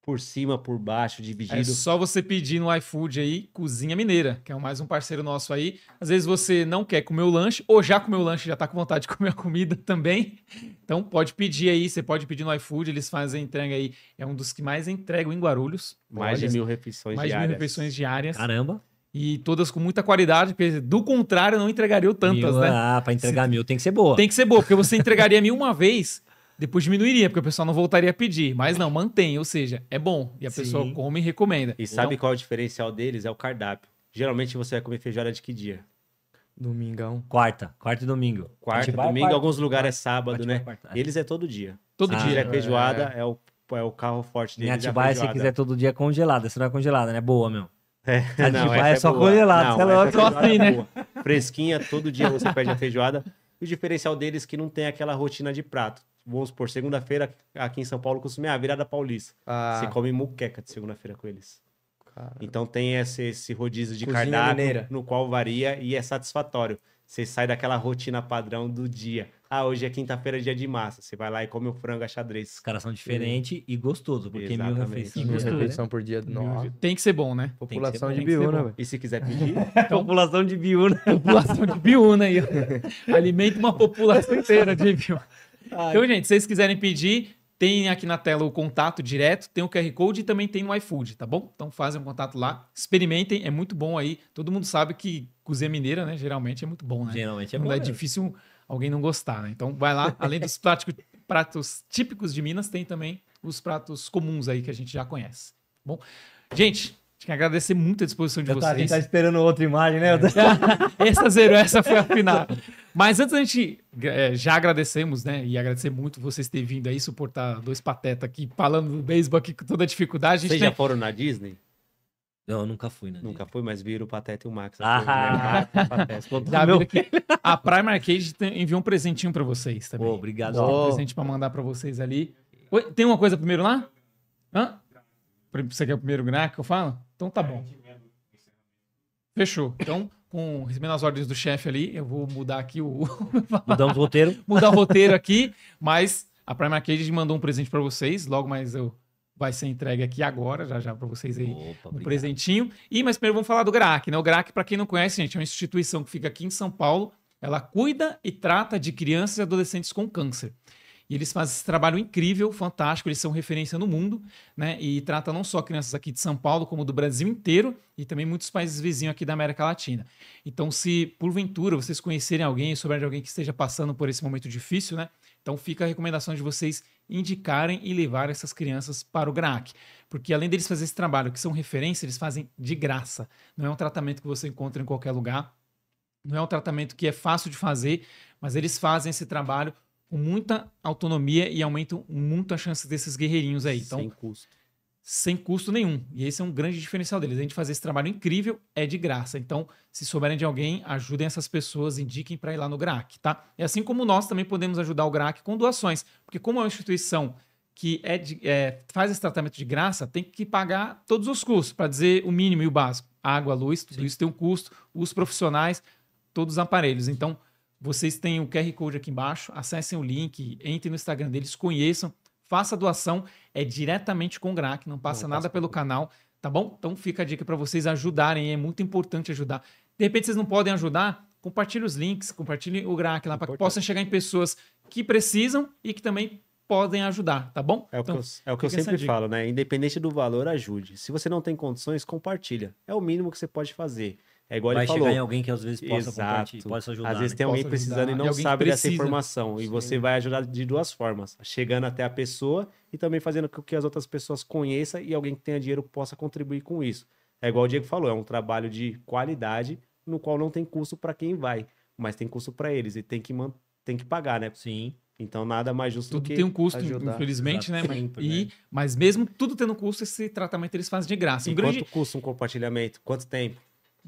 por cima, por baixo, é dividido. É só você pedir no iFood aí, Cozinha Mineira, que é mais um parceiro nosso aí. Às vezes você não quer comer o lanche, ou já comeu o lanche, já tá com vontade de *laughs* comer a comida também. Então pode pedir aí, você pode pedir no iFood, eles fazem entrega aí. É um dos que mais entregam em Guarulhos. Mais Olha, de mil refeições mais diárias. Mais de mil refeições diárias. Caramba! E todas com muita qualidade, porque do contrário não entregaria tantas, mil, né? Ah, pra entregar Se... mil tem que ser boa. Tem que ser boa, porque você entregaria mil uma vez depois diminuiria, porque o pessoal não voltaria a pedir. Mas não, mantém, ou seja, é bom. E a Sim. pessoa come e recomenda. E sabe então... qual é o diferencial deles? É o cardápio. Geralmente você vai comer feijoada de que dia? Domingão. Quarta. Quarta e domingo. Quarta, domingo. Em Alguns lugares é sábado, né? Quarta. É. Eles é todo dia. Todo ah, dia. É feijoada, é. é, o, é o carro forte deles. Em é Atibaia, se quiser todo dia, é congelada. Se não é congelada, né? Boa, meu. É, Atibaia *laughs* não, é só congelada. congelado. Não, é só assim, né? Fresquinha, todo dia você pede a feijoada. E o diferencial deles é que não tem aquela rotina de prato vamos por segunda-feira aqui em São Paulo consumir a virada paulista. Ah. Você come muqueca de segunda-feira com eles. Caramba. Então tem esse, esse rodízio de Cozinha cardápio mineira. no qual varia e é satisfatório. Você sai daquela rotina padrão do dia. Ah, hoje é quinta-feira, dia de massa. Você vai lá e come o frango a xadrez. Os caras são diferentes e gostoso, porque é mil refeições. Né? por dia. Tem que ser bom, né? População bom, de biúna. Né? E se quiser pedir? *laughs* Então, população de biúna. população de biúna aí. *laughs* Alimenta uma população inteira de biúna. Então, gente, se vocês quiserem pedir, tem aqui na tela o contato direto, tem o QR Code e também tem no iFood, tá bom? Então fazem um contato lá, experimentem, é muito bom aí. Todo mundo sabe que cozinha mineira, né? Geralmente é muito bom, né? Geralmente é não bom. É difícil alguém não gostar, né? Então vai lá, além dos pratos, pratos típicos de Minas, tem também os pratos comuns aí que a gente já conhece. Tá bom, gente, tinha que agradecer muito a disposição de eu vocês. Tá, a gente tá esperando outra imagem, né? É. *laughs* essa zero, essa foi a final. Mas antes a gente é, já agradecemos, né? E agradecer muito vocês terem vindo aí, suportar dois patetas aqui, falando do beisebol aqui com toda a dificuldade. A vocês tem... já foram na Disney? Não, eu nunca fui, né? Nunca fui, mas viram o Pateta e o Max. Ah, né? *laughs* já que a Prime Arcade enviou um presentinho para vocês também. Oh, obrigado. Oh. Um presente para mandar para vocês ali. Oi, tem uma coisa primeiro lá? Hã? Você quer o primeiro graco que eu falo? Então tá bom. Fechou. Então, com recebendo as ordens do chefe ali, eu vou mudar aqui o. *laughs* mudar o roteiro. Mudar o roteiro aqui, mas a Prime Arcade mandou um presente para vocês, logo mais eu. Vai ser entregue aqui agora, já já para vocês aí, Opa, um presentinho. E mas primeiro vamos falar do GRAC, né? O GRAC, para quem não conhece, gente, é uma instituição que fica aqui em São Paulo. Ela cuida e trata de crianças e adolescentes com câncer. E eles fazem esse trabalho incrível, fantástico, eles são referência no mundo, né? E trata não só crianças aqui de São Paulo, como do Brasil inteiro e também muitos países vizinhos aqui da América Latina. Então, se porventura vocês conhecerem alguém, souberem de alguém que esteja passando por esse momento difícil, né? Então fica a recomendação de vocês indicarem e levar essas crianças para o GRAC. Porque além deles fazerem esse trabalho, que são referência, eles fazem de graça. Não é um tratamento que você encontra em qualquer lugar. Não é um tratamento que é fácil de fazer, mas eles fazem esse trabalho muita autonomia e aumentam muito a chance desses guerreirinhos aí. Então, sem custo. Sem custo nenhum. E esse é um grande diferencial deles. A gente fazer esse trabalho incrível é de graça. Então, se souberem de alguém, ajudem essas pessoas, indiquem para ir lá no GRAC, tá? E assim como nós também podemos ajudar o GRAC com doações. Porque como é uma instituição que é, de, é faz esse tratamento de graça, tem que pagar todos os custos, para dizer o mínimo e o básico. Água, luz, tudo Sim. isso tem um custo, os profissionais, todos os aparelhos. Então, vocês têm o QR Code aqui embaixo, acessem o link, entrem no Instagram deles, conheçam, faça a doação, é diretamente com o GRAC, não passa não, nada pelo canal, tá bom? Então fica a dica para vocês ajudarem, é muito importante ajudar. De repente vocês não podem ajudar, compartilhe os links, compartilhe o GRAC lá para que possam chegar em pessoas que precisam e que também podem ajudar, tá bom? É o então, que eu, é o que eu sempre falo, né? Independente do valor, ajude. Se você não tem condições, compartilha. É o mínimo que você pode fazer. É igual Vai ele falou. chegar em alguém que às vezes possa Exato. possa ajudar. Às vezes né? tem alguém precisando ajudar, e não sabe dessa informação. Sim. E você vai ajudar de duas formas. Chegando até a pessoa e também fazendo com que as outras pessoas conheçam e alguém que tenha dinheiro possa contribuir com isso. É igual o Diego falou, é um trabalho de qualidade no qual não tem custo para quem vai, mas tem custo para eles e tem que, man... tem que pagar, né? Sim. Então, nada mais justo tudo do que. Tudo tem um custo, ajudar. infelizmente, né? Sempre, e, né? Mas mesmo tudo tendo custo, esse tratamento eles fazem de graça. E um grande... quanto custa um compartilhamento? Quanto tempo?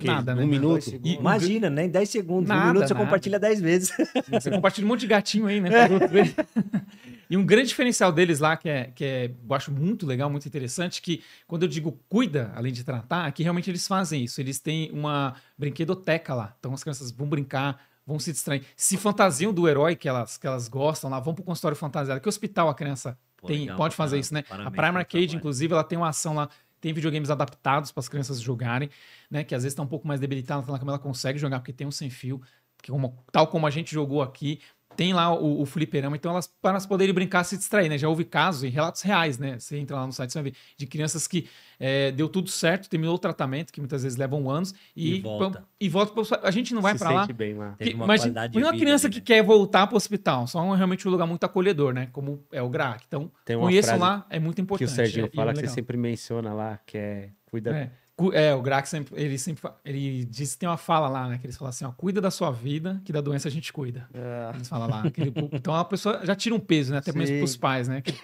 Nada, um né? minuto. Imagina, nem né? 10 segundos. Nada, um minuto você nada. compartilha 10 vezes. Você compartilha um monte de gatinho aí, né? É. E um grande diferencial deles lá, que, é, que é, eu acho muito legal, muito interessante, que quando eu digo cuida, além de tratar, é que realmente eles fazem isso. Eles têm uma brinquedoteca lá. Então as crianças vão brincar, vão se distrair. Se fantasiam do herói que elas, que elas gostam lá, vão pro consultório fantasiado. Que hospital a criança Pô, tem, legal, pode fazer cara, isso, né? A Prime Arcade, inclusive, ela tem uma ação lá tem videogames adaptados para as crianças jogarem, né? Que às vezes está um pouco mais debilitada mas ela consegue jogar porque tem um sem fio. Como, tal como a gente jogou aqui, tem lá o, o fliperama, então elas, para elas poderem brincar, se distrair, né? Já houve casos em relatos reais, né? Você entra lá no site, você vai ver, de crianças que é, deu tudo certo, terminou o tratamento, que muitas vezes levam anos, e, e volta. E volta a gente não vai para lá. Bem lá. Que, uma mas não é uma criança ali, que né? quer voltar para o hospital, só um, realmente um lugar muito acolhedor, né? Como é o GRAC. Então, conheço lá, é muito importante. Que o Serginho é, é fala é que você sempre menciona lá, que é cuida, é. É, o Grax sempre, ele sempre ele disse tem uma fala lá, né? Que eles falam assim, ó, cuida da sua vida, que da doença a gente cuida. É. Eles falam lá. Ele, *laughs* então a pessoa já tira um peso, né? Até Sim. mesmo para os pais, né? Que,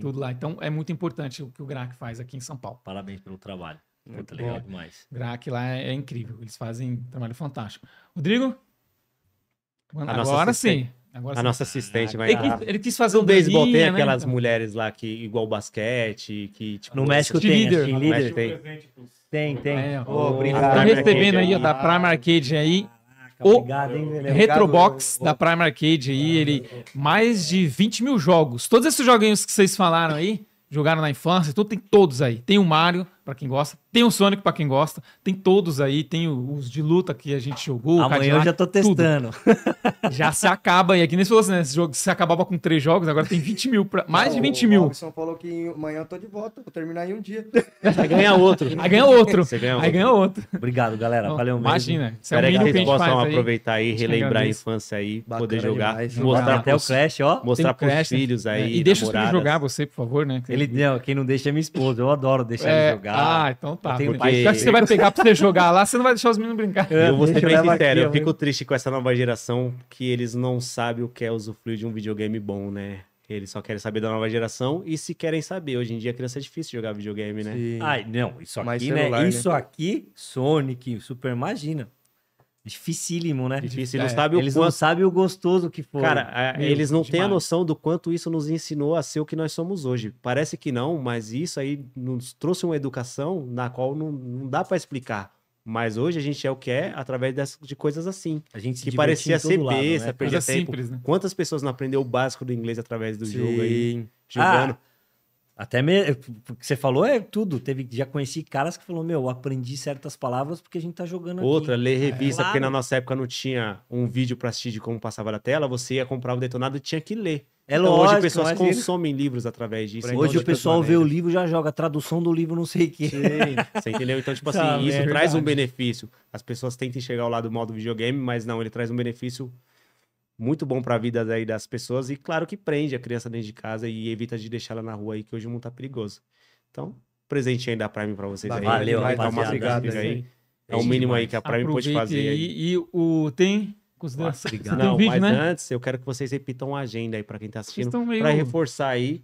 tudo lá. Então é muito importante o que o Grac faz aqui em São Paulo. Parabéns pelo trabalho. Muito legal demais. Grac lá é, é, incrível. Eles fazem um trabalho fantástico. Rodrigo? Agora sim. Agora a sim. nossa assistente vai ele, ele quis fazer um beisebol. Tem né, aquelas né? mulheres lá que igual basquete, que tipo, no México tem. Líder. Líder. Assim, no México tem. Tem, tem. É, oh, obrigado. Tá recebendo aí, ó, da Prime Arcade aí. o obrigado, hein, Retrobox obrigado. da Prime Arcade aí, ele mais de 20 mil jogos. Todos esses joguinhos que vocês falaram aí, jogaram na infância, tudo tem todos aí. Tem o Mario, para quem gosta. Tem o Sonic para quem gosta. Tem todos aí. Tem os de luta que a gente jogou. Amanhã eu já tô testando. *laughs* já se acaba. É e aqui nem se fosse, né? Esse jogo se acabava com três jogos, agora tem 20 mil. Pra... Mais Não, de 20 o mil. O São falou que amanhã eu tô de volta. Vou terminar em um dia. *laughs* Aí ganha outro. Aí ganha outro. Você ganha outro. Aí ganha outro. Obrigado, galera. Valeu mesmo. Imagina. Isso é Espero que vocês possam aproveitar aí, relembrar a infância aí, Bacana poder jogar. Demais, mostrar até o Clash, ó. Mostrar pros Clash, né? filhos aí. E deixa os filhos jogar, você, por favor, né? Ele, não, quem não deixa é minha esposa. Eu adoro deixar é, ele jogar. Ah, então tá. Porque... Porque... que você vai pegar pra você jogar lá, você não vai deixar os meninos brincar. Eu vou ser bem sincero, eu, eu fico triste com essa nova geração que eles não sabem o que é usufruir de um videogame bom, né? Eles só querem saber da nova geração e se querem saber. Hoje em dia, criança é difícil jogar videogame, né? Sim. Ai, não, isso aqui, né? celular, né? Isso né? aqui, Sonic, Super, imagina. Dificílimo, né? Difícil. É, eles, é, sabem eles quanto... não sabem o gostoso que foi. Cara, é, eles não têm a noção do quanto isso nos ensinou a ser o que nós somos hoje. Parece que não, mas isso aí nos trouxe uma educação na qual não, não dá para explicar. Mas hoje a gente é o que é através das, de coisas assim. A gente se que parecia ser lado, né? besta, né? perder tempo. Simples, né? Quantas pessoas não aprendeu o básico do inglês através do Sim. jogo aí, jogando? Ah até mesmo, eh, que você falou é tudo. Teve, já conheci caras que falou meu, aprendi certas palavras porque a gente tá jogando Outra, aqui. ler é. revista, é. porque na nossa época não tinha um vídeo para assistir de como passava na tela, você ia comprar o detonado e tinha que ler. É então, lógico, hoje as pessoas consomem livros através disso. Hoje, hoje o pessoal vê o livro já joga tradução do livro não sei o quê. Você entendeu? Então, tipo assim, isso é traz um benefício. As pessoas tentam enxergar o lado do modo videogame, mas não, ele traz um benefício muito bom para a vida das pessoas e claro que prende a criança dentro de casa e evita de deixar ela na rua aí que hoje o mundo tá perigoso. Então, presente ainda da Prime para vocês Valeu, aí. Valeu, rapaziada. Obrigado aí. É o mínimo aí que a Prime pode fazer aí. E, e o tem consideração. Obrigado. Não, vídeo, mas né? antes eu quero que vocês repitam a agenda aí para quem tá assistindo, meio... para reforçar aí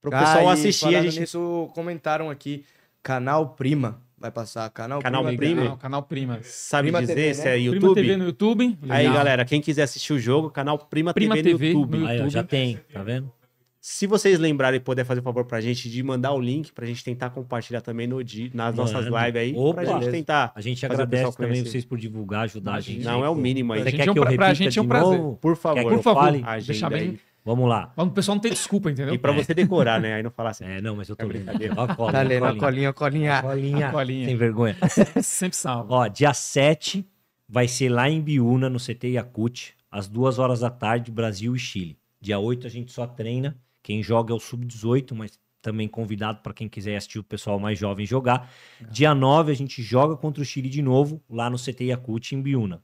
para o tá pessoal ah, assistir. A gente... nisso comentaram aqui canal Prima. Vai passar canal Canal Prima. Prima. Canal, canal Prima. Sabe Prima dizer TV, se né? é YouTube? Prima TV no YouTube. Aí, galera, quem quiser assistir o jogo, canal Prima, Prima TV, TV no YouTube. No YouTube. Aí, já tem, tá vendo? Se vocês lembrarem e puder fazer o favor pra gente de mandar o link pra gente tentar compartilhar também no, nas nossas lives aí. Opa, pra gente tentar. A gente agradece também vocês por divulgar, ajudar a gente. Não, é o mínimo aí. Você quer é que eu repita pra gente é um prazer. Por favor, por favor. Fale? Deixa bem Vamos lá. o pessoal não tem desculpa, entendeu? E pra você decorar, né? Aí não falar assim. É, não, mas eu tô lendo. É Ó, colinha, tá lendo a colinha, a colinha. A colinha. A colinha. Sem vergonha. *laughs* Sempre salvo. Ó, dia 7 vai ser lá em Biúna, no CT Yakut, às 2 horas da tarde, Brasil e Chile. Dia 8 a gente só treina. Quem joga é o Sub-18, mas também convidado para quem quiser assistir o pessoal mais jovem jogar. É. Dia 9 a gente joga contra o Chile de novo, lá no CT Yakut, em Biúna.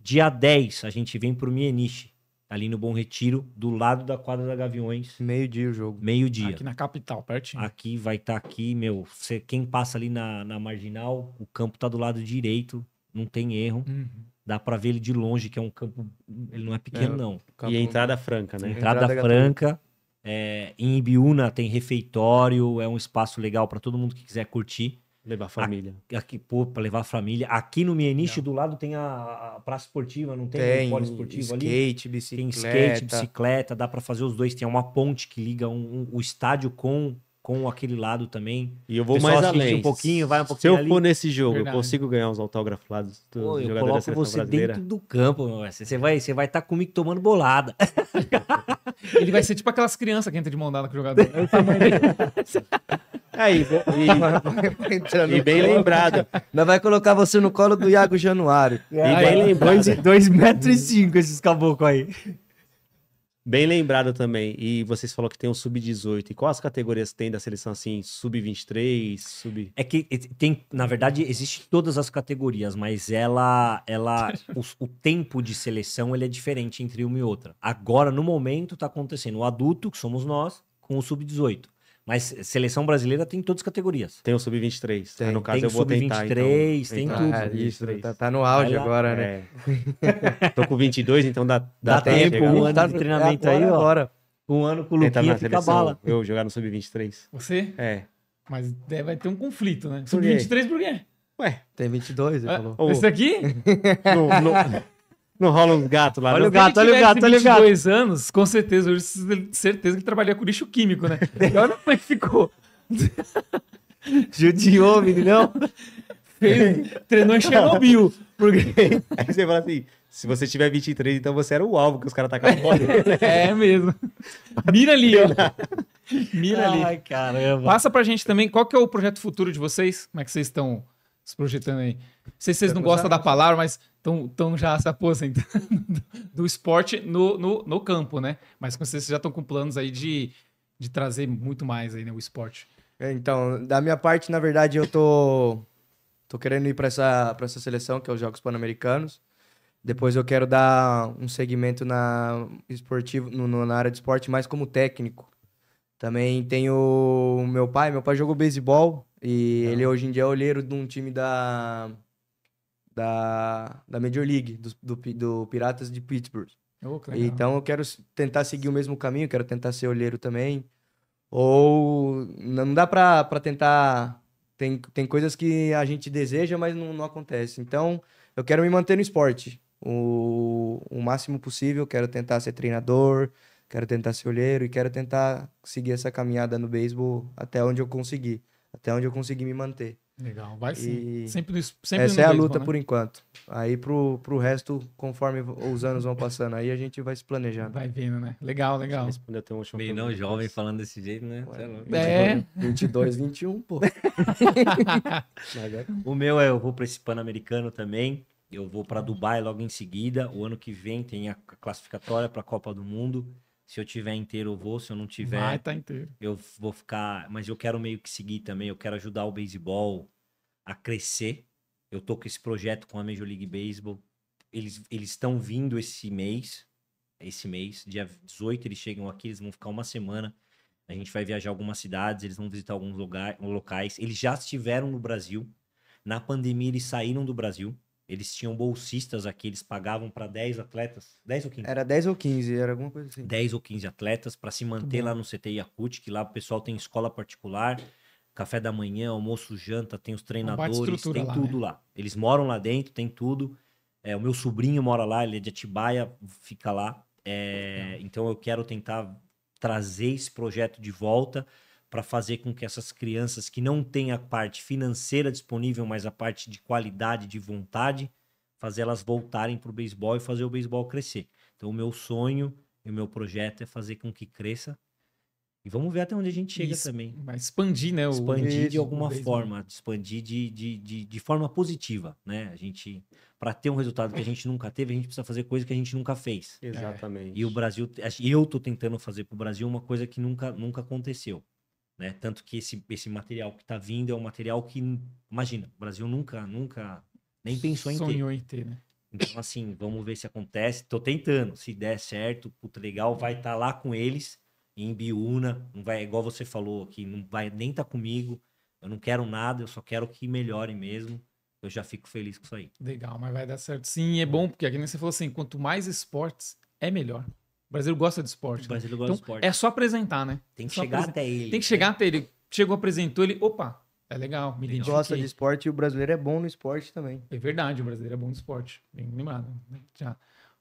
Dia 10 a gente vem pro Mieniche ali no Bom Retiro, do lado da quadra da Gaviões. Meio-dia o jogo. Meio-dia. Aqui na capital, pertinho. Aqui vai estar tá aqui, meu. Cê, quem passa ali na, na marginal, o campo tá do lado direito, não tem erro. Uhum. Dá para ver ele de longe, que é um campo. Ele não é pequeno, é, não. Campo... E a entrada franca, né? Entrada, entrada franca. É, em Ibiúna tem refeitório, é um espaço legal para todo mundo que quiser curtir. Levar a família. Aqui, pô, pra levar a família. Aqui no Mieniche, do lado, tem a, a praça esportiva, não tem, tem um esportivo skate, ali? Skate, bicicleta. Tem skate, bicicleta, dá para fazer os dois. Tem uma ponte que liga um, um, o estádio com com aquele lado também. E eu vou mais além. Um pouquinho, vai um pouquinho Se eu ali. for nesse jogo, Verdade. eu consigo ganhar uns autógrafos do Pô, eu jogador você brasileira. dentro do campo, meu. Você vai estar você vai tá comigo tomando bolada. *laughs* Ele vai ser tipo aquelas crianças que entram de mão dada com o jogador. É *laughs* Aí, e, e bem lembrado. Nós vai colocar você no colo do Iago Januário. E, e é. bem lembrado. 2,5 metros e cinco esses caboclos aí. Bem lembrado também. E vocês falou que tem um sub-18. E quais categorias tem da seleção assim, sub-23, sub É que tem, na verdade, existe todas as categorias, mas ela ela *laughs* o, o, tempo de seleção ele é diferente entre uma e outra. Agora, no momento tá acontecendo o adulto, que somos nós, com o sub-18. Mas seleção brasileira tem todas as categorias. Tem o Sub-23. Ah, tem, no caso, tem eu vou tentar. Então, tem tudo. Ah, isso, tá, tá, no auge agora, né? É. Tô com 22, então dá, dá, dá tempo. Um ano tá, de treinamento é agora, aí, ó. Agora. Um ano com o Luquinha na fica bala. Eu jogar no Sub-23. Você? É. Mas é, vai ter um conflito, né? Sub-23 por quê? Ué. Tem 22, ele ah, falou. Esse aqui? *laughs* no, no... *laughs* Não rola uns gatos lá. Olha o gato, olha o gato, olha o gato. dois anos, com certeza, hoje certeza que trabalha com lixo químico, né? *laughs* E olha como é que ficou. Judiou, menino. Fez, treinou em Chernobyl. Porque... *laughs* Aí você fala assim, se você tiver 23, então você era o alvo que os caras tacaram fora. Né? *laughs* É mesmo. Mira ali, ó. Mira ali. Ai, caramba. Passa pra gente também, qual que é o projeto futuro de vocês? Como é que vocês estão se projetando aí. Não sei se vocês não gostam da palavra, mas estão já se aposentando *laughs* do esporte no, no, no campo, né? Mas vocês já estão com planos aí de, de trazer muito mais aí, né, o esporte. É, então, da minha parte, na verdade, eu tô, tô querendo ir para essa, essa seleção, que é os Jogos Pan-Americanos. Depois eu quero dar um segmento na, esportivo, no, na área de esporte mais como técnico. Também tenho meu pai. Meu pai jogou beisebol e ele hoje em dia é olheiro de um time da da, da Major League, do, do, do Piratas de Pittsburgh. Oh, então eu quero tentar seguir o mesmo caminho, quero tentar ser olheiro também. Ou não dá pra, pra tentar. Tem, tem coisas que a gente deseja, mas não, não acontece. Então eu quero me manter no esporte o, o máximo possível, quero tentar ser treinador, quero tentar ser olheiro e quero tentar seguir essa caminhada no beisebol até onde eu conseguir, até onde eu conseguir me manter. Legal, vai sim. E sempre, sempre essa é a luta né? por enquanto. Aí pro, pro resto, conforme os anos vão passando, aí a gente vai se planejando. Vai vendo, né? Legal, legal. Respondeu até um último Bem, não jovem falando desse jeito, né? Ué, é. 22, 21, é. pô. *laughs* o meu é, eu vou para esse Pan-Americano também. Eu vou para Dubai logo em seguida. O ano que vem tem a classificatória para a Copa do Mundo. Se eu tiver inteiro, eu vou. Se eu não tiver. Vai tá inteiro. Eu vou ficar. Mas eu quero meio que seguir também. Eu quero ajudar o beisebol a crescer. Eu tô com esse projeto com a Major League Baseball. Eles estão vindo esse mês. Esse mês, dia 18, eles chegam aqui. Eles vão ficar uma semana. A gente vai viajar algumas cidades. Eles vão visitar alguns lugar, locais. Eles já estiveram no Brasil. Na pandemia, eles saíram do Brasil. Eles tinham bolsistas aqui, eles pagavam para 10 atletas. 10 ou 15? Era 10 ou 15, era alguma coisa assim. 10 ou 15 atletas para se manter lá no CT Yakut, que lá o pessoal tem escola particular, café da manhã, almoço, janta, tem os treinadores, tem lá, tudo né? lá. Eles moram lá dentro, tem tudo. É, o meu sobrinho mora lá, ele é de Atibaia, fica lá. É, então eu quero tentar trazer esse projeto de volta para fazer com que essas crianças que não têm a parte financeira disponível, mas a parte de qualidade, de vontade, fazer elas voltarem para o beisebol e fazer o beisebol crescer. Então, o meu sonho e o meu projeto é fazer com que cresça. E vamos ver até onde a gente chega Isso, também. expandir, né? Expandir mesmo, de alguma forma, expandir de, de, de, de forma positiva, né? A gente, para ter um resultado que a gente nunca teve, a gente precisa fazer coisa que a gente nunca fez. Exatamente. E o Brasil, eu tô tentando fazer para o Brasil uma coisa que nunca, nunca aconteceu. Né? Tanto que esse, esse material que está vindo é um material que, imagina, o Brasil nunca, nunca nem pensou em Sonhou em ter, né? Então, assim, vamos ver se acontece. Estou tentando. Se der certo, puta legal, vai estar tá lá com eles, em Biúna. Não vai, igual você falou aqui, não vai nem estar tá comigo. Eu não quero nada, eu só quero que melhore mesmo. Eu já fico feliz com isso aí. Legal, mas vai dar certo. Sim, é bom, porque aqui é nem você falou assim, quanto mais esportes, é melhor. O Brasil gosta de esporte. O né? gosta então, de esporte. É só apresentar, né? Tem que só chegar até ele. Tem que né? chegar até ele. Chegou, apresentou ele. Opa, é legal. Me ele gosta de esporte e o brasileiro é bom no esporte também. É verdade, o brasileiro é bom no esporte. Bem animado. Né? Já.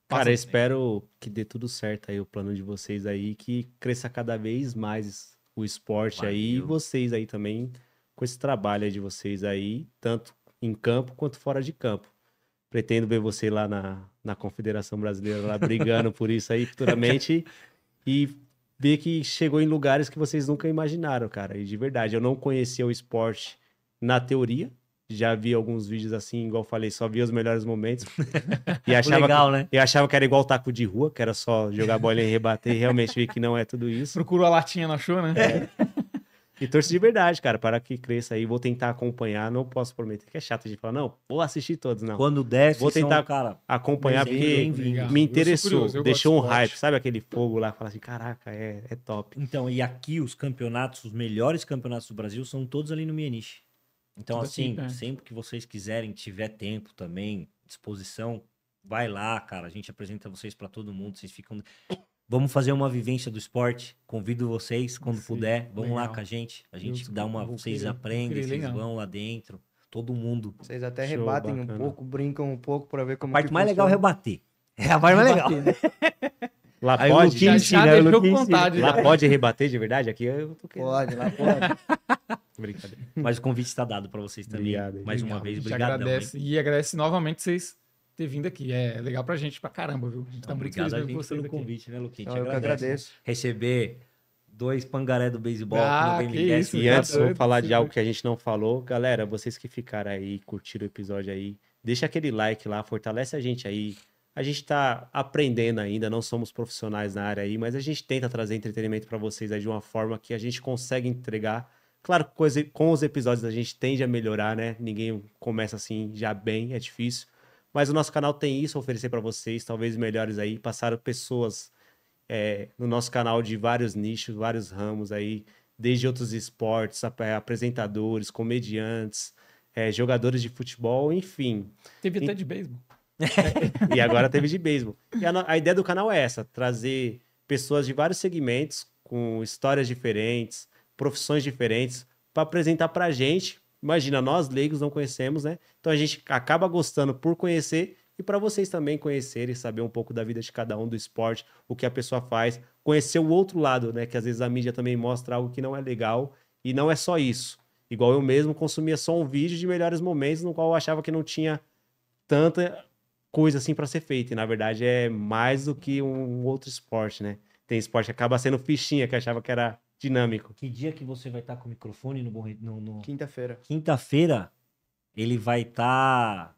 Cara, eu espero que dê tudo certo aí o plano de vocês aí, que cresça cada vez mais o esporte Valeu. aí e vocês aí também com esse trabalho aí de vocês aí, tanto em campo quanto fora de campo pretendo ver você lá na, na Confederação Brasileira, lá brigando por isso aí futuramente. *laughs* e ver que chegou em lugares que vocês nunca imaginaram, cara. E de verdade, eu não conhecia o esporte na teoria. Já vi alguns vídeos assim, igual falei, só vi os melhores momentos. *laughs* E achava Legal, que, né? Eu achava que era igual taco de rua, que era só jogar bola e rebater. E realmente vi que não é tudo isso. Procurou a latinha, não achou, né? É. *laughs* E torço de verdade, cara, para que cresça aí. Vou tentar acompanhar. Não posso prometer que é chato de falar, não, vou assistir todos, não. Quando der, vou é tentar são, cara, acompanhar porque me interessou, curioso, deixou um de hype, sabe aquele fogo lá, fala assim, caraca, é, é top. Então, e aqui os campeonatos, os melhores campeonatos do Brasil são todos ali no Mieniche. Então, Tudo assim, aqui, é. sempre que vocês quiserem, tiver tempo também, disposição, vai lá, cara. A gente apresenta vocês para todo mundo, vocês ficam Vamos fazer uma vivência do esporte. Convido vocês quando Sim, puder. Vamos legal. lá com a gente. A gente Deus dá uma. Vocês aprendem, vocês vão lá dentro. Todo mundo. Vocês até Show, rebatem bacana. um pouco, brincam um pouco para ver como. A parte mais funciona. legal é rebater. *laughs* É a parte mais legal. Né? Lá aí pode. Já, já deixou com vontade. Lá né? pode rebater de verdade? Aqui eu tô querendo. Pode, lá pode. *laughs* Brincadeira. Mas o convite está dado para vocês também. Obrigado, mais obrigado. uma vez, obrigado. E agradece novamente vocês ter vindo aqui. É legal pra gente, pra caramba, viu? A gente tá Obrigado muito feliz a gente pelo aqui. convite, né, Luquinha? Eu, eu agradeço. agradeço. Receber dois pangaré do beisebol ah, aqui no Game ah, isso, E antes, vou falar de algo que a gente não falou. Galera, vocês que ficaram aí, curtiram o episódio aí, deixa aquele like lá, fortalece a gente aí. A gente tá aprendendo ainda, não somos profissionais na área aí, mas a gente tenta trazer entretenimento para vocês aí de uma forma que a gente consegue entregar. Claro, coisa, com os episódios a gente tende a melhorar, né? Ninguém começa assim já bem, é difícil. Mas o nosso canal tem isso a oferecer para vocês, talvez melhores aí. Passaram pessoas é, no nosso canal de vários nichos, vários ramos aí, desde outros esportes, é, apresentadores, comediantes, é, jogadores de futebol, enfim. Teve até de beisebol. *laughs* e agora teve de beisebol. E a, a ideia do canal é essa: trazer pessoas de vários segmentos, com histórias diferentes, profissões diferentes, para apresentar para a gente, imagina, nós leigos não conhecemos, né? Então a gente acaba gostando por conhecer e para vocês também conhecerem, saber um pouco da vida de cada um, do esporte, o que a pessoa faz, conhecer o outro lado, né? Que às vezes a mídia também mostra algo que não é legal e não é só isso. Igual eu mesmo consumia só um vídeo de melhores momentos, no qual eu achava que não tinha tanta coisa assim para ser feita. E na verdade é mais do que um outro esporte, né? Tem esporte que acaba sendo fichinha, que achava que era dinâmico. Que dia que você vai estar tá com o microfone no, bom... no, no... Quinta-feira. Quinta-feira, ele vai estar tá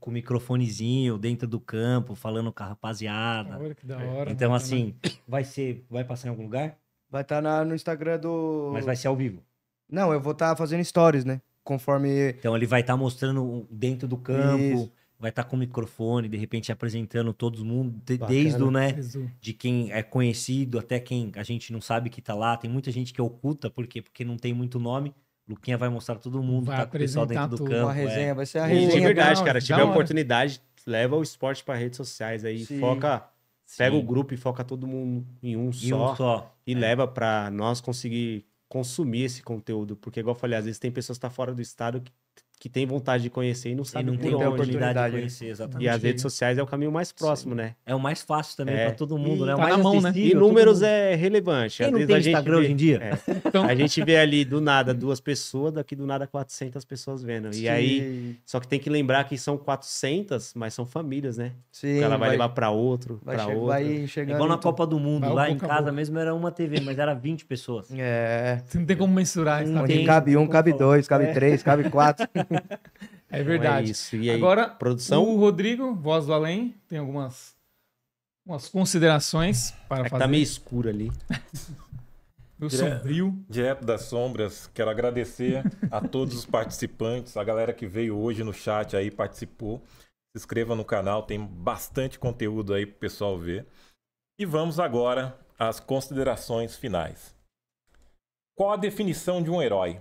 com o microfonezinho dentro do campo, falando com a rapaziada. Olha que da hora. É. Então, mano. assim, vai ser. Vai passar em algum lugar? Vai estar tá no Instagram do. Mas vai ser ao vivo. Não, eu vou estar fazendo stories, né? Conforme. Então ele vai estar mostrando dentro do campo. Isso vai estar tá com o microfone, de repente apresentando todo mundo, de, desde o, né, de quem é conhecido até quem a gente não sabe que está lá. Tem muita gente que oculta, por quê? Porque não tem muito nome. Luquinha vai mostrar todo mundo, vai tá com o pessoal dentro tudo. do campo. Uma resenha, é. vai ser a resenha. de verdade, cara, tiver oportunidade, leva o esporte para redes sociais aí, Sim. foca Sim. pega o grupo e foca todo mundo em um, em só, um só, e é. leva para nós conseguir consumir esse conteúdo, porque igual eu falei, às vezes tem pessoas que tá fora do estado que que tem vontade de conhecer e não sabe e não tem onde. oportunidade de conhecer, exatamente. E as redes sociais é o caminho mais próximo, Sim. né? É o mais fácil também é. para todo mundo, e né? Tá o tá mais na mão, né? E números é relevante. Quem não tem Instagram vê... hoje em dia? É. Então... A gente vê ali do nada duas pessoas, daqui do nada 400 pessoas vendo. Sim. E aí, só que tem que lembrar que são 400, mas são famílias, né? Sim. Ela vai, vai levar para outro, para outro. Vai é Igual na então. Copa do Mundo, lá em casa mesmo era uma TV, mas era 20 pessoas. É. Não tem como mensurar. onde cabe um, cabe dois, cabe é. três, cabe quatro. *laughs* *laughs* é verdade. Então é aí, Agora, produção? o Rodrigo, voz do além, tem algumas, considerações para é tá fazer. Tá meio escuro ali. Meu *laughs* direto, sombrio. Direto das sombras, quero agradecer a todos os participantes, a galera que veio hoje no chat aí, participou. Se inscreva no canal, tem bastante conteúdo aí pro pessoal ver. E vamos agora às considerações finais. Qual a definição de um herói?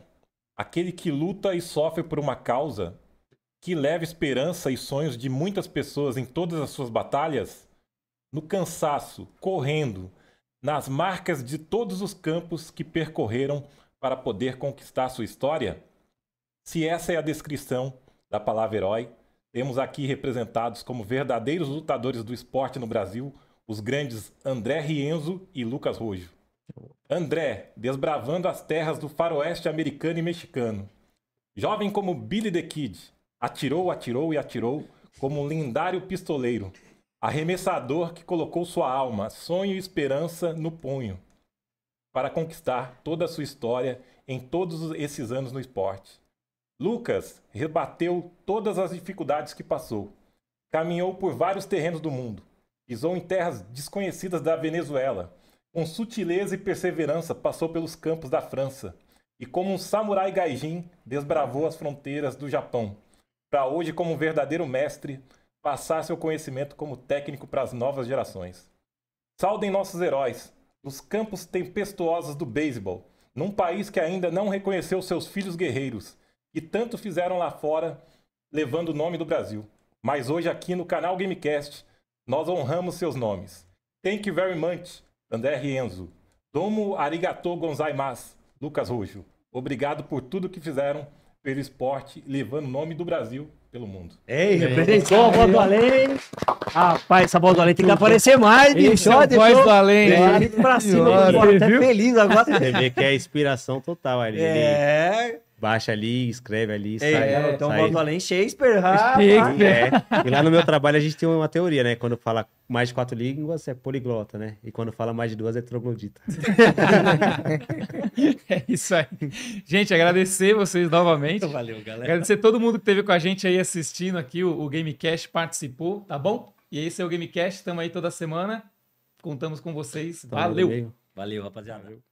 aquele que luta e sofre por uma causa, que leva esperança e sonhos de muitas pessoas em todas as suas batalhas, no cansaço, correndo, nas marcas de todos os campos que percorreram para poder conquistar sua história? Se essa é a descrição da palavra herói, temos aqui representados como verdadeiros lutadores do esporte no Brasil os grandes André Rienzo e Lucas Rojo. André, desbravando as terras do faroeste americano e mexicano. Jovem como Billy the Kid, atirou, atirou e atirou como um lendário pistoleiro, arremessador que colocou sua alma, sonho e esperança no punho para conquistar toda a sua história em todos esses anos no esporte. Lucas rebateu todas as dificuldades que passou. Caminhou por vários terrenos do mundo. Pisou em terras desconhecidas da Venezuela, com sutileza e perseverança, passou pelos campos da França e, como um samurai gaijin, desbravou as fronteiras do Japão, para hoje, como um verdadeiro mestre, passar seu conhecimento como técnico para as novas gerações. Saudem nossos heróis, nos campos tempestuosos do beisebol, num país que ainda não reconheceu seus filhos guerreiros, e tanto fizeram lá fora, levando o nome do Brasil. Mas hoje, aqui no canal Gamecast, nós honramos seus nomes. Thank you very much. André Rienzo. Domo arigato gonzaimasu. Lucas Rojo. Obrigado por tudo que fizeram pelo esporte, levando o nome do Brasil pelo mundo. Ei, representou a voz do além. Rapaz, essa voz do além tem que aparecer mais, bicho. Ó, a voz do além. Pra cima, eu até feliz agora. Você vê que é inspiração total ali. É. Baixa ali, escreve ali, Ei, é, sai. É, então sai. vamos além Shakespeare, *laughs* rapaz. Shakespeare. É. E lá no meu trabalho a gente tem uma teoria, né? Quando fala mais de quatro línguas é poliglota, né? E quando fala mais de duas é troglodita. *laughs* é isso aí. Gente, agradecer vocês novamente. Valeu, galera. Agradecer todo mundo que esteve com a gente aí assistindo aqui, o, o Gamecast participou, tá bom? E esse é o Gamecast, estamos aí toda semana. Contamos com vocês. Valeu. Valeu, rapaziada. Valeu.